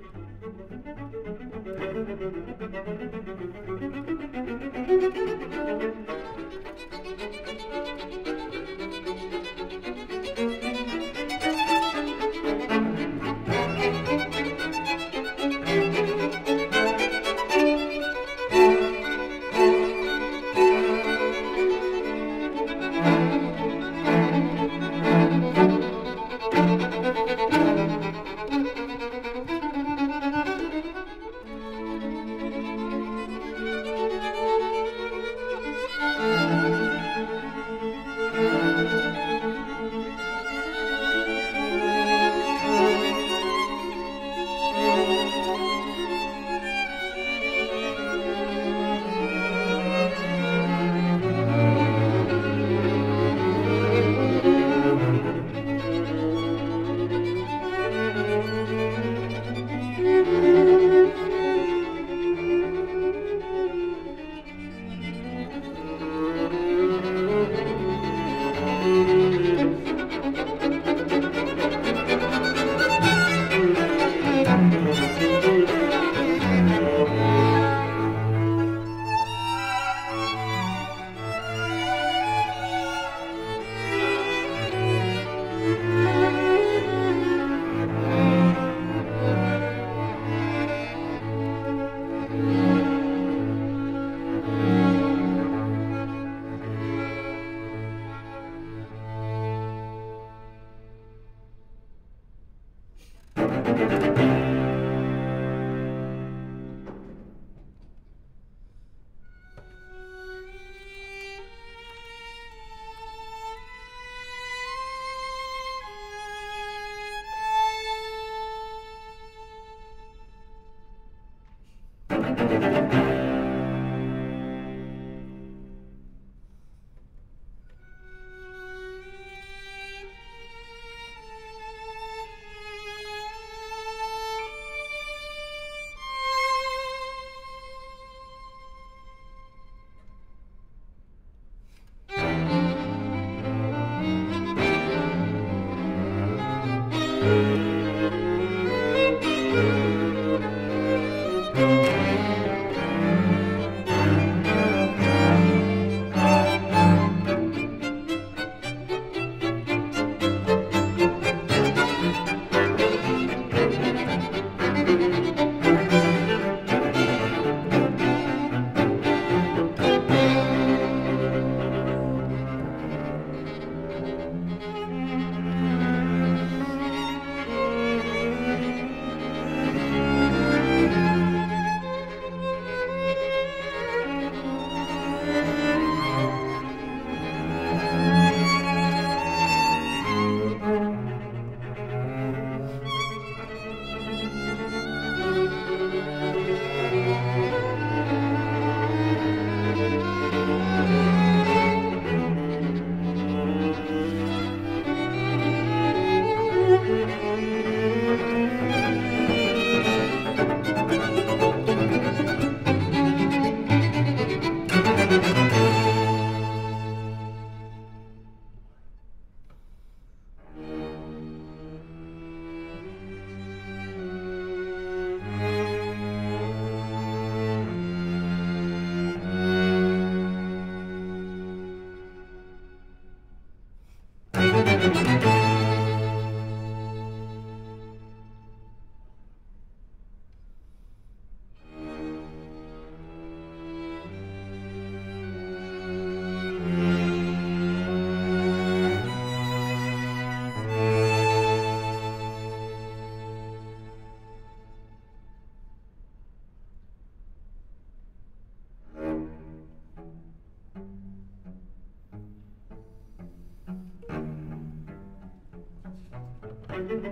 you. Música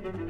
Thank you.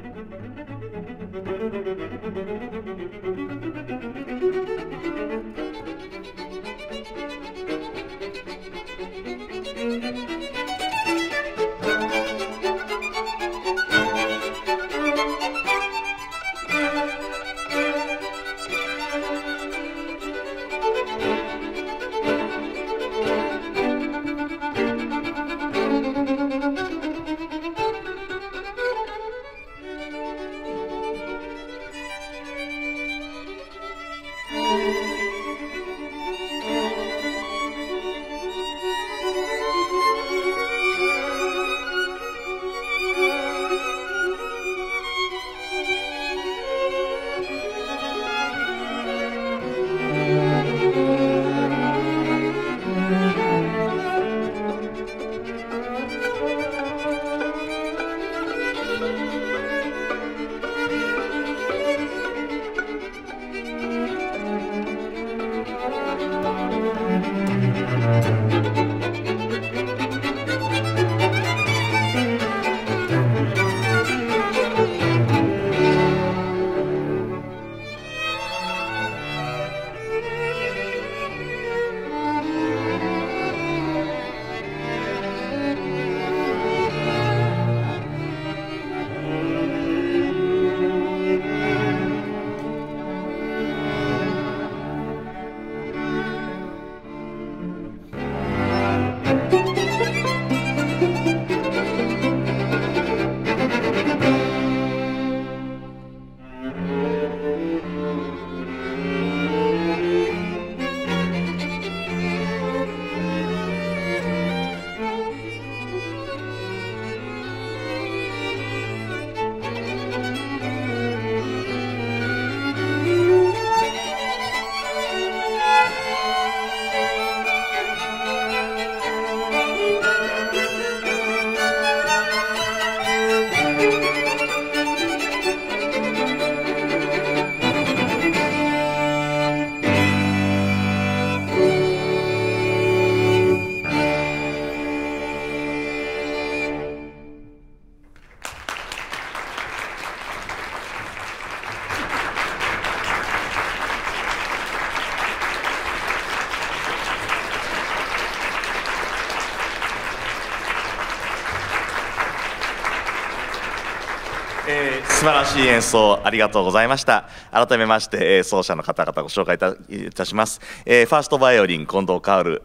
素晴らしい演奏ありがとうございました改めまして、えー、奏者の方々ご紹介いたいたします、えー、ファーストバイオリン近藤薫、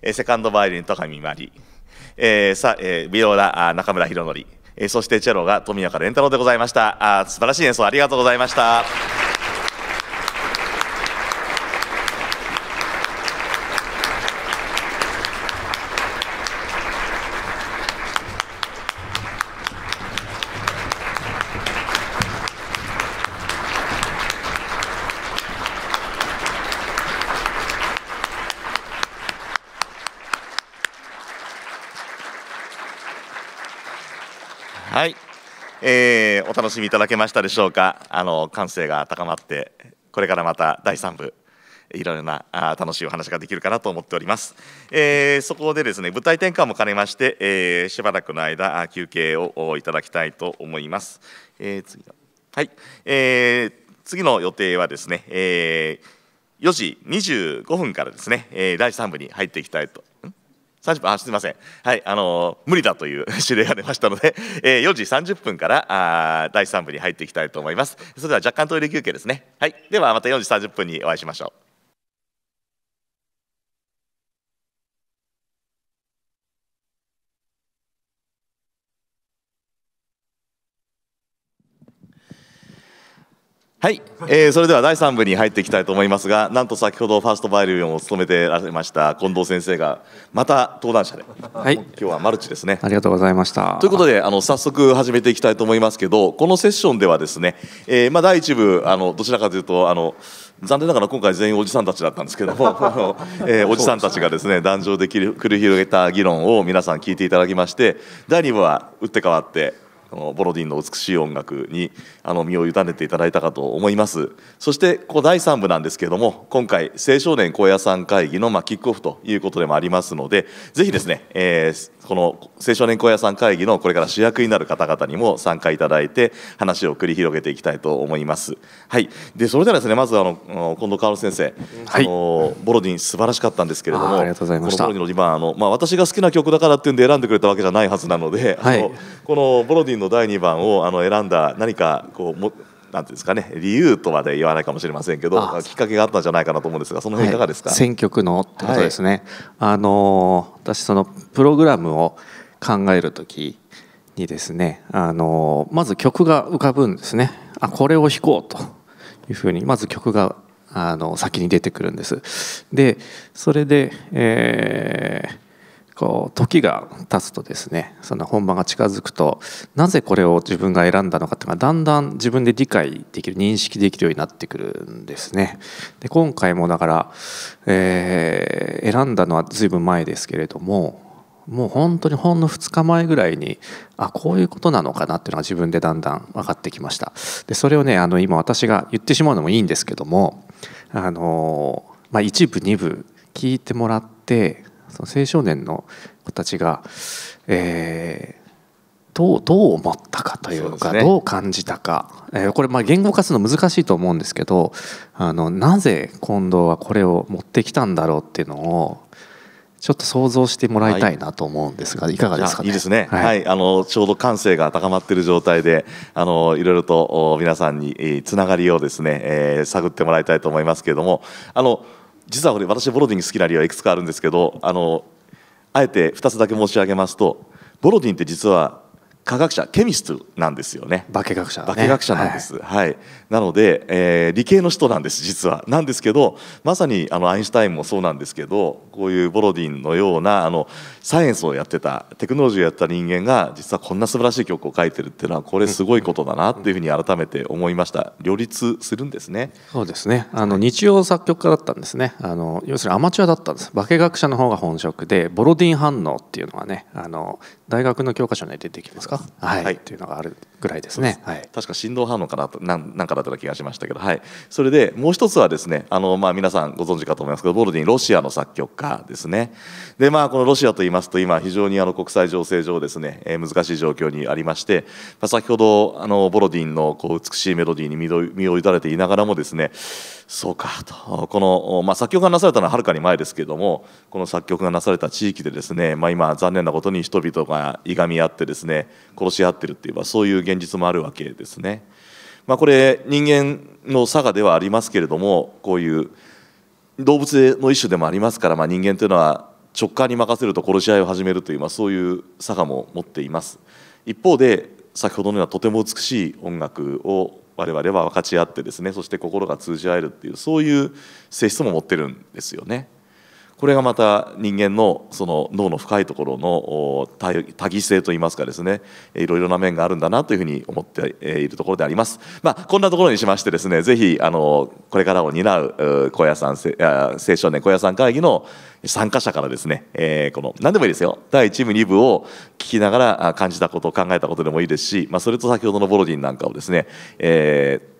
えー、セカンドバイオリン戸上真理、えー、さ、えー、ビオラ中村博則、えー、そしてチェロが富岡蓮太郎でございましたあ素晴らしい演奏ありがとうございましたお楽しみいただけましたでしょうかあの感性が高まってこれからまた第3部いろいろなあ楽しいお話ができるかなと思っております、えー、そこでですね舞台転換も兼ねまして、えー、しばらくの間休憩をいただきたいと思います、えー、次はい、えー、次の予定はですね、えー4時25分からですね、第3部に入っていきたいと30分あすみません、はいあのー、無理だという [laughs] 指令が出ましたので、えー、4時30分からあ第3部に入っていきたいと思いますそれでは若干トイレ休憩ですねはいではまた4時30分にお会いしましょうはい、えー、それでは第3部に入っていきたいと思いますがなんと先ほどファーストバイオリンを務めてられました近藤先生がまた登壇者で、はい、今日はマルチですねありがとうございましたということであの早速始めていきたいと思いますけどこのセッションではですね、えー、まあ、第1部あのどちらかというとあの残念ながら今回全員おじさんたちだったんですけども、[laughs] [laughs] えー、おじさんたちがですね壇上で繰り広げた議論を皆さん聞いていただきまして第2部は打って変わってのボロディンの美しい音楽にあの身を委ねていただいたかと思いますそしてここ第3部なんですけれども今回青少年高野山会議のまあキックオフということでもありますのでぜひですね、えー、この青少年高野山会議のこれから主役になる方々にも参加いただいて話を繰り広げていきたいと思いますはいでそれではですねまずあの近藤薫先生、はい、のボロディン素晴らしかったんですけれどもありがとうございましたボロディンの2あの、まあ、私が好きな曲だからっていうんで選んでくれたわけじゃないはずなので、はい、あのこのボロディンの第2番をあの選んだ何かこうもなんていうんですかね理由とまで言わないかもしれませんけどきっかけがあったんじゃないかなと思うんですがその辺いかがですか、はい、選曲のってことですね、はい、あの私そのプログラムを考える時にですねあのまず曲が浮かぶんですねあこれを弾こうというふうにまず曲があの先に出てくるんですでそれで、えー、時が経つとですねその本番が近づくとなぜこれを自分が選んだのかっていうのがだんだん自分で理解できる認識できるようになってくるんですね。で今回もだから、えー、選んだのは随分前ですけれどももう本当にほんの2日前ぐらいにあこういうことなのかなっていうのが自分でだんだん分かってきましたでそれをねあの今私が言ってしまうのもいいんですけどもあの、まあ、1部2部聞いてもらってその青少年の子たちが、えー、どうどう思ったかというか、ね、どう感じたか、えー、これまあ言語化するの難しいと思うんですけどあのなぜ近藤はこれを持ってきたんだろうっていうのをちょっと想像してもらいたいなと思うんですが、い、かがですか、ね、いいですね。はい、はい、あのちょうど感性が高まっている状態で、あのいろいろと皆さんに、えつながりをですね、えー、探ってもらいたいと思いますけれども、あの。実は私ボロディン好きな理由はいくつかあるんですけどあのあえて2つだけ申し上げますとボロディンって実は科学者ケミストなんですよね化学者、ね、化学者なんです、はい、はい、なので、えー、理系の人なんです実はなんですけどまさにあのアインシュタインもそうなんですけどこういうボロディンのようなあのサイエンスをやってたテクノロジーをやった人間が実はこんな素晴らしい曲を書いてるっていうのはこれすごいことだなっていうふうに改めて思いました両立するんですねそうですねあの日曜作曲家だったんですねあの要するにアマチュアだったんです化学者の方が本職でボロディン反応っていうのはねあの大学の教科書に出てきますか、はい、はい、というのがあるぐらいですね。はい、確か振動反応かなとなんなんかだった気がしましたけど、はい、それでもう一つはですねあの、まあ、皆さんご存知かと思いますけどボルディンロシアの作曲家ですね。でまあこのロシアと言いますと今非常にあの国際情勢上ですね、えー、難しい状況にありまして、まあ、先ほどあのボロディンのこう美しいメロディーに身を委ねていながらもですねそうかとこの、まあ、作曲がなされたのははるかに前ですけどもこの作曲がなされた地域でですね、まあ、今残念なことに人々がいがみ合ってですね殺し合ってるっていう、そういう現現実もあるわけですね。まあ、これ人間の差がではありますけれどもこういう動物の一種でもありますから、まあ、人間というのは直感に任せると殺し合いを始めるという、まあ、そういう差がも持っています一方で先ほどのようなとても美しい音楽を我々は分かち合ってですねそして心が通じ合えるっていうそういう性質も持ってるんですよね。これがまた人間のその脳の深いところの多義性といいますかですねいろいろな面があるんだなというふうに思っているところであります。まあ、こんなところにしましてですねぜひあのこれからを担う小屋さん青少年小屋さん会議の参加者からですね、えー、この何でもいいですよ第1部2部を聞きながら感じたことを考えたことでもいいですし、まあ、それと先ほどのボロディンなんかをですね、えー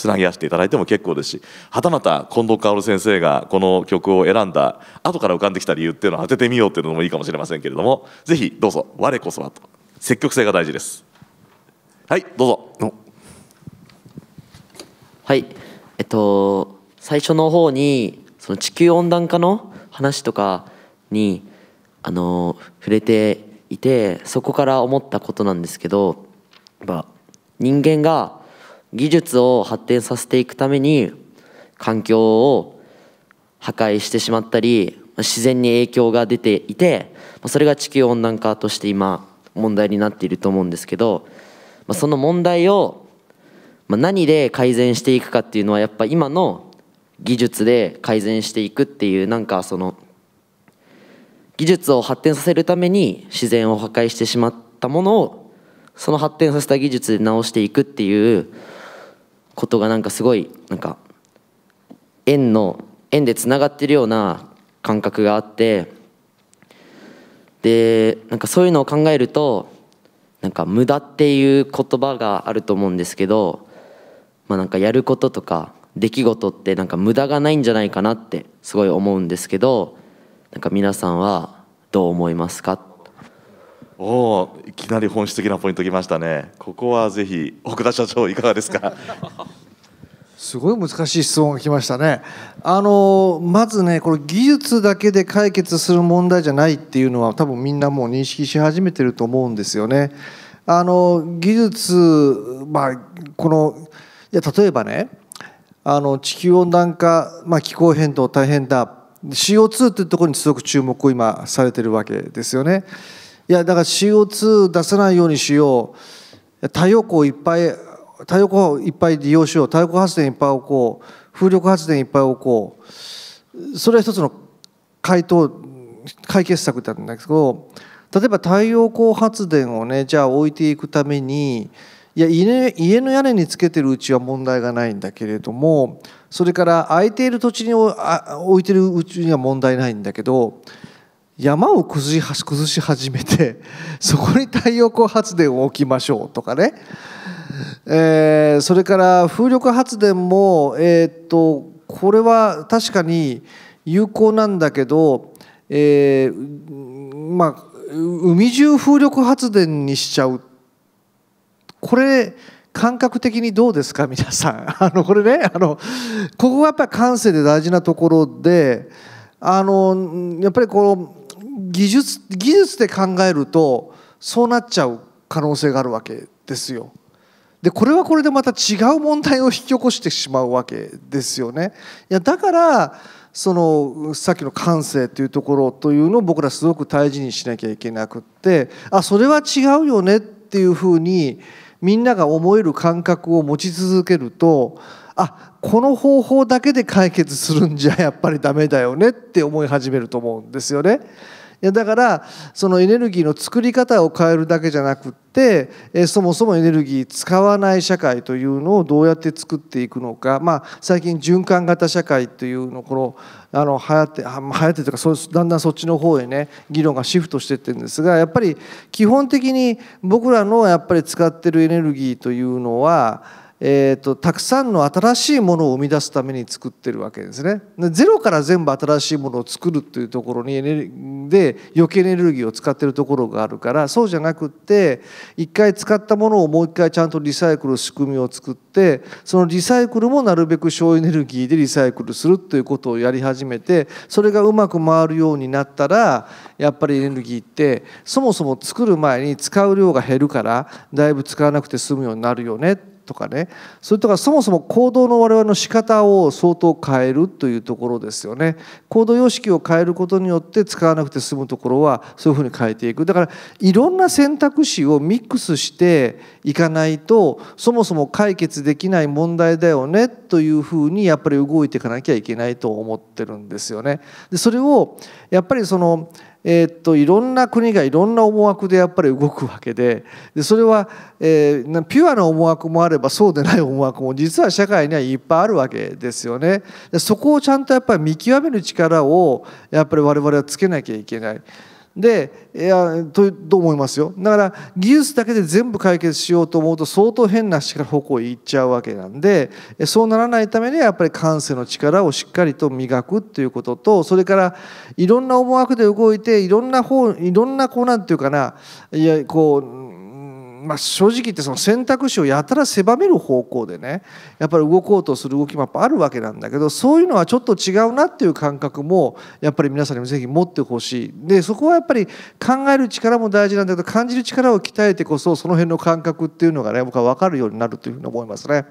つなぎ合わせていただいても結構ですしはたまた近藤薫先生がこの曲を選んだ後から浮かんできた理由っていうのを当ててみようっていうのもいいかもしれませんけれどもぜひどうぞ我こそはと積極性が大事ですはいどうぞはいえっと最初の方にその地球温暖化の話とかにあの触れていてそこから思ったことなんですけど人間が技術を発展させていくために環境を破壊してしまったり自然に影響が出ていてそれが地球温暖化として今問題になっていると思うんですけどその問題を何で改善していくかっていうのはやっぱ今の技術で改善していくっていうなんかその技術を発展させるために自然を破壊してしまったものをその発展させた技術で直していくっていうことがなんかすごいなんか縁の縁でつながってるような感覚があってでなんかそういうのを考えるとなんか無駄っていう言葉があると思うんですけど、まあ、なんかやることとか出来事ってなんか無駄がないんじゃないかなってすごい思うんですけどなんか皆さんはどう思いますかおおいきなり本質的なポイントきましたねここはぜひ奥田社長いかがですか [laughs] すごい難しい質問が来ましたね。あのまずねこれ技術だけで解決する問題じゃないっていうのは多分みんなもう認識し始めてると思うんですよね。あの技術まあこのいや例えばねあの地球温暖化、まあ、気候変動大変だ CO2 というところにすごく注目を今されてるわけですよね。いやだから CO2 出さないようにしよう太陽光いっぱい太陽光をいっぱい利用しよう太陽光発電いっぱい置こう風力発電いっぱい置こうそれは一つの回答解決策だったんだけど例えば太陽光発電をねじゃあ置いていくためにいや家の屋根につけてるうちは問題がないんだけれどもそれから空いている土地に置いてるうちには問題ないんだけど山を崩し崩し始めて [laughs] そこに太陽光発電を置きましょうとかね、えー、それから風力発電も、えー、っとこれは確かに有効なんだけど、えー、まあ海中風力発電にしちゃうこれ感覚的にどうですか [laughs] 皆さん。あのこれねあのここがやっぱり感性で大事なところであのやっぱりこの技術技術で考えるとそうなっちゃう可能性があるわけですよ。でこれはこれでまた違う問題を引き起こしてしまうわけですよね。いやだからそのさっきの感性というところというのを僕らすごく大事にしなきゃいけなくってあそれは違うよねっていうふうにみんなが思える感覚を持ち続けるとあこの方法だけで解決するんじゃやっぱり駄目だよねって思い始めると思うんですよね。やだからそのエネルギーの作り方を変えるだけじゃなくってえそもそもエネルギー使わない社会というのをどうやって作っていくのか、まあ、最近循環型社会というのこのあの流行って流行ってというかそうだんだんそっちの方へね議論がシフトしていってるんですがやっぱり基本的に僕らのやっぱり使ってるエネルギーというのはえーと、たくさんの新しいものを生み出すために作ってるわけですね。ゼロから全部新しいものを作るというところにエネで余計エネルギーを使ってるところがあるからそうじゃなくって一回使ったものをもう一回ちゃんとリサイクル仕組みを作ってそのリサイクルもなるべく省エネルギーでリサイクルするということをやり始めてそれがうまく回るようになったらやっぱりエネルギーってそもそも作る前に使う量が減るからだいぶ使わなくて済むようになるよねとかねそれとかそもそも行動の我々の仕方を相当変えるというところですよね行動様式を変えることによって使わなくて済むところはそういうふうに変えていくだからいろんな選択肢をミックスしていかないとそもそも解決できない問題だよねというふうにやっぱり動いていかなきゃいけないと思ってるんですよね。でそれをやっぱりそのえー、っといろんな国がいろんな思惑でやっぱり動くわけででそれは、えー、ピュアな思惑もあればそうでない思惑も実は社会にはいっぱいあるわけですよね。でそこをちゃんとやっぱり見極める力をやっぱり我々はつけなきゃいけない。でいやとと思いますよだから技術だけで全部解決しようと思うと相当変な力方向へ行っちゃうわけなんでそうならないためにはやっぱり感性の力をしっかりと磨くっていうこととそれからいろんな思惑で動いていろんな方いろんなこうなんていうかないやこうまあ、正直言ってその選択肢をやたら狭める方向でねやっぱり動こうとする動きもやっぱあるわけなんだけどそういうのはちょっと違うなっていう感覚もやっぱり皆さんにもぜひ持ってほしいでそこはやっぱり考える力も大事なんだけど感じる力を鍛えてこそその辺の感覚っていうのがね僕は分かるようになるというふうに思いますね。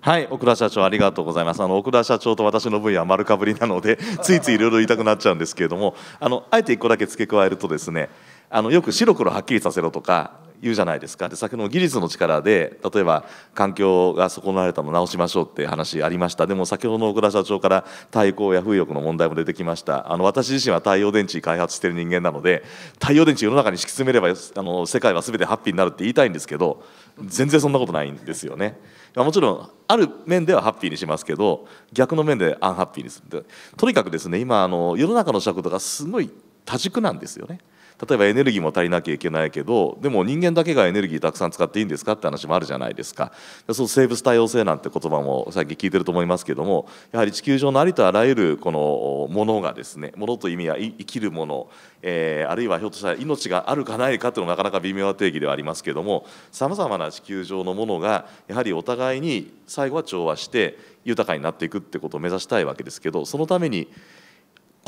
はい奥田社長ありがとうございますあの奥田社長と私の分野は丸かぶりなので [laughs] ついついいろいろ言いたくなっちゃうんですけれどもあのあえて1個だけ付け加えるとですねあのよく白黒はっきりさせろとか言うじゃないですかで先ほど技術の力で例えば環境が損なわれたのを直しましょうって話ありましたでも先ほどの奥社長から対抗や風力の問題も出てきましたあの私自身は太陽電池開発してる人間なので太陽電池世の中に敷き詰めればあの世界は全てハッピーになるって言いたいんですけど全然そんなことないんですよね。もちろんある面ではハッピーにしますけど逆の面でアンハッピーにするとにかくですね今あの世の中の尺度がすごい多軸なんですよね。例えばエネルギーも足りなきゃいけないけどでも人間だけがエネルギーたくさん使っていいんですかって話もあるじゃないですかそう生物多様性なんて言葉も最近聞いてると思いますけどもやはり地球上のありとあらゆるこのものがですねものという意味は生きるもの、えー、あるいはひょっとしたら命があるかないかというのもなかなか微妙な定義ではありますけどもさまざまな地球上のものがやはりお互いに最後は調和して豊かになっていくってことを目指したいわけですけどそのために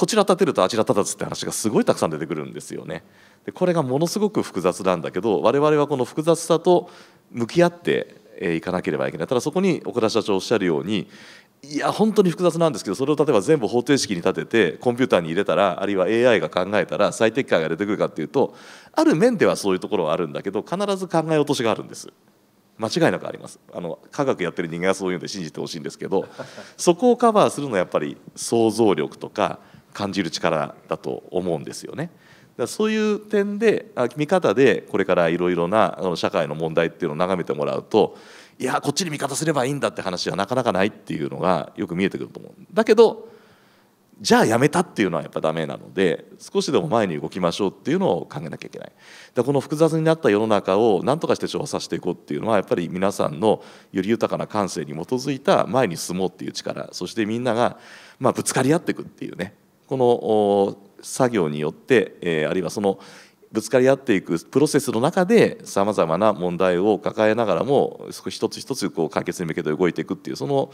こちら立てるとあちら立たずって話がすごいたくさん出てくるんですよね。でこれがものすごく複雑なんだけど我々はこの複雑さと向き合っていかなければいけないただそこに岡田社長おっしゃるようにいや本当に複雑なんですけどそれを例えば全部方程式に立ててコンピューターに入れたらあるいは AI が考えたら最適解が出てくるかっていうとある面ではそういうところはあるんだけど必ず考え落としがあるんです。間違いなくありますあの科学やってる人間はそういうので信じてほしいんですけどそこをカバーするのはやっぱり想像力とか感じる力だと思うんですよね。だそういう点で見方でこれからいろいろな社会の問題っていうのを眺めてもらうといやこっちに味方すればいいんだって話はなかなかないっていうのがよく見えてくると思うだけどじゃあやめたっていうのはやっぱダメなので少しでも前に動きましょうっていうのを考えなきゃいけないだこの複雑になった世の中を何とかして調査していこうっていうのはやっぱり皆さんのより豊かな感性に基づいた前に進もうっていう力そしてみんながまぶつかり合っていくっていうねこの作業によって、あるいはそのぶつかり合っていくプロセスの中でさまざまな問題を抱えながらも少し一つ一つこう解決に向けて動いていくっていうその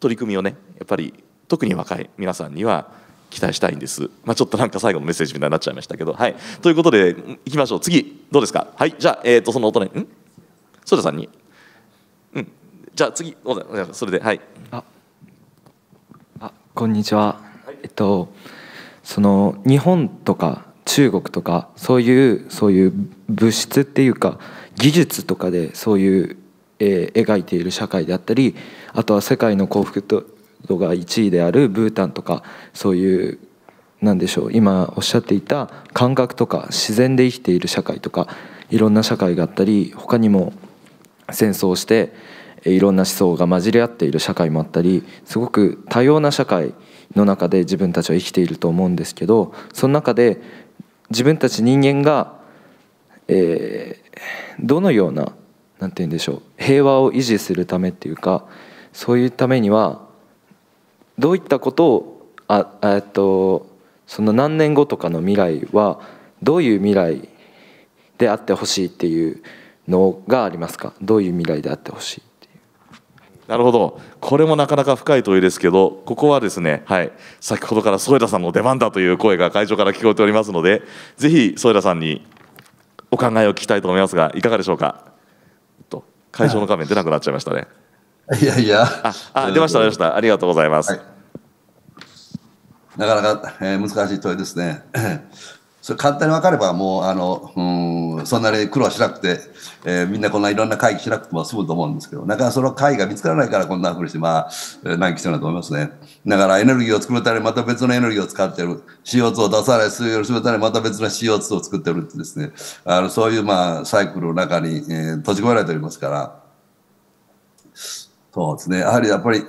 取り組みをねやっぱり特に若い皆さんには期待したいんです、まあ、ちょっとなんか最後のメッセージみたいになっちゃいましたけど、はい、ということでいきましょう次どうですかはいじゃあ、えーと、そのにうんソジさんに、うん、じゃあ次それではいああこんにちはえっと、その日本とか中国とかそういうそういう物質っていうか技術とかでそういう、えー、描いている社会であったりあとは世界の幸福度が1位であるブータンとかそういう何でしょう今おっしゃっていた感覚とか自然で生きている社会とかいろんな社会があったり他にも戦争していろんな思想が混じり合っている社会もあったりすごく多様な社会の中で自分たちは生きていると思うんですけどその中で自分たち人間が、えー、どのような何て言うんでしょう平和を維持するためっていうかそういうためにはどういったことをあえっとその何年後とかの未来はどういう未来であってほしいっていうのがありますかどういう未来であってほしいなるほどこれもなかなか深い問いですけどここはですね、はい、先ほどから添田さんの出番だという声が会場から聞こえておりますのでぜひ添田さんにお考えを聞きたいと思いますがいかがでしょうかと会場の画面出なくなっちゃいましたね。[laughs] いやいやあ出ました出ましたありがとうございます。はいなかなか、えー、難しい問いですね。それ簡単に分かればもうあのうんそんなに苦労しなくて、えー、みんなこんないろんな会議しなくても済むと思うんですけどなかなかその会が見つからないからこんなふうにしてまあ難期してるなだと思いますねだからエネルギーを作るためにまた別のエネルギーを使ってる CO2 を出さない水をするためにまた別の CO2 を作ってるってですねあのそういうまあサイクルの中に、えー、閉じ込められておりますからそうですねやはりやっぱり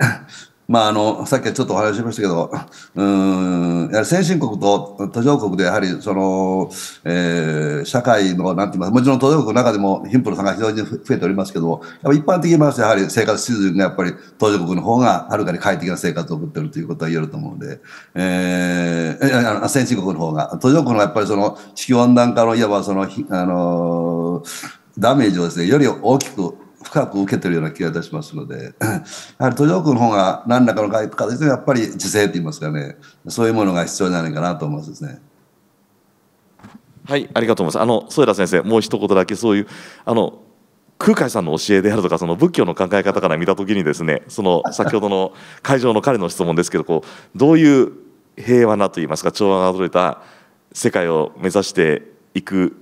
まあ、あのさっきちょっとお話ししましたけど、うんや先進国と途上国でやはりその、えー、社会のなんて言いますもちろん途上国の中でも貧富の差が非常に増えておりますけども、やっぱ一般的に言いますと、やはり生活水準がやっぱり途上国の方がはるかに快適な生活を送っているということは言えると思うので、えー、先進国の方が、途上国のやっぱりその地球温暖化のいわばその、あのダメージをですね、より大きく深く受けてるような気がいたしますので、[clears throat] やはり途上国の方が何らかの外形でやっぱり自制といいますかね、そういうものが必要じゃないかなと思いますね。はい、ありがとうございます。あの添田先生、もう一言だけそういうあの空海さんの教えであるとかその仏教の考え方から見た時にですねその先ほどの [laughs] 会場の彼の質問ですけどこうどういう平和なといいますか調和が取れた世界を目指していく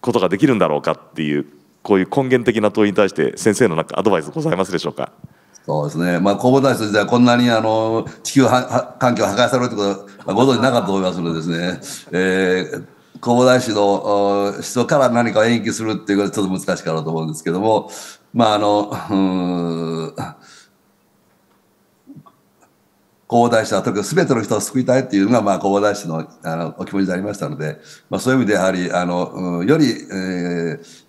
ことができるんだろうかっていうこういう根源的な問いに対して先生のなんかアドバイスございますでしょうかそうですね、まあ、工房大使時代こんなにあの地球は環境破壊されるということはご存じなかったと思いますのでですね、えー、工房大使の思想から何かを延期するっていうことはちょっと難しいかなと思うんですけどもまああのうん、工房大使は特にかく全ての人を救いたいっていうのが、まあ、工房大使のあのお気持ちでありましたので、まあ、そういう意味でやはりあの、うより、えー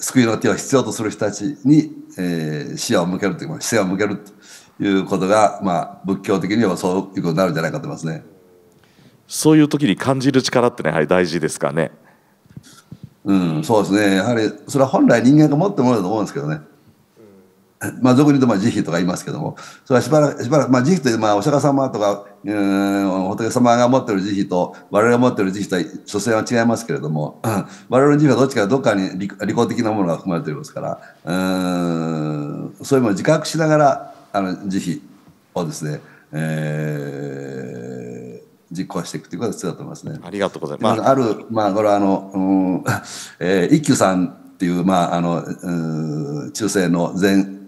救いの手を必要とする人たちに、えー、視野を向けるというか視線を向けるということが、まあ、仏教的にはそういうことになるんじゃないかと思いますね。そういう時に感じる力ってね、やはり大事ですかね。うん、そうですね。やはりそれは本来人間が持ってもらうと思うんですけどね。[laughs] まあ俗に言うとまあ慈悲とか言いますけども、それはしばらく、しばらく、まあ慈悲という、まあお釈迦様とか、うん、仏様が持っている慈悲と、我々が持っている慈悲とは、所詮は違いますけれども、我々の慈悲はどっちかどっかに利利己的なものが含まれていますから、うん、そういうものを自覚しながら、あの慈悲をですね、えー、実行していくということが必要だと思いますね。ありがとうございます。まあ、ある、まあ、これはあの、うん、[laughs] えー、一休さんっていう、まあ、あの、うん、中世の前、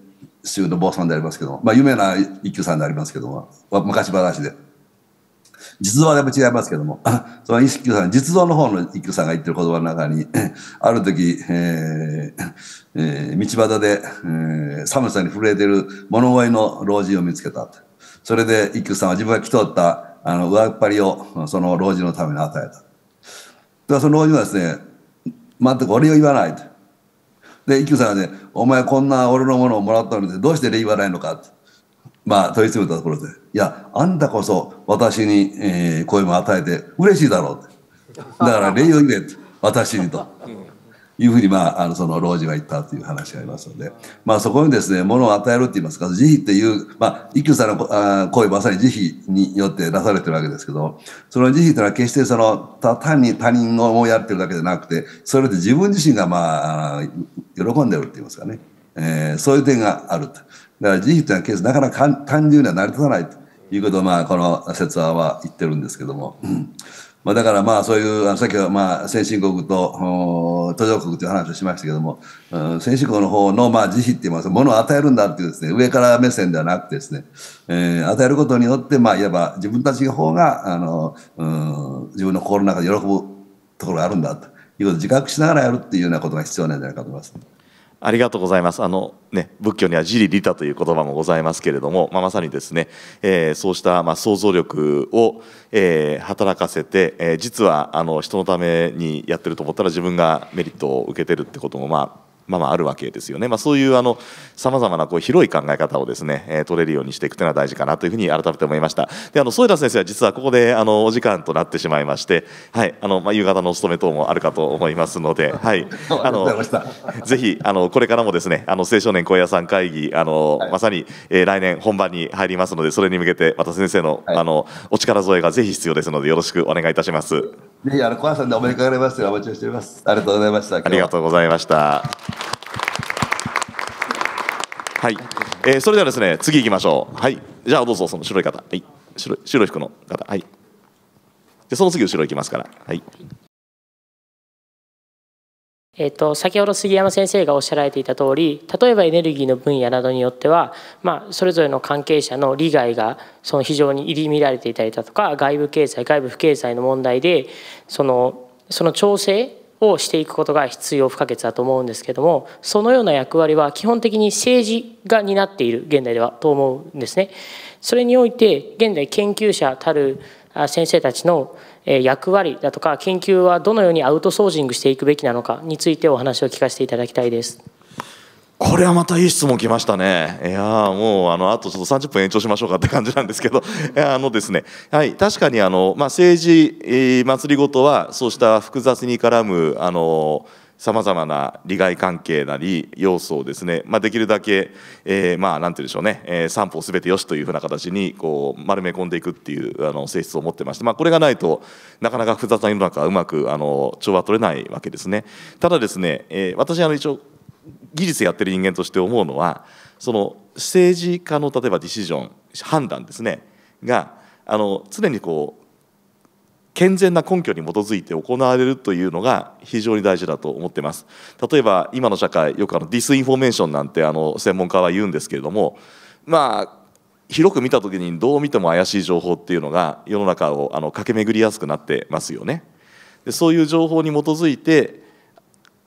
州の坊さんでありますけど、まあ、有名な一休さんでありますけども、昔話で。実像はやっぱ違いますけども、[laughs] その一休さん、実像の方の一休さんが言ってる言葉の中に、[laughs] ある時、えーえー、道端で、えー、寒さに震えている物乞いの老人を見つけたと。それで一休さんは自分が着とったあの上っ張りをその老人のために与えた。だその老人はですね、全く俺を言わないと。で、一休さんがね、お前こんな俺のものをもらったので、どうして礼言わないのかまあ、問い詰めたところで、いや、あんたこそ私に、えー、声も与えて嬉しいだろうって。だから礼を言え私にと。いうふうに、まあ、あの、その老人は言ったという話がありますので、まあ、そこにですね、物を与えるって言いますか、慈悲っていう、まあ、一休さんの行為まさに慈悲によって出されてるわけですけど、その慈悲というのは決してその、単に他人を思いやってるだけじゃなくて、それで自分自身が、まあ、喜んでるって言いますかね、えー、そういう点があると。だから慈悲というのはなかなか単純には成り立たないということを、まあ、この説話は言ってるんですけども、まあ、だからまあそういうあの先ほどまあ先進国と途上国という話をしましたけども、うん、先進国の方のまあ慈悲っていいますものを与えるんだっていうですね上から目線ではなくてですね、え与えることによってまあいわば自分たちの方があの、うん、自分の心の中で喜ぶところがあるんだということを自覚しながらやるっていうようなことが必要なんじゃないかと思います。ありがとうございます。あのね、仏教には「自利利他」という言葉もございますけれども、まあ、まさにですね、えー、そうした、まあ、想像力を、えー、働かせて、えー、実はあの人のためにやってると思ったら自分がメリットを受けてるってこともまあまあ、まああるわけですよね、まあ、そういうさまざまなこう広い考え方をですね、えー、取れるようにしていくというのは大事かなというふうに改めて思いましたであの添田先生は実はここであのお時間となってしまいまして、はいあのまあ、夕方のお勤め等もあるかと思いますので、[laughs] はい、あのぜひあのこれからもですねあの青少年高野山会議あの、はい、まさに、えー、来年本番に入りますのでそれに向けてまた先生のはい、あのお力添えがぜひ必要ですのでよろしくお願いいたします。ぜひあの小川さんでお目にかかれましてお待ちしております。ありがとうございました。ありがとうございました。はい、えー、それではですね次行きましょう。はい、じゃあどうぞその白い方、はい、白白い服の方、はい。でその次後ろ行きますから、はい。えっと先ほど杉山先生がおっしゃられていた通り例えばエネルギーの分野などによっては、まあ、それぞれの関係者の利害がその非常に入り乱れていたりだとか外部経済外部不経済の問題でそのその調整をしていくことが必要不可欠だと思うんですけどもそのような役割は基本的に政治が担っている現代ではと思うんですね。それにおいて現代研究者たる先生たちの役割だとか研究はどのようにアウトソージングしていくべきなのかについてお話を聞かせていただきたいです。これはまたいい質問来ましたね。いやもうあのあとちょっと30分延長しましょうかって感じなんですけど、[laughs] あのですね、はい、確かにあの、まあ、政治、えー、祭りごとはそうした複雑に絡むあのーさまざまな利害関係なり要素をですね、まあ、できるだけ、えー、まあなんて言うんでしょうね、えー、三歩すべてよしというふうな形にこう丸め込んでいくっていうあの性質を持ってまして、まあ、これがないとなかなか複雑な世の中はうまくあの調和取れないわけですね。ただですね、えー、私あの一応技術やってる人間として思うのはその政治家の例えばディシジョン判断ですねがあの常にこう健全な根拠に基づいて行われるというのが非常に大事だと思ってます例えば今の社会よくあのディスインフォメーションなんてあの専門家は言うんですけれどもまあ広く見た時にどう見ても怪しい情報っていうのが世の中をあの駆け巡りやすくなってますよねでそういう情報に基づいて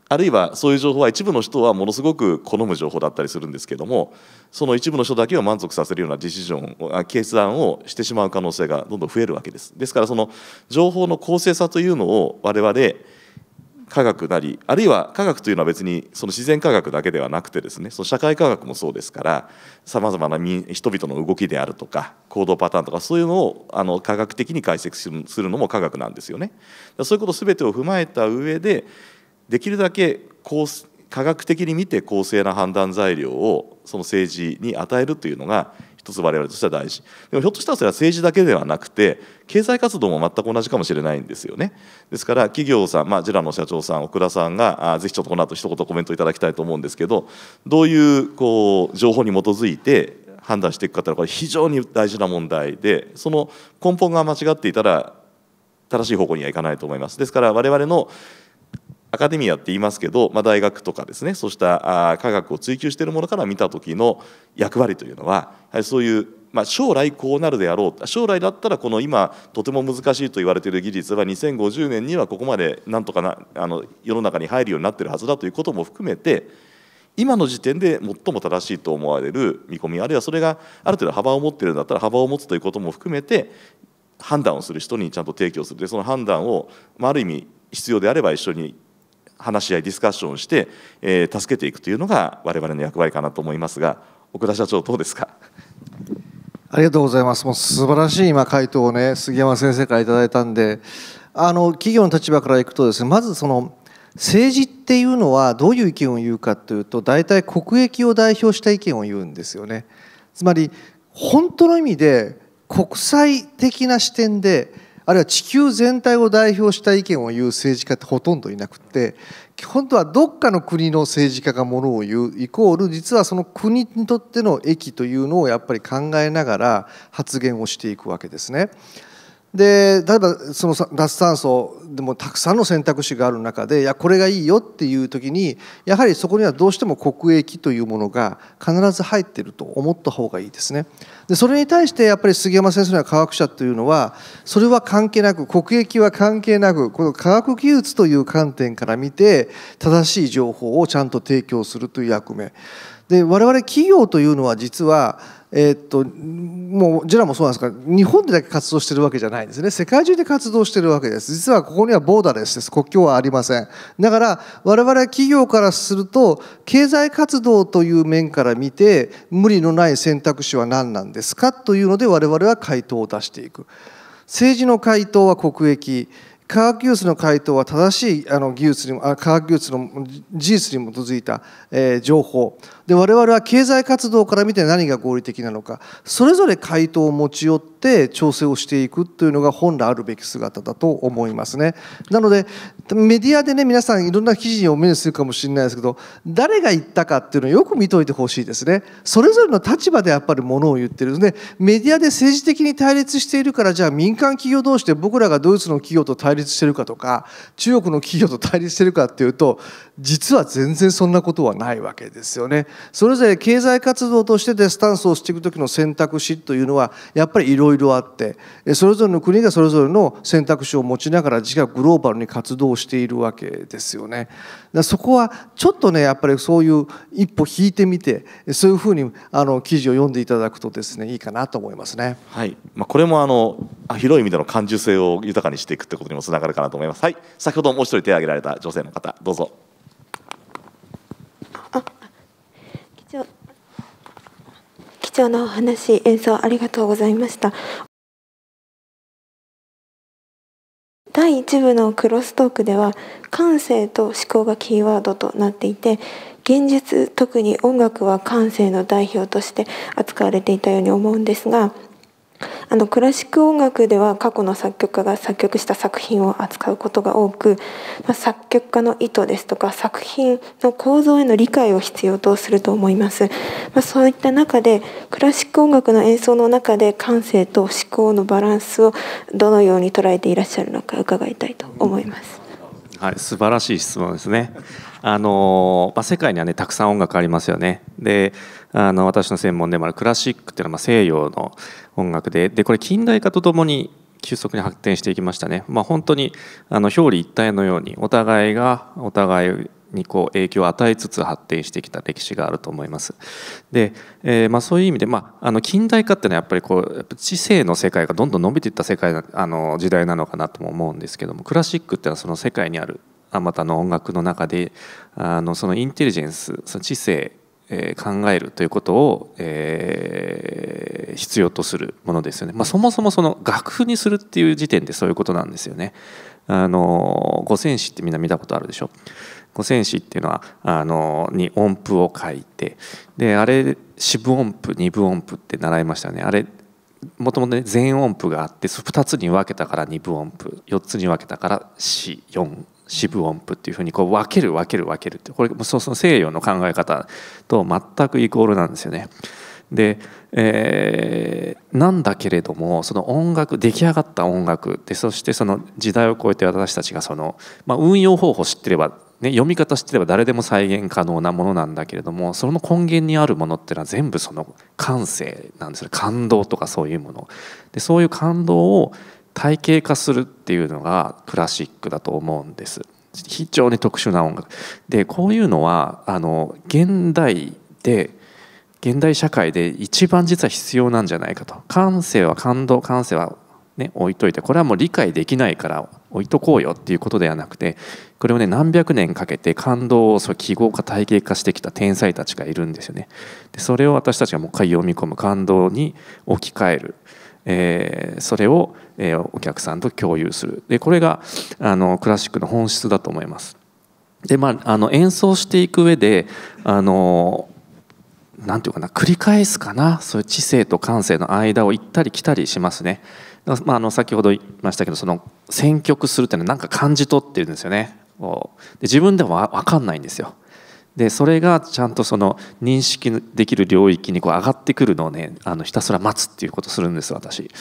あるいはそういう情報は一部の人はものすごく好む情報だったりするんですけどもその一部の人だけを満足させるようなディシジョン決断をしてしまう可能性がどんどん増えるわけですですからその情報の公正さというのを我々科学なりあるいは科学というのは別にその自然科学だけではなくてですねその社会科学もそうですからさまざまな人々の動きであるとか行動パターンとかそういうのをあの科学的に解析するのも科学なんですよね。そういうこと全てを踏まえた上でできるだけ科学的に見て公正な判断材料をその政治に与えるというのが一つ我々としては大事でもひょっとしたらそれは政治だけではなくて経済活動も全く同じかもしれないんですよねですから企業さん、まあ、ジェラの社長さん奥田さんがあぜひちょっとこの後一言コメントいただきたいと思うんですけどどういうこう情報に基づいて判断していくかというのはこれ非常に大事な問題でその根本が間違っていたら正しい方向にはいかないと思います。ですから我々のアカデミアって言いますけど、まあ、大学とかですねそうした科学を追求しているものから見た時の役割というのはそういうまあ、将来こうなるであろう将来だったらこの今とても難しいと言われている技術は2050年にはここまでなんとかなあの世の中に入るようになってるはずだということも含めて今の時点で最も正しいと思われる見込みあるいはそれがある程度幅を持ってるんだったら幅を持つということも含めて判断をする人にちゃんと提供するでその判断を、まあ、ある意味必要であれば一緒に話し合いディスカッションして、えー、助けていくというのが我々の役割かなと思いますが奥田社長どうですか [laughs] ありがとうございますもう素晴らしい今回答をね杉山先生から頂いたんであの企業の立場からいくとですねまずその政治っていうのはどういう意見を言うかというと大体国益を代表した意見を言うんですよね。つまり本当の意味で国際的な視点であるいは地球全体を代表した意見を言う政治家ってほとんどいなくって本当はどっかの国の政治家がものを言うイコール実はその国にとっての益というのをやっぱり考えながら発言をしていくわけですね。で例えばその脱炭素でもたくさんの選択肢がある中でいやこれがいいよっていう時にやはりそこにはどうしても国益というものが必ず入ってると思った方がいいですね。でそれに対してやっぱり杉山先生の科学者というのはそれは関係なく国益は関係なくこの科学技術という観点から見て正しい情報をちゃんと提供するという役目。で我々企業というのは実はえー、っともうジェラもそうなんですが日本でだけ活動してるわけじゃないんですね世界中で活動してるわけです実はここにはボーダレスです国境はありませんだから我々企業からすると経済活動という面から見て無理のない選択肢は何なんですかというので我々は回答を出していく政治の回答は国益科学技術の回答は正しいあの技術にもあ科学技術の事実に基づいた、え情報で我々は経済活動から見て何が合理的なのかそれぞれ回答を持ち寄って調整をしていくというのが本来あるべき姿だと思いますねなのでメディアでね皆さんいろんな記事を目にするかもしれないですけど誰が言ったかっていうのをよく見といてほしいですねそれぞれの立場でやっぱりものを言ってるので、ね、メディアで政治的に対立しているからじゃあ民間企業同士で僕らがドイツの企業と対立してるかとか中国の企業と対立してるかっていうと実は全然そんなことはないわけですよねそれぞれ経済活動としてでスタンスをしていく時の選択肢というのはやっぱりいろいろあってそれぞれの国がそれぞれの選択肢を持ちながら自我グローバルに活動しているわけですよね。だそこはちょっとねやっぱりそういう一歩引いてみてそういうふうにあの記事を読んでいただくとですねいいかなと思いますね。はい。まあ、これもあの広い意味での感受性を豊かにしていくってことにもつながるかなと思います。はい。先ほどもう一人手を挙げられた女性の方どうぞ。貴重なお話演奏ありがとうございました第1部のクロストークでは感性と思考がキーワードとなっていて現実特に音楽は感性の代表として扱われていたように思うんですがあのクラシック音楽では過去の作曲家が作曲した作品を扱うことが多く、まあ、作曲家の意図ですとか作品の構造への理解を必要とすると思います、まあ、そういった中でクラシック音楽の演奏の中で感性と思考のバランスをどのように捉えていらっしゃるのか伺いたいと思います。はい、素晴らしい質問ですね。あのまあ、世界にはねたくさん音楽ありますよね。であの私の専門でもあるクラシックっていうのはま西洋の音楽ででこれ近代化とともに急速に発展していきましたね、まあ、本当にあの表裏一体のようにお互いがお互いにこう影響を与えつつ発展してきた歴史があると思います。で、えー、まあ、そういう意味で、まあ、あの近代化っていうのはやっぱりこう知性の世界がどんどん伸びていった世界あの時代なのかなとも思うんですけどもクラシックっていうのはその世界にあるあまたの音楽の中であのそのインテリジェンスその知性え考えるということを、え必要とするものですよね。まあ、そもそもその楽譜にするっていう時点でそういうことなんですよね。あの五線紙ってみんな見たことあるでしょ。五線紙っていうのはあのに音符を書いてであれ四分音符二分音符って習いましたね。あれもともと全音符があって2つに分けたから二分音符4つに分けたから四四四分音符っていうふうにこう分ける分ける分けるってこれもその西洋の考え方と全くイコールなんですよね。で、えー、なんだけれどもその音楽出来上がった音楽でそしてその時代を超えて私たちがその、まあ、運用方法知ってれば、ね、読み方知ってれば誰でも再現可能なものなんだけれどもその根源にあるものっていうのは全部その感性なんですよ感動とかそういうもの。でそういう感動を体系化するっていうのがクラシックだと思うんです非常に特殊な音楽でこういうのはあの現代で現代社会で一番実は必要なんじゃないかと感性は感動感性はね置いといてこれはもう理解できないから置いとこうよっていうことではなくてこれをね何百年かけて感動をそう記号化体系化してきた天才たちがいるんですよねでそれを私たちがもう一回読み込む感動に置き換えるえー、それを、えー、お客さんと共有するでこれがあのクラシックの本質だと思います。でまあ、あの演奏していく上であのなんていうかな繰り返すかなそういう知性と感性の間を行ったり来たりしますね。まあ、あの先ほど言いましたけどその選曲するっていうのはなんか感じ取ってるんですよね。で自分でも分かんないんですよ。でそれがちゃんとその認識できる領域にこう上がってくるのをねあのひたすら待つっていうことするんです私。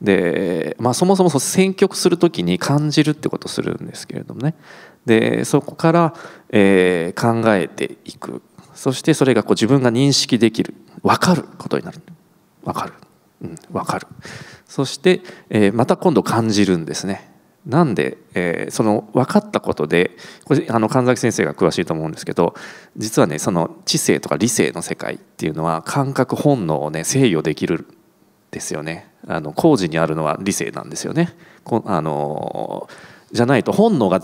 で、まあ、そもそも選曲する時に感じるってことするんですけれどもねでそこから、えー、考えていくそしてそれがこう自分が認識できる分かることになる分かる、うん、分かるそして、えー、また今度感じるんですねなんで、えー、その分かったことでこれあの神崎先生が詳しいと思うんですけど実はねその知性とか理性の世界っていうのは感覚本能をね制御できるですよねあの工事にあるのは理性なんですよねこあのじゃないと本能が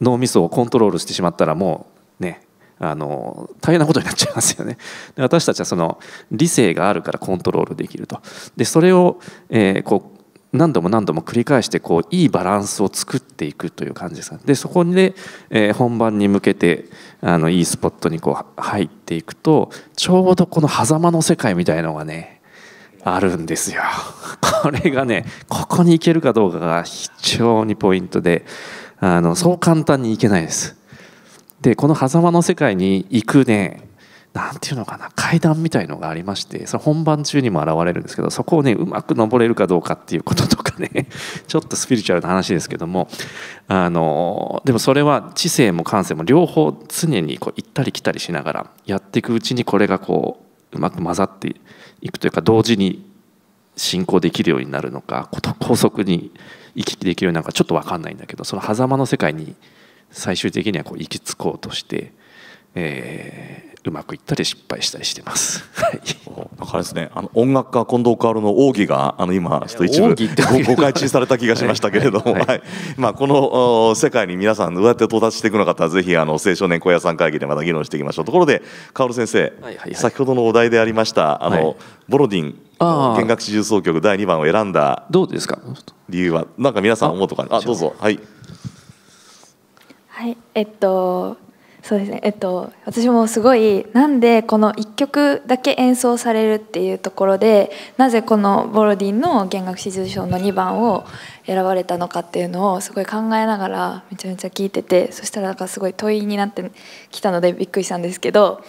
脳みそをコントロールしてしまったらもうねあの大変なことになっちゃいますよねで私たちはその理性があるからコントロールできるとでそれを、えー、こう何度も何度も繰り返してこういいバランスを作っていくという感じですかでそこで、えー、本番に向けてあのいいスポットにこう入っていくとちょうどこの狭間の世界みたいのがねあるんですよ。[laughs] これがねここに行けるかどうかが非常にポイントであのそう簡単に行けないです。でこの狭間の世界に行くねんていうのかな階段みたいのがありましてそれ本番中にも現れるんですけどそこをねうまく登れるかどうかっていうこととかね [laughs] ちょっとスピリチュアルな話ですけどもあのでもそれは知性も感性も両方常にこう行ったり来たりしながらやっていくうちにこれがこううまく混ざっていくというか同時に進行できるようになるのか高速に行き来できるようになるのかちょっと分かんないんだけどその狭間の世界に最終的にはこう行き着こうとして。えーうまくいったり失敗したりしてます。は [laughs] い。だからですね、あの音楽家近藤薫の奥義があの今ちょっと一部誤解陳された気がしましたけれども、はい、はいはいまあこの世界に皆さんどうやって到達していくのかとはぜひあの青少年高野さん会議でまた議論していきましょう。ところで薫先生、はいはいはい、先ほどのお題でありましたあの、ボロディン弦楽四重奏曲第二番を選んだどうですか理由はなんか皆さん思うとかあどうぞはいはいえっとそうですね、えっと、私もすごいなんでこの1曲だけ演奏されるっていうところでなぜこのボロディンの弦楽四重賞の2番を選ばれたのかっていうのをすごい考えながらめちゃめちゃ聞いててそしたらなんかすごい問いになってきたのでびっくりしたんですけど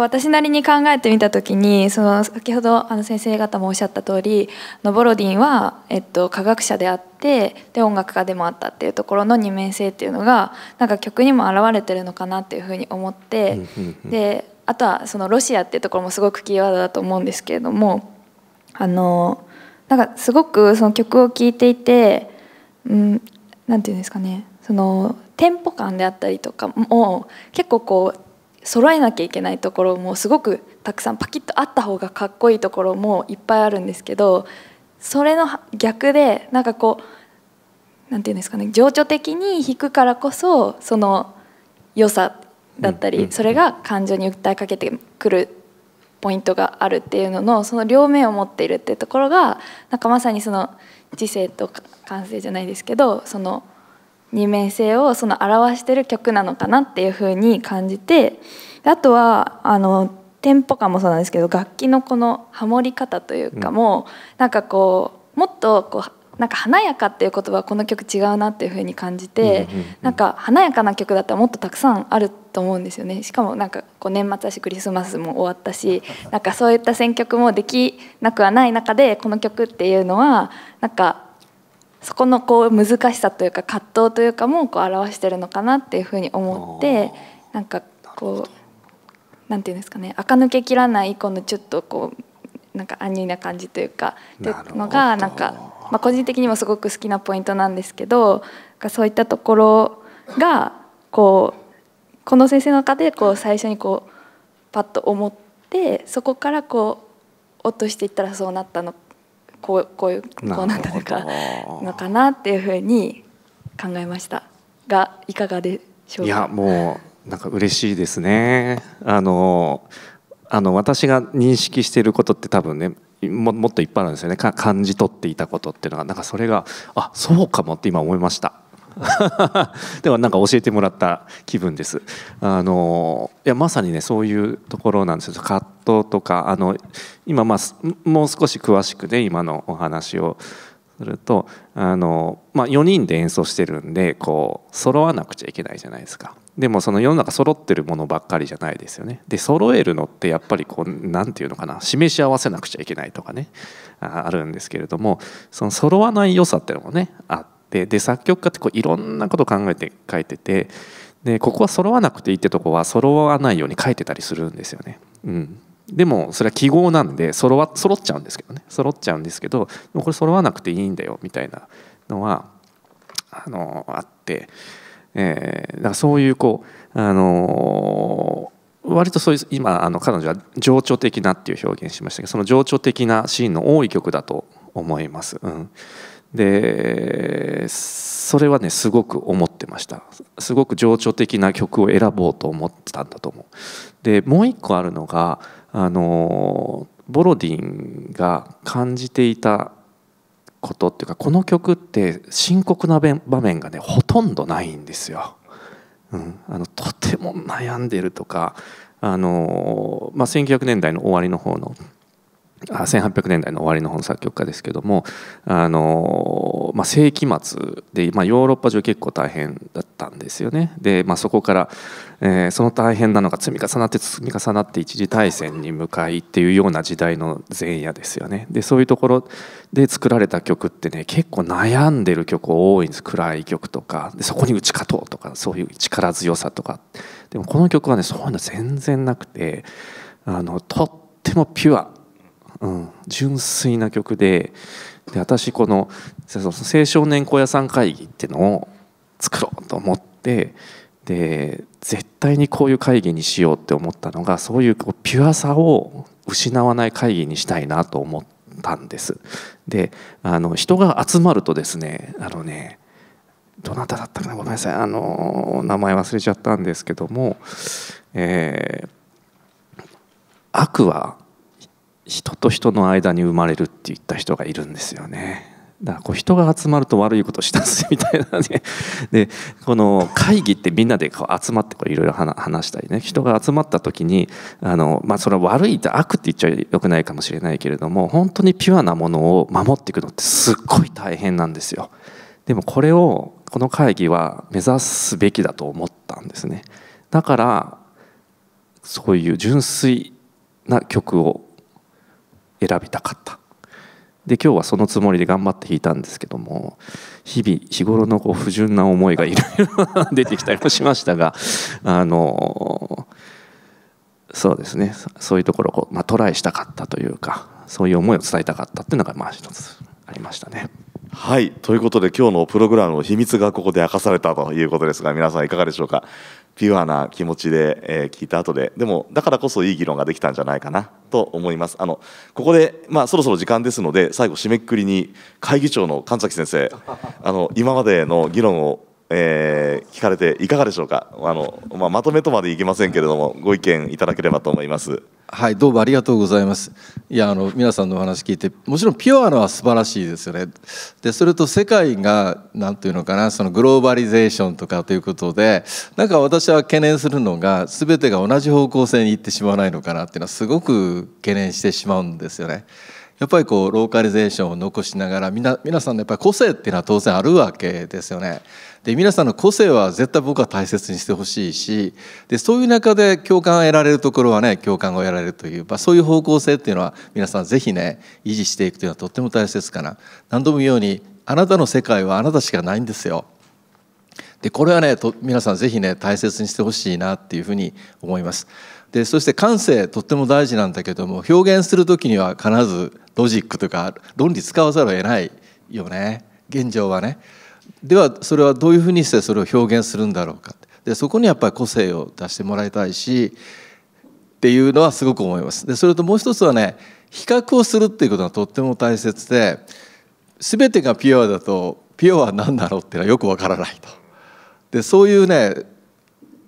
私なりに考えてみた時にその先ほどあの先生方もおっしゃった通りノボロディンは、えっと、科学者であってで音楽家でもあったっていうところの二面性っていうのがなんか曲にも表れてるのかなっていうふうに思ってであとはそのロシアっていうところもすごくキーワードだと思うんですけれどもあのなんかすごくその曲を聴いていて、うん、なんていうんですかねそのテンポ感であったりとかも結構こう揃えなきゃいけないところもすごくたくさんパキッとあった方がかっこいいところもいっぱいあるんですけどそれの逆でなんかこうなんていうんですかね情緒的に弾くからこそその良さだったりそれが感情に訴えかけてくるポイントがあるっていうののその両面を持っているっていうところがなんかまさにその知性と感性じゃないですけどその。二面性をその表してる曲なのかなっていう風に感じてあとはあのテンポ感もそうなんですけど楽器のこのハモり方というかも、うなんかこうもっとこうなんか華やかっていう言葉はこの曲違うなっていう風に感じて、なんか華やかな曲だったらもっとたくさんあると思うんですよねしかもなんかこう年末だしクリスマスも終わったし [laughs] なんかそういった選曲もできなくはない中でこの曲っていうのはなんかそこのこう難しさというか葛藤というかもこう表してるのかなっていうふうに思ってなんかこうなんていうんですかね垢抜けきらないこのちょっとこうなんか安易な感じというかというのがなんか、まあ、個人的にもすごく好きなポイントなんですけどそういったところがこうこの先生の中でこう最初にこうパッと思ってそこからこう落としていったらそうなったのかこうこういうこうなったのかのかなっていうふうに考えましたがいかがでしょうかいやもうなんか嬉しいですね。あのあの私が認識していることって多分ねももっといっぱいあるんですよね感じ取っていたことっていうのはなんかそれがあそうかもって今思いました。[laughs] ではなんか教えてもらった気分です。あのいやまさにねそういうところなんですよ葛藤とかあの今、まあ、もう少し詳しくね今のお話をするとあの、まあ、4人で演奏してるんでこう揃わなくちゃいけないじゃないですか。でもその世の中揃ってるものばっかりじゃないですよね。で揃えるのってやっぱりこう何て言うのかな示し合わせなくちゃいけないとかねあるんですけれどもその揃わない良さっていうのもねあって。てで作曲家ってこういろんなこと考えて書いててでここは揃わなくていいってとこは揃わないように書いてたりするんですよね。うんでもそれは記号なんで揃わ揃っちゃうんですけどね揃っちゃうんですけどこれ揃わなくていいんだよみたいなのはあのあって、えー、だからそういうこう、あのー、割とそういう今あの彼女は情緒的なっていう表現しましたけどその情緒的なシーンの多い曲だと思います。うん、でそれはねすごく思ってましたすごく情緒的な曲を選ぼうと思ってたんだと思うでもう一個あるのがあのボロディンが感じていたことっていうかこの曲って深刻な場面がねほとんどないんですよ。うん、あのとても悩んでるとかあの、まあ、1900年代の終わりの方の1800年代の終わりの本作曲家ですけどもあの、まあ、世紀末で、まあ、ヨーロッパ中結構大変だったんですよねで、まあ、そこから、えー、その大変なのが積み重なって積み重なって一次大戦に向かいっていうような時代の前夜ですよねでそういうところで作られた曲ってね結構悩んでる曲多いんです暗い曲とかでそこに打ち勝とうとかそういう力強さとかでもこの曲はねそういうの全然なくてあのとってもピュアうん、純粋な曲でで私この青少年屋さん会議っていうのを作ろうと思ってで絶対にこういう会議にしようって思ったのがそういうこうピュアさを失わない会議にしたいなと思ったんです。であの人が集まるとですねあのねどなただったかなごめんなさいあの名前忘れちゃったんですけども、えー、悪は人と人の間に生まれるって言った人がいるんですよね。だからこう人が集まると悪いことしたすみたいなね [laughs] でこの会議ってみんなでこう集まっていろいろ話したりね人が集まった時にあの、まあ、それは悪いって悪って言っちゃよくないかもしれないけれども本当にピュアなものを守っていくのってすっごい大変なんですよ。でもこれをこの会議は目指すべきだと思ったんですね。だからそういう純粋な曲を選びたかったで今日はそのつもりで頑張って弾いたんですけども日々日頃のこう不純な思いがいろいろ出てきたりもしましたが [laughs] あのそうですねそういうところをこう、まあ、トライしたかったというかそういう思いを伝えたかったっていうのがまあ一つありましたね。はいということで今日のプログラムの秘密がここで明かされたということですが皆さんいかがでしょうかピュアな気持ちで、えー、聞いた後ででもだからこそいい議論ができたんじゃないかなと思いますあのここで、まあ、そろそろ時間ですので最後締めくくりに会議長の神崎先生あの今までの議論を、えー、聞かれていかがでしょうかあの、まあ、まとめとまでいきませんけれどもご意見いただければと思います。はい、どうもありがとうございます。いや、あの、皆さんのお話聞いて、もちろんピュアのは素晴らしいですよね。で、それと世界が、何ていうのかな、そのグローバリゼーションとかということで。なんか私は懸念するのが、全てが同じ方向性に行ってしまわないのかなっていうのは、すごく懸念してしまうんですよね。やっぱりこうローカリゼーションを残しながらみ皆さんのやっぱり個性っていうのは当然あるわけですよね。で皆さんの個性は絶対僕は大切にしてほしいしでそういう中で共感を得られるところはね共感を得られるという、まあ、そういう方向性っていうのは皆さん是非ね維持していくというのはとっても大切かな何度も言うようにあなたの世界はあなたしかないんですよ。でこれはねと皆さん是非ね大切にしてほしいなっていうふうに思います。でそして感性とっても大事なんだけども表現する時には必ずロジックとか論理使わざるを得ないよね現状はね。ではそれはどういうふうにしてそれを表現するんだろうかでそこにやっぱり個性を出してもらいたいしっていうのはすごく思います。でそれともう一つはね比較をするっていうことがとっても大切で全てがピュアだとピュアは何だろうっていうのはよくわからないと。でそういうね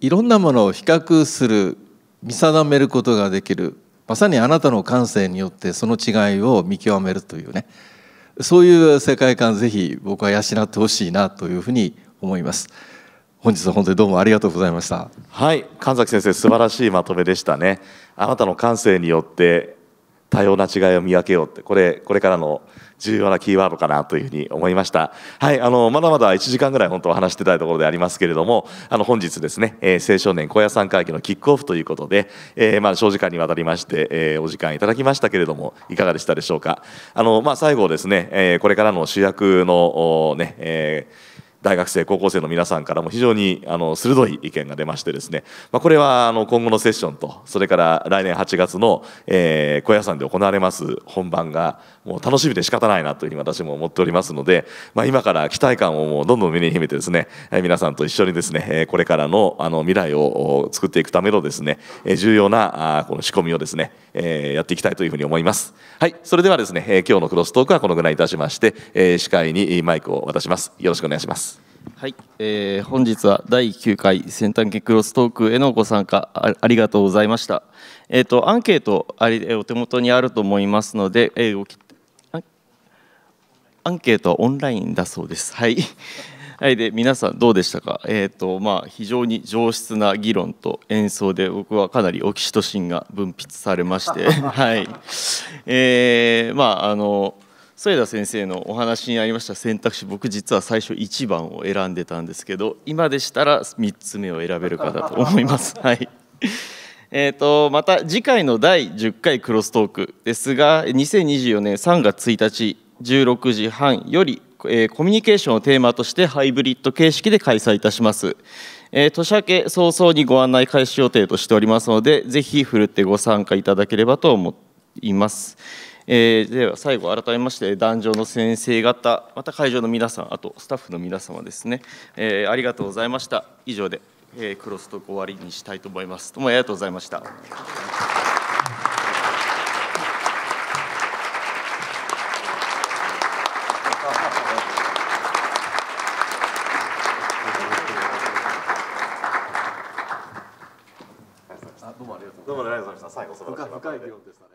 いろんなものを比較する見定めることができるまさにあなたの感性によってその違いを見極めるというねそういう世界観ぜひ僕は養ってほしいなというふうに思います。本日は本当にどうもありがとうございましたはい神崎先生素晴らしいまとめでしたねあなたの感性によって多様な違いを見分けようってこれこれからの重要なキーワードかなというふうに思いました。はい、あの、まだまだ1時間ぐらい本当は話してたいところでありますけれども、あの、本日ですね、えー、青少年高野山会議のキックオフということで、えー、まあ、長時間にわたりまして、えー、お時間いただきましたけれども、いかがでしたでしょうか。あの、まあ、最後ですね、えこれからの主役の、ね、え大学生高校生の皆さんからも非常にあの鋭い意見が出ましてですね、まあ、これはあの今後のセッションとそれから来年8月の、えー、小屋さんで行われます本番がもう楽しみで仕方ないなというふうに私も思っておりますので、まあ、今から期待感をもうどんどん目に秘めてですね、え皆さんと一緒にですねこれからのあの未来を作っていくためのですね重要なあこの仕込みをですね、えやっていきたいというふうに思いますはいそれではですね、え今日のクロストークはこのぐらいいたしまして、え司会にマイクを渡しますよろしくお願いしますはい、えー、本日は第9回先端系クロストークへのご参加ありがとうございました。えっ、ー、とアンケートありお手元にあると思いますので、えー、ごアンケートはオンラインだそうです。はい。[laughs] はい、で皆さんどうでしたか、えーとまあ、非常に上質な議論と演奏で僕はかなりオキシトシンが分泌されまして [laughs] はいえー、まああの添田先生のお話にありました選択肢僕実は最初1番を選んでたんですけど今でしたら3つ目を選べるかだと思います。[laughs] はいえーと、とまた次回の第10回クロストークですが2024年3月1日16時半より、えー、コミュニケーションをテーマとしてハイブリッド形式で開催いたします。えー、年明け早々にご案内開始予定としておりますので、ぜひふるってご参加いただければと思います。えー、では最後、改めまして、壇上の先生方、また会場の皆さん、あとスタッフの皆様ですね、えー、ありがとうございました。以上で、えー、クロストーク終わりにしたいと思います。どうもありがとうございました。どうもライズさん最後そ晴った。